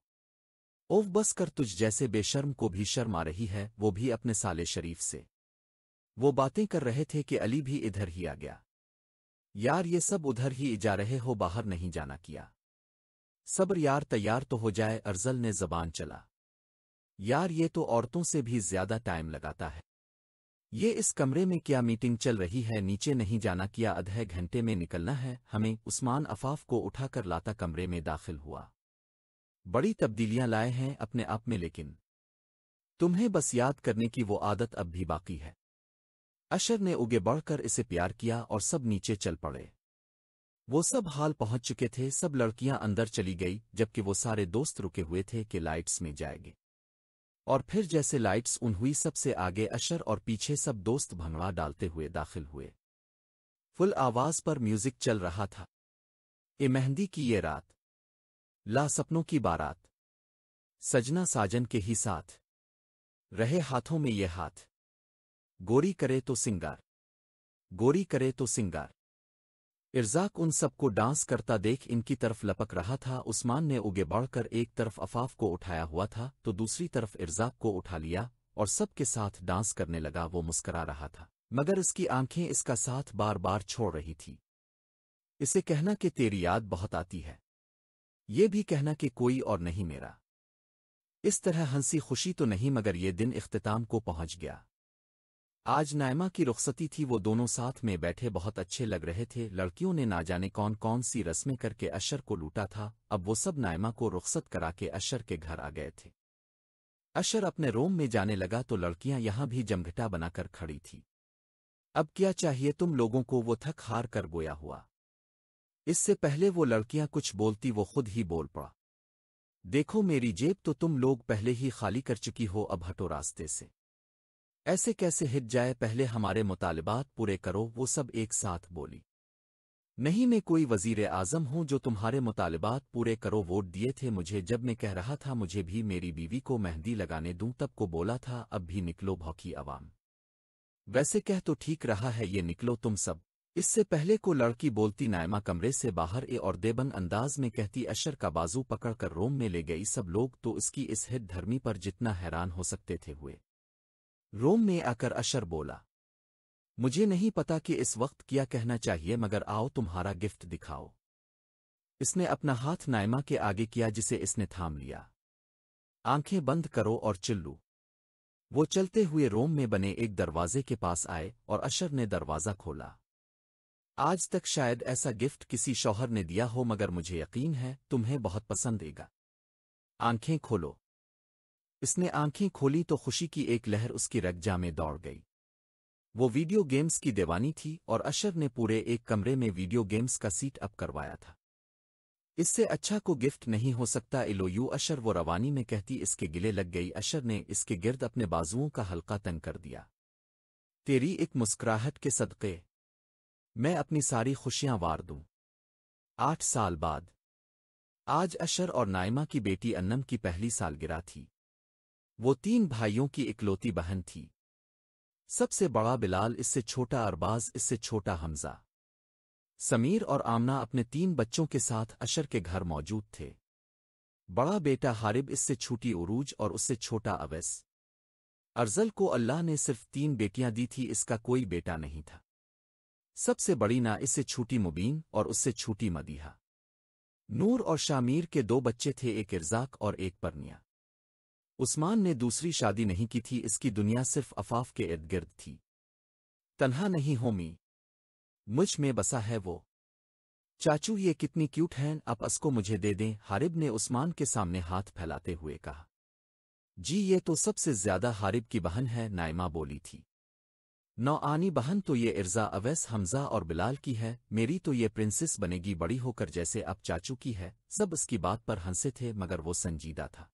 ओव बस कर तुझ जैसे बेशर्म को भी शर्म आ रही है वो भी अपने साले शरीफ से वो बातें कर रहे थे कि अली भी इधर ही आ गया यार ये सब उधर ही जा रहे हो बाहर नहीं जाना किया सब्र यार तैयार तो हो जाए अरजल ने जबान चला यार ये तो औरतों से भी ज्यादा टाइम लगाता है ये इस कमरे में क्या मीटिंग चल रही है नीचे नहीं जाना किया आधे घंटे में निकलना है हमें उस्मान अफाफ को उठाकर लाता कमरे में दाखिल हुआ बड़ी तब्दीलियां लाए हैं अपने आप में लेकिन तुम्हें बस याद करने की वो आदत अब भी बाकी है अशर ने उगे बढ़कर इसे प्यार किया और सब नीचे चल पड़े वो सब हाल पहुंच चुके थे सब लड़कियां अंदर चली गई जबकि वो सारे दोस्त रुके हुए थे कि लाइट्स में जाएंगे और फिर जैसे लाइट्स उन हुई सबसे आगे अशर और पीछे सब दोस्त भंगड़ा डालते हुए दाखिल हुए फुल आवाज पर म्यूजिक चल रहा था ए मेहंदी की ये रात ला सपनों की बारात सजना साजन के ही साथ रहे हाथों में ये हाथ गोरी करे तो सिंगार गोरी करे तो सिंगार इर्जाक उन सबको डांस करता देख इनकी तरफ लपक रहा था उस्मान ने उगे बढ़कर एक तरफ अफाफ को उठाया हुआ था तो दूसरी तरफ इर्जाक को उठा लिया और सबके साथ डांस करने लगा वो मुस्करा रहा था मगर इसकी आंखें इसका साथ बार बार छोड़ रही थी इसे कहना कि तेरी याद बहुत आती है ये भी कहना कि कोई और नहीं मेरा इस तरह हंसी खुशी तो नहीं मगर ये दिन इख्ताम को पहुंच गया आज नायमा की रुखसती थी वो दोनों साथ में बैठे बहुत अच्छे लग रहे थे लड़कियों ने ना जाने कौन कौन सी रस्में करके अशर को लूटा था अब वो सब नायमा को रुखसत करा के अशर के घर आ गए थे अशर अपने रोम में जाने लगा तो लड़कियां यहां भी जमघटा बनाकर खड़ी थी अब क्या चाहिए तुम लोगों को वो थक हार कर गोया हुआ इससे पहले वो लड़कियां कुछ बोलती वो खुद ही बोल पड़ा देखो मेरी जेब तो तुम लोग पहले ही खाली कर चुकी हो अब हटो रास्ते से ऐसे कैसे हिट जाए पहले हमारे मुतालबात पूरे करो वो सब एक साथ बोली नहीं मैं कोई वजीर आज़म हूं जो तुम्हारे मुतालबात पूरे करो वोट दिए थे मुझे जब मैं कह रहा था मुझे भी मेरी बीवी को मेहंदी लगाने दूं तब को बोला था अब भी निकलो भौकी अवाम वैसे कह तो ठीक रहा है ये निकलो तुम सब इससे पहले को लड़की बोलती नायमा कमरे से बाहर ए और देबंग अंदाज में कहती अशर का बाजू पकड़कर रोम में ले गई सब लोग तो इसकी इस हित धर्मी पर जितना हैरान हो सकते थे हुए रोम में आकर अशर बोला मुझे नहीं पता कि इस वक्त क्या कहना चाहिए मगर आओ तुम्हारा गिफ्ट दिखाओ इसने अपना हाथ नायमा के आगे किया जिसे इसने थाम लिया आंखें बंद करो और चिल्लू वो चलते हुए रोम में बने एक दरवाजे के पास आए और अशर ने दरवाज़ा खोला आज तक शायद ऐसा गिफ्ट किसी शौहर ने दिया हो मगर मुझे यकीन है तुम्हें बहुत पसंद देगा आंखें खोलो इसने आंखें खोली तो खुशी की एक लहर उसकी रगजा में दौड़ गई वो वीडियो गेम्स की दीवानी थी और अशर ने पूरे एक कमरे में वीडियो गेम्स का सीट अप करवाया था इससे अच्छा को गिफ्ट नहीं हो सकता इलोयू अशर वो रवानी में कहती इसके गिले लग गई अशर ने इसके गिर्द अपने बाजुओं का हल्का तंग कर दिया तेरी एक मुस्कुराहट के सदक़े मैं अपनी सारी खुशियां वार दूं आठ साल बाद आज अशर और नायमा की बेटी अन्नम की पहली सालगिरह थी वो तीन भाइयों की इकलौती बहन थी सबसे बड़ा बिलाल इससे छोटा अरबाज इससे छोटा हमजा समीर और आमना अपने तीन बच्चों के साथ अशर के घर मौजूद थे बड़ा बेटा हारिब इससे छोटी उरूज और उससे छोटा अवैस अरजल को अल्लाह ने सिर्फ तीन बेटियां दी थी इसका कोई बेटा नहीं था सबसे बड़ी ना इससे छोटी मुबीन और उससे छोटी मदीहा नूर और शामीर के दो बच्चे थे एक इर्जाक और एक परनिया उस्मान ने दूसरी शादी नहीं की थी इसकी दुनिया सिर्फ अफाफ के इर्द गिर्द थी तन्हा नहीं होमी मुझ में बसा है वो चाचू ये कितनी क्यूट हैं आप इसको मुझे दे दें हारिब ने उस्मान के सामने हाथ फैलाते हुए कहा जी ये तो सबसे ज्यादा हारिब की बहन है नायमा बोली थी नौआनी बहन तो ये इर्जा अवैस हमजा और बिलाल की है मेरी तो ये प्रिंसेस बनेगी बड़ी होकर जैसे अब चाचू की है सब इसकी बात पर हंसे थे मगर वो संजीदा था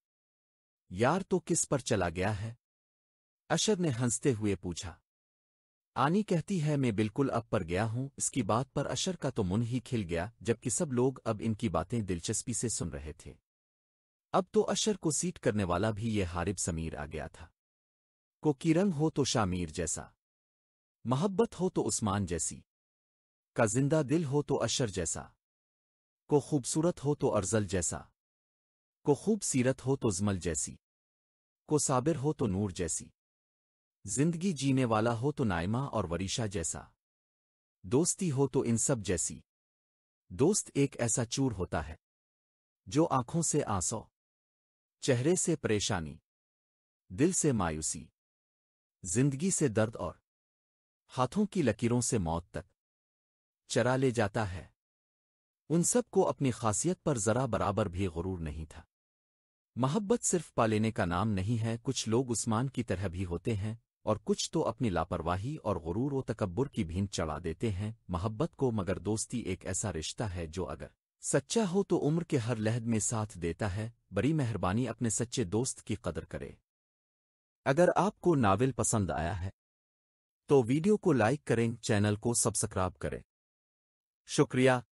यार तो किस पर चला गया है अशर ने हंसते हुए पूछा आनी कहती है मैं बिल्कुल अब पर गया हूं इसकी बात पर अशर का तो मुन ही खिल गया जबकि सब लोग अब इनकी बातें दिलचस्पी से सुन रहे थे अब तो अशर को सीट करने वाला भी ये हारिब समीर आ गया था को किरंग हो तो शामीर जैसा मोहब्बत हो तो उस्मान जैसी का जिंदा दिल हो तो अशर जैसा को खूबसूरत हो तो अर्जल जैसा को खूब सीरत हो तो जमल जैसी को साबिर हो तो नूर जैसी जिंदगी जीने वाला हो तो नायमा और वरीशा जैसा दोस्ती हो तो इन सब जैसी दोस्त एक ऐसा चूर होता है जो आंखों से आंसू चेहरे से परेशानी दिल से मायूसी जिंदगी से दर्द और हाथों की लकीरों से मौत तक चरा ले जाता है उन सब को अपनी खासियत पर जरा बराबर भी गुरूर नहीं था मोहब्बत सिर्फ पालेने का नाम नहीं है कुछ लोग उस्मान की तरह भी होते हैं और कुछ तो अपनी लापरवाही और गुरूर व तकबर की भीन चढ़ा देते हैं मोहब्बत को मगर दोस्ती एक ऐसा रिश्ता है जो अगर सच्चा हो तो उम्र के हर लहद में साथ देता है बड़ी मेहरबानी अपने सच्चे दोस्त की कदर करे अगर आपको नावल पसंद आया है तो वीडियो को लाइक करें चैनल को सब्सक्राइब करें शुक्रिया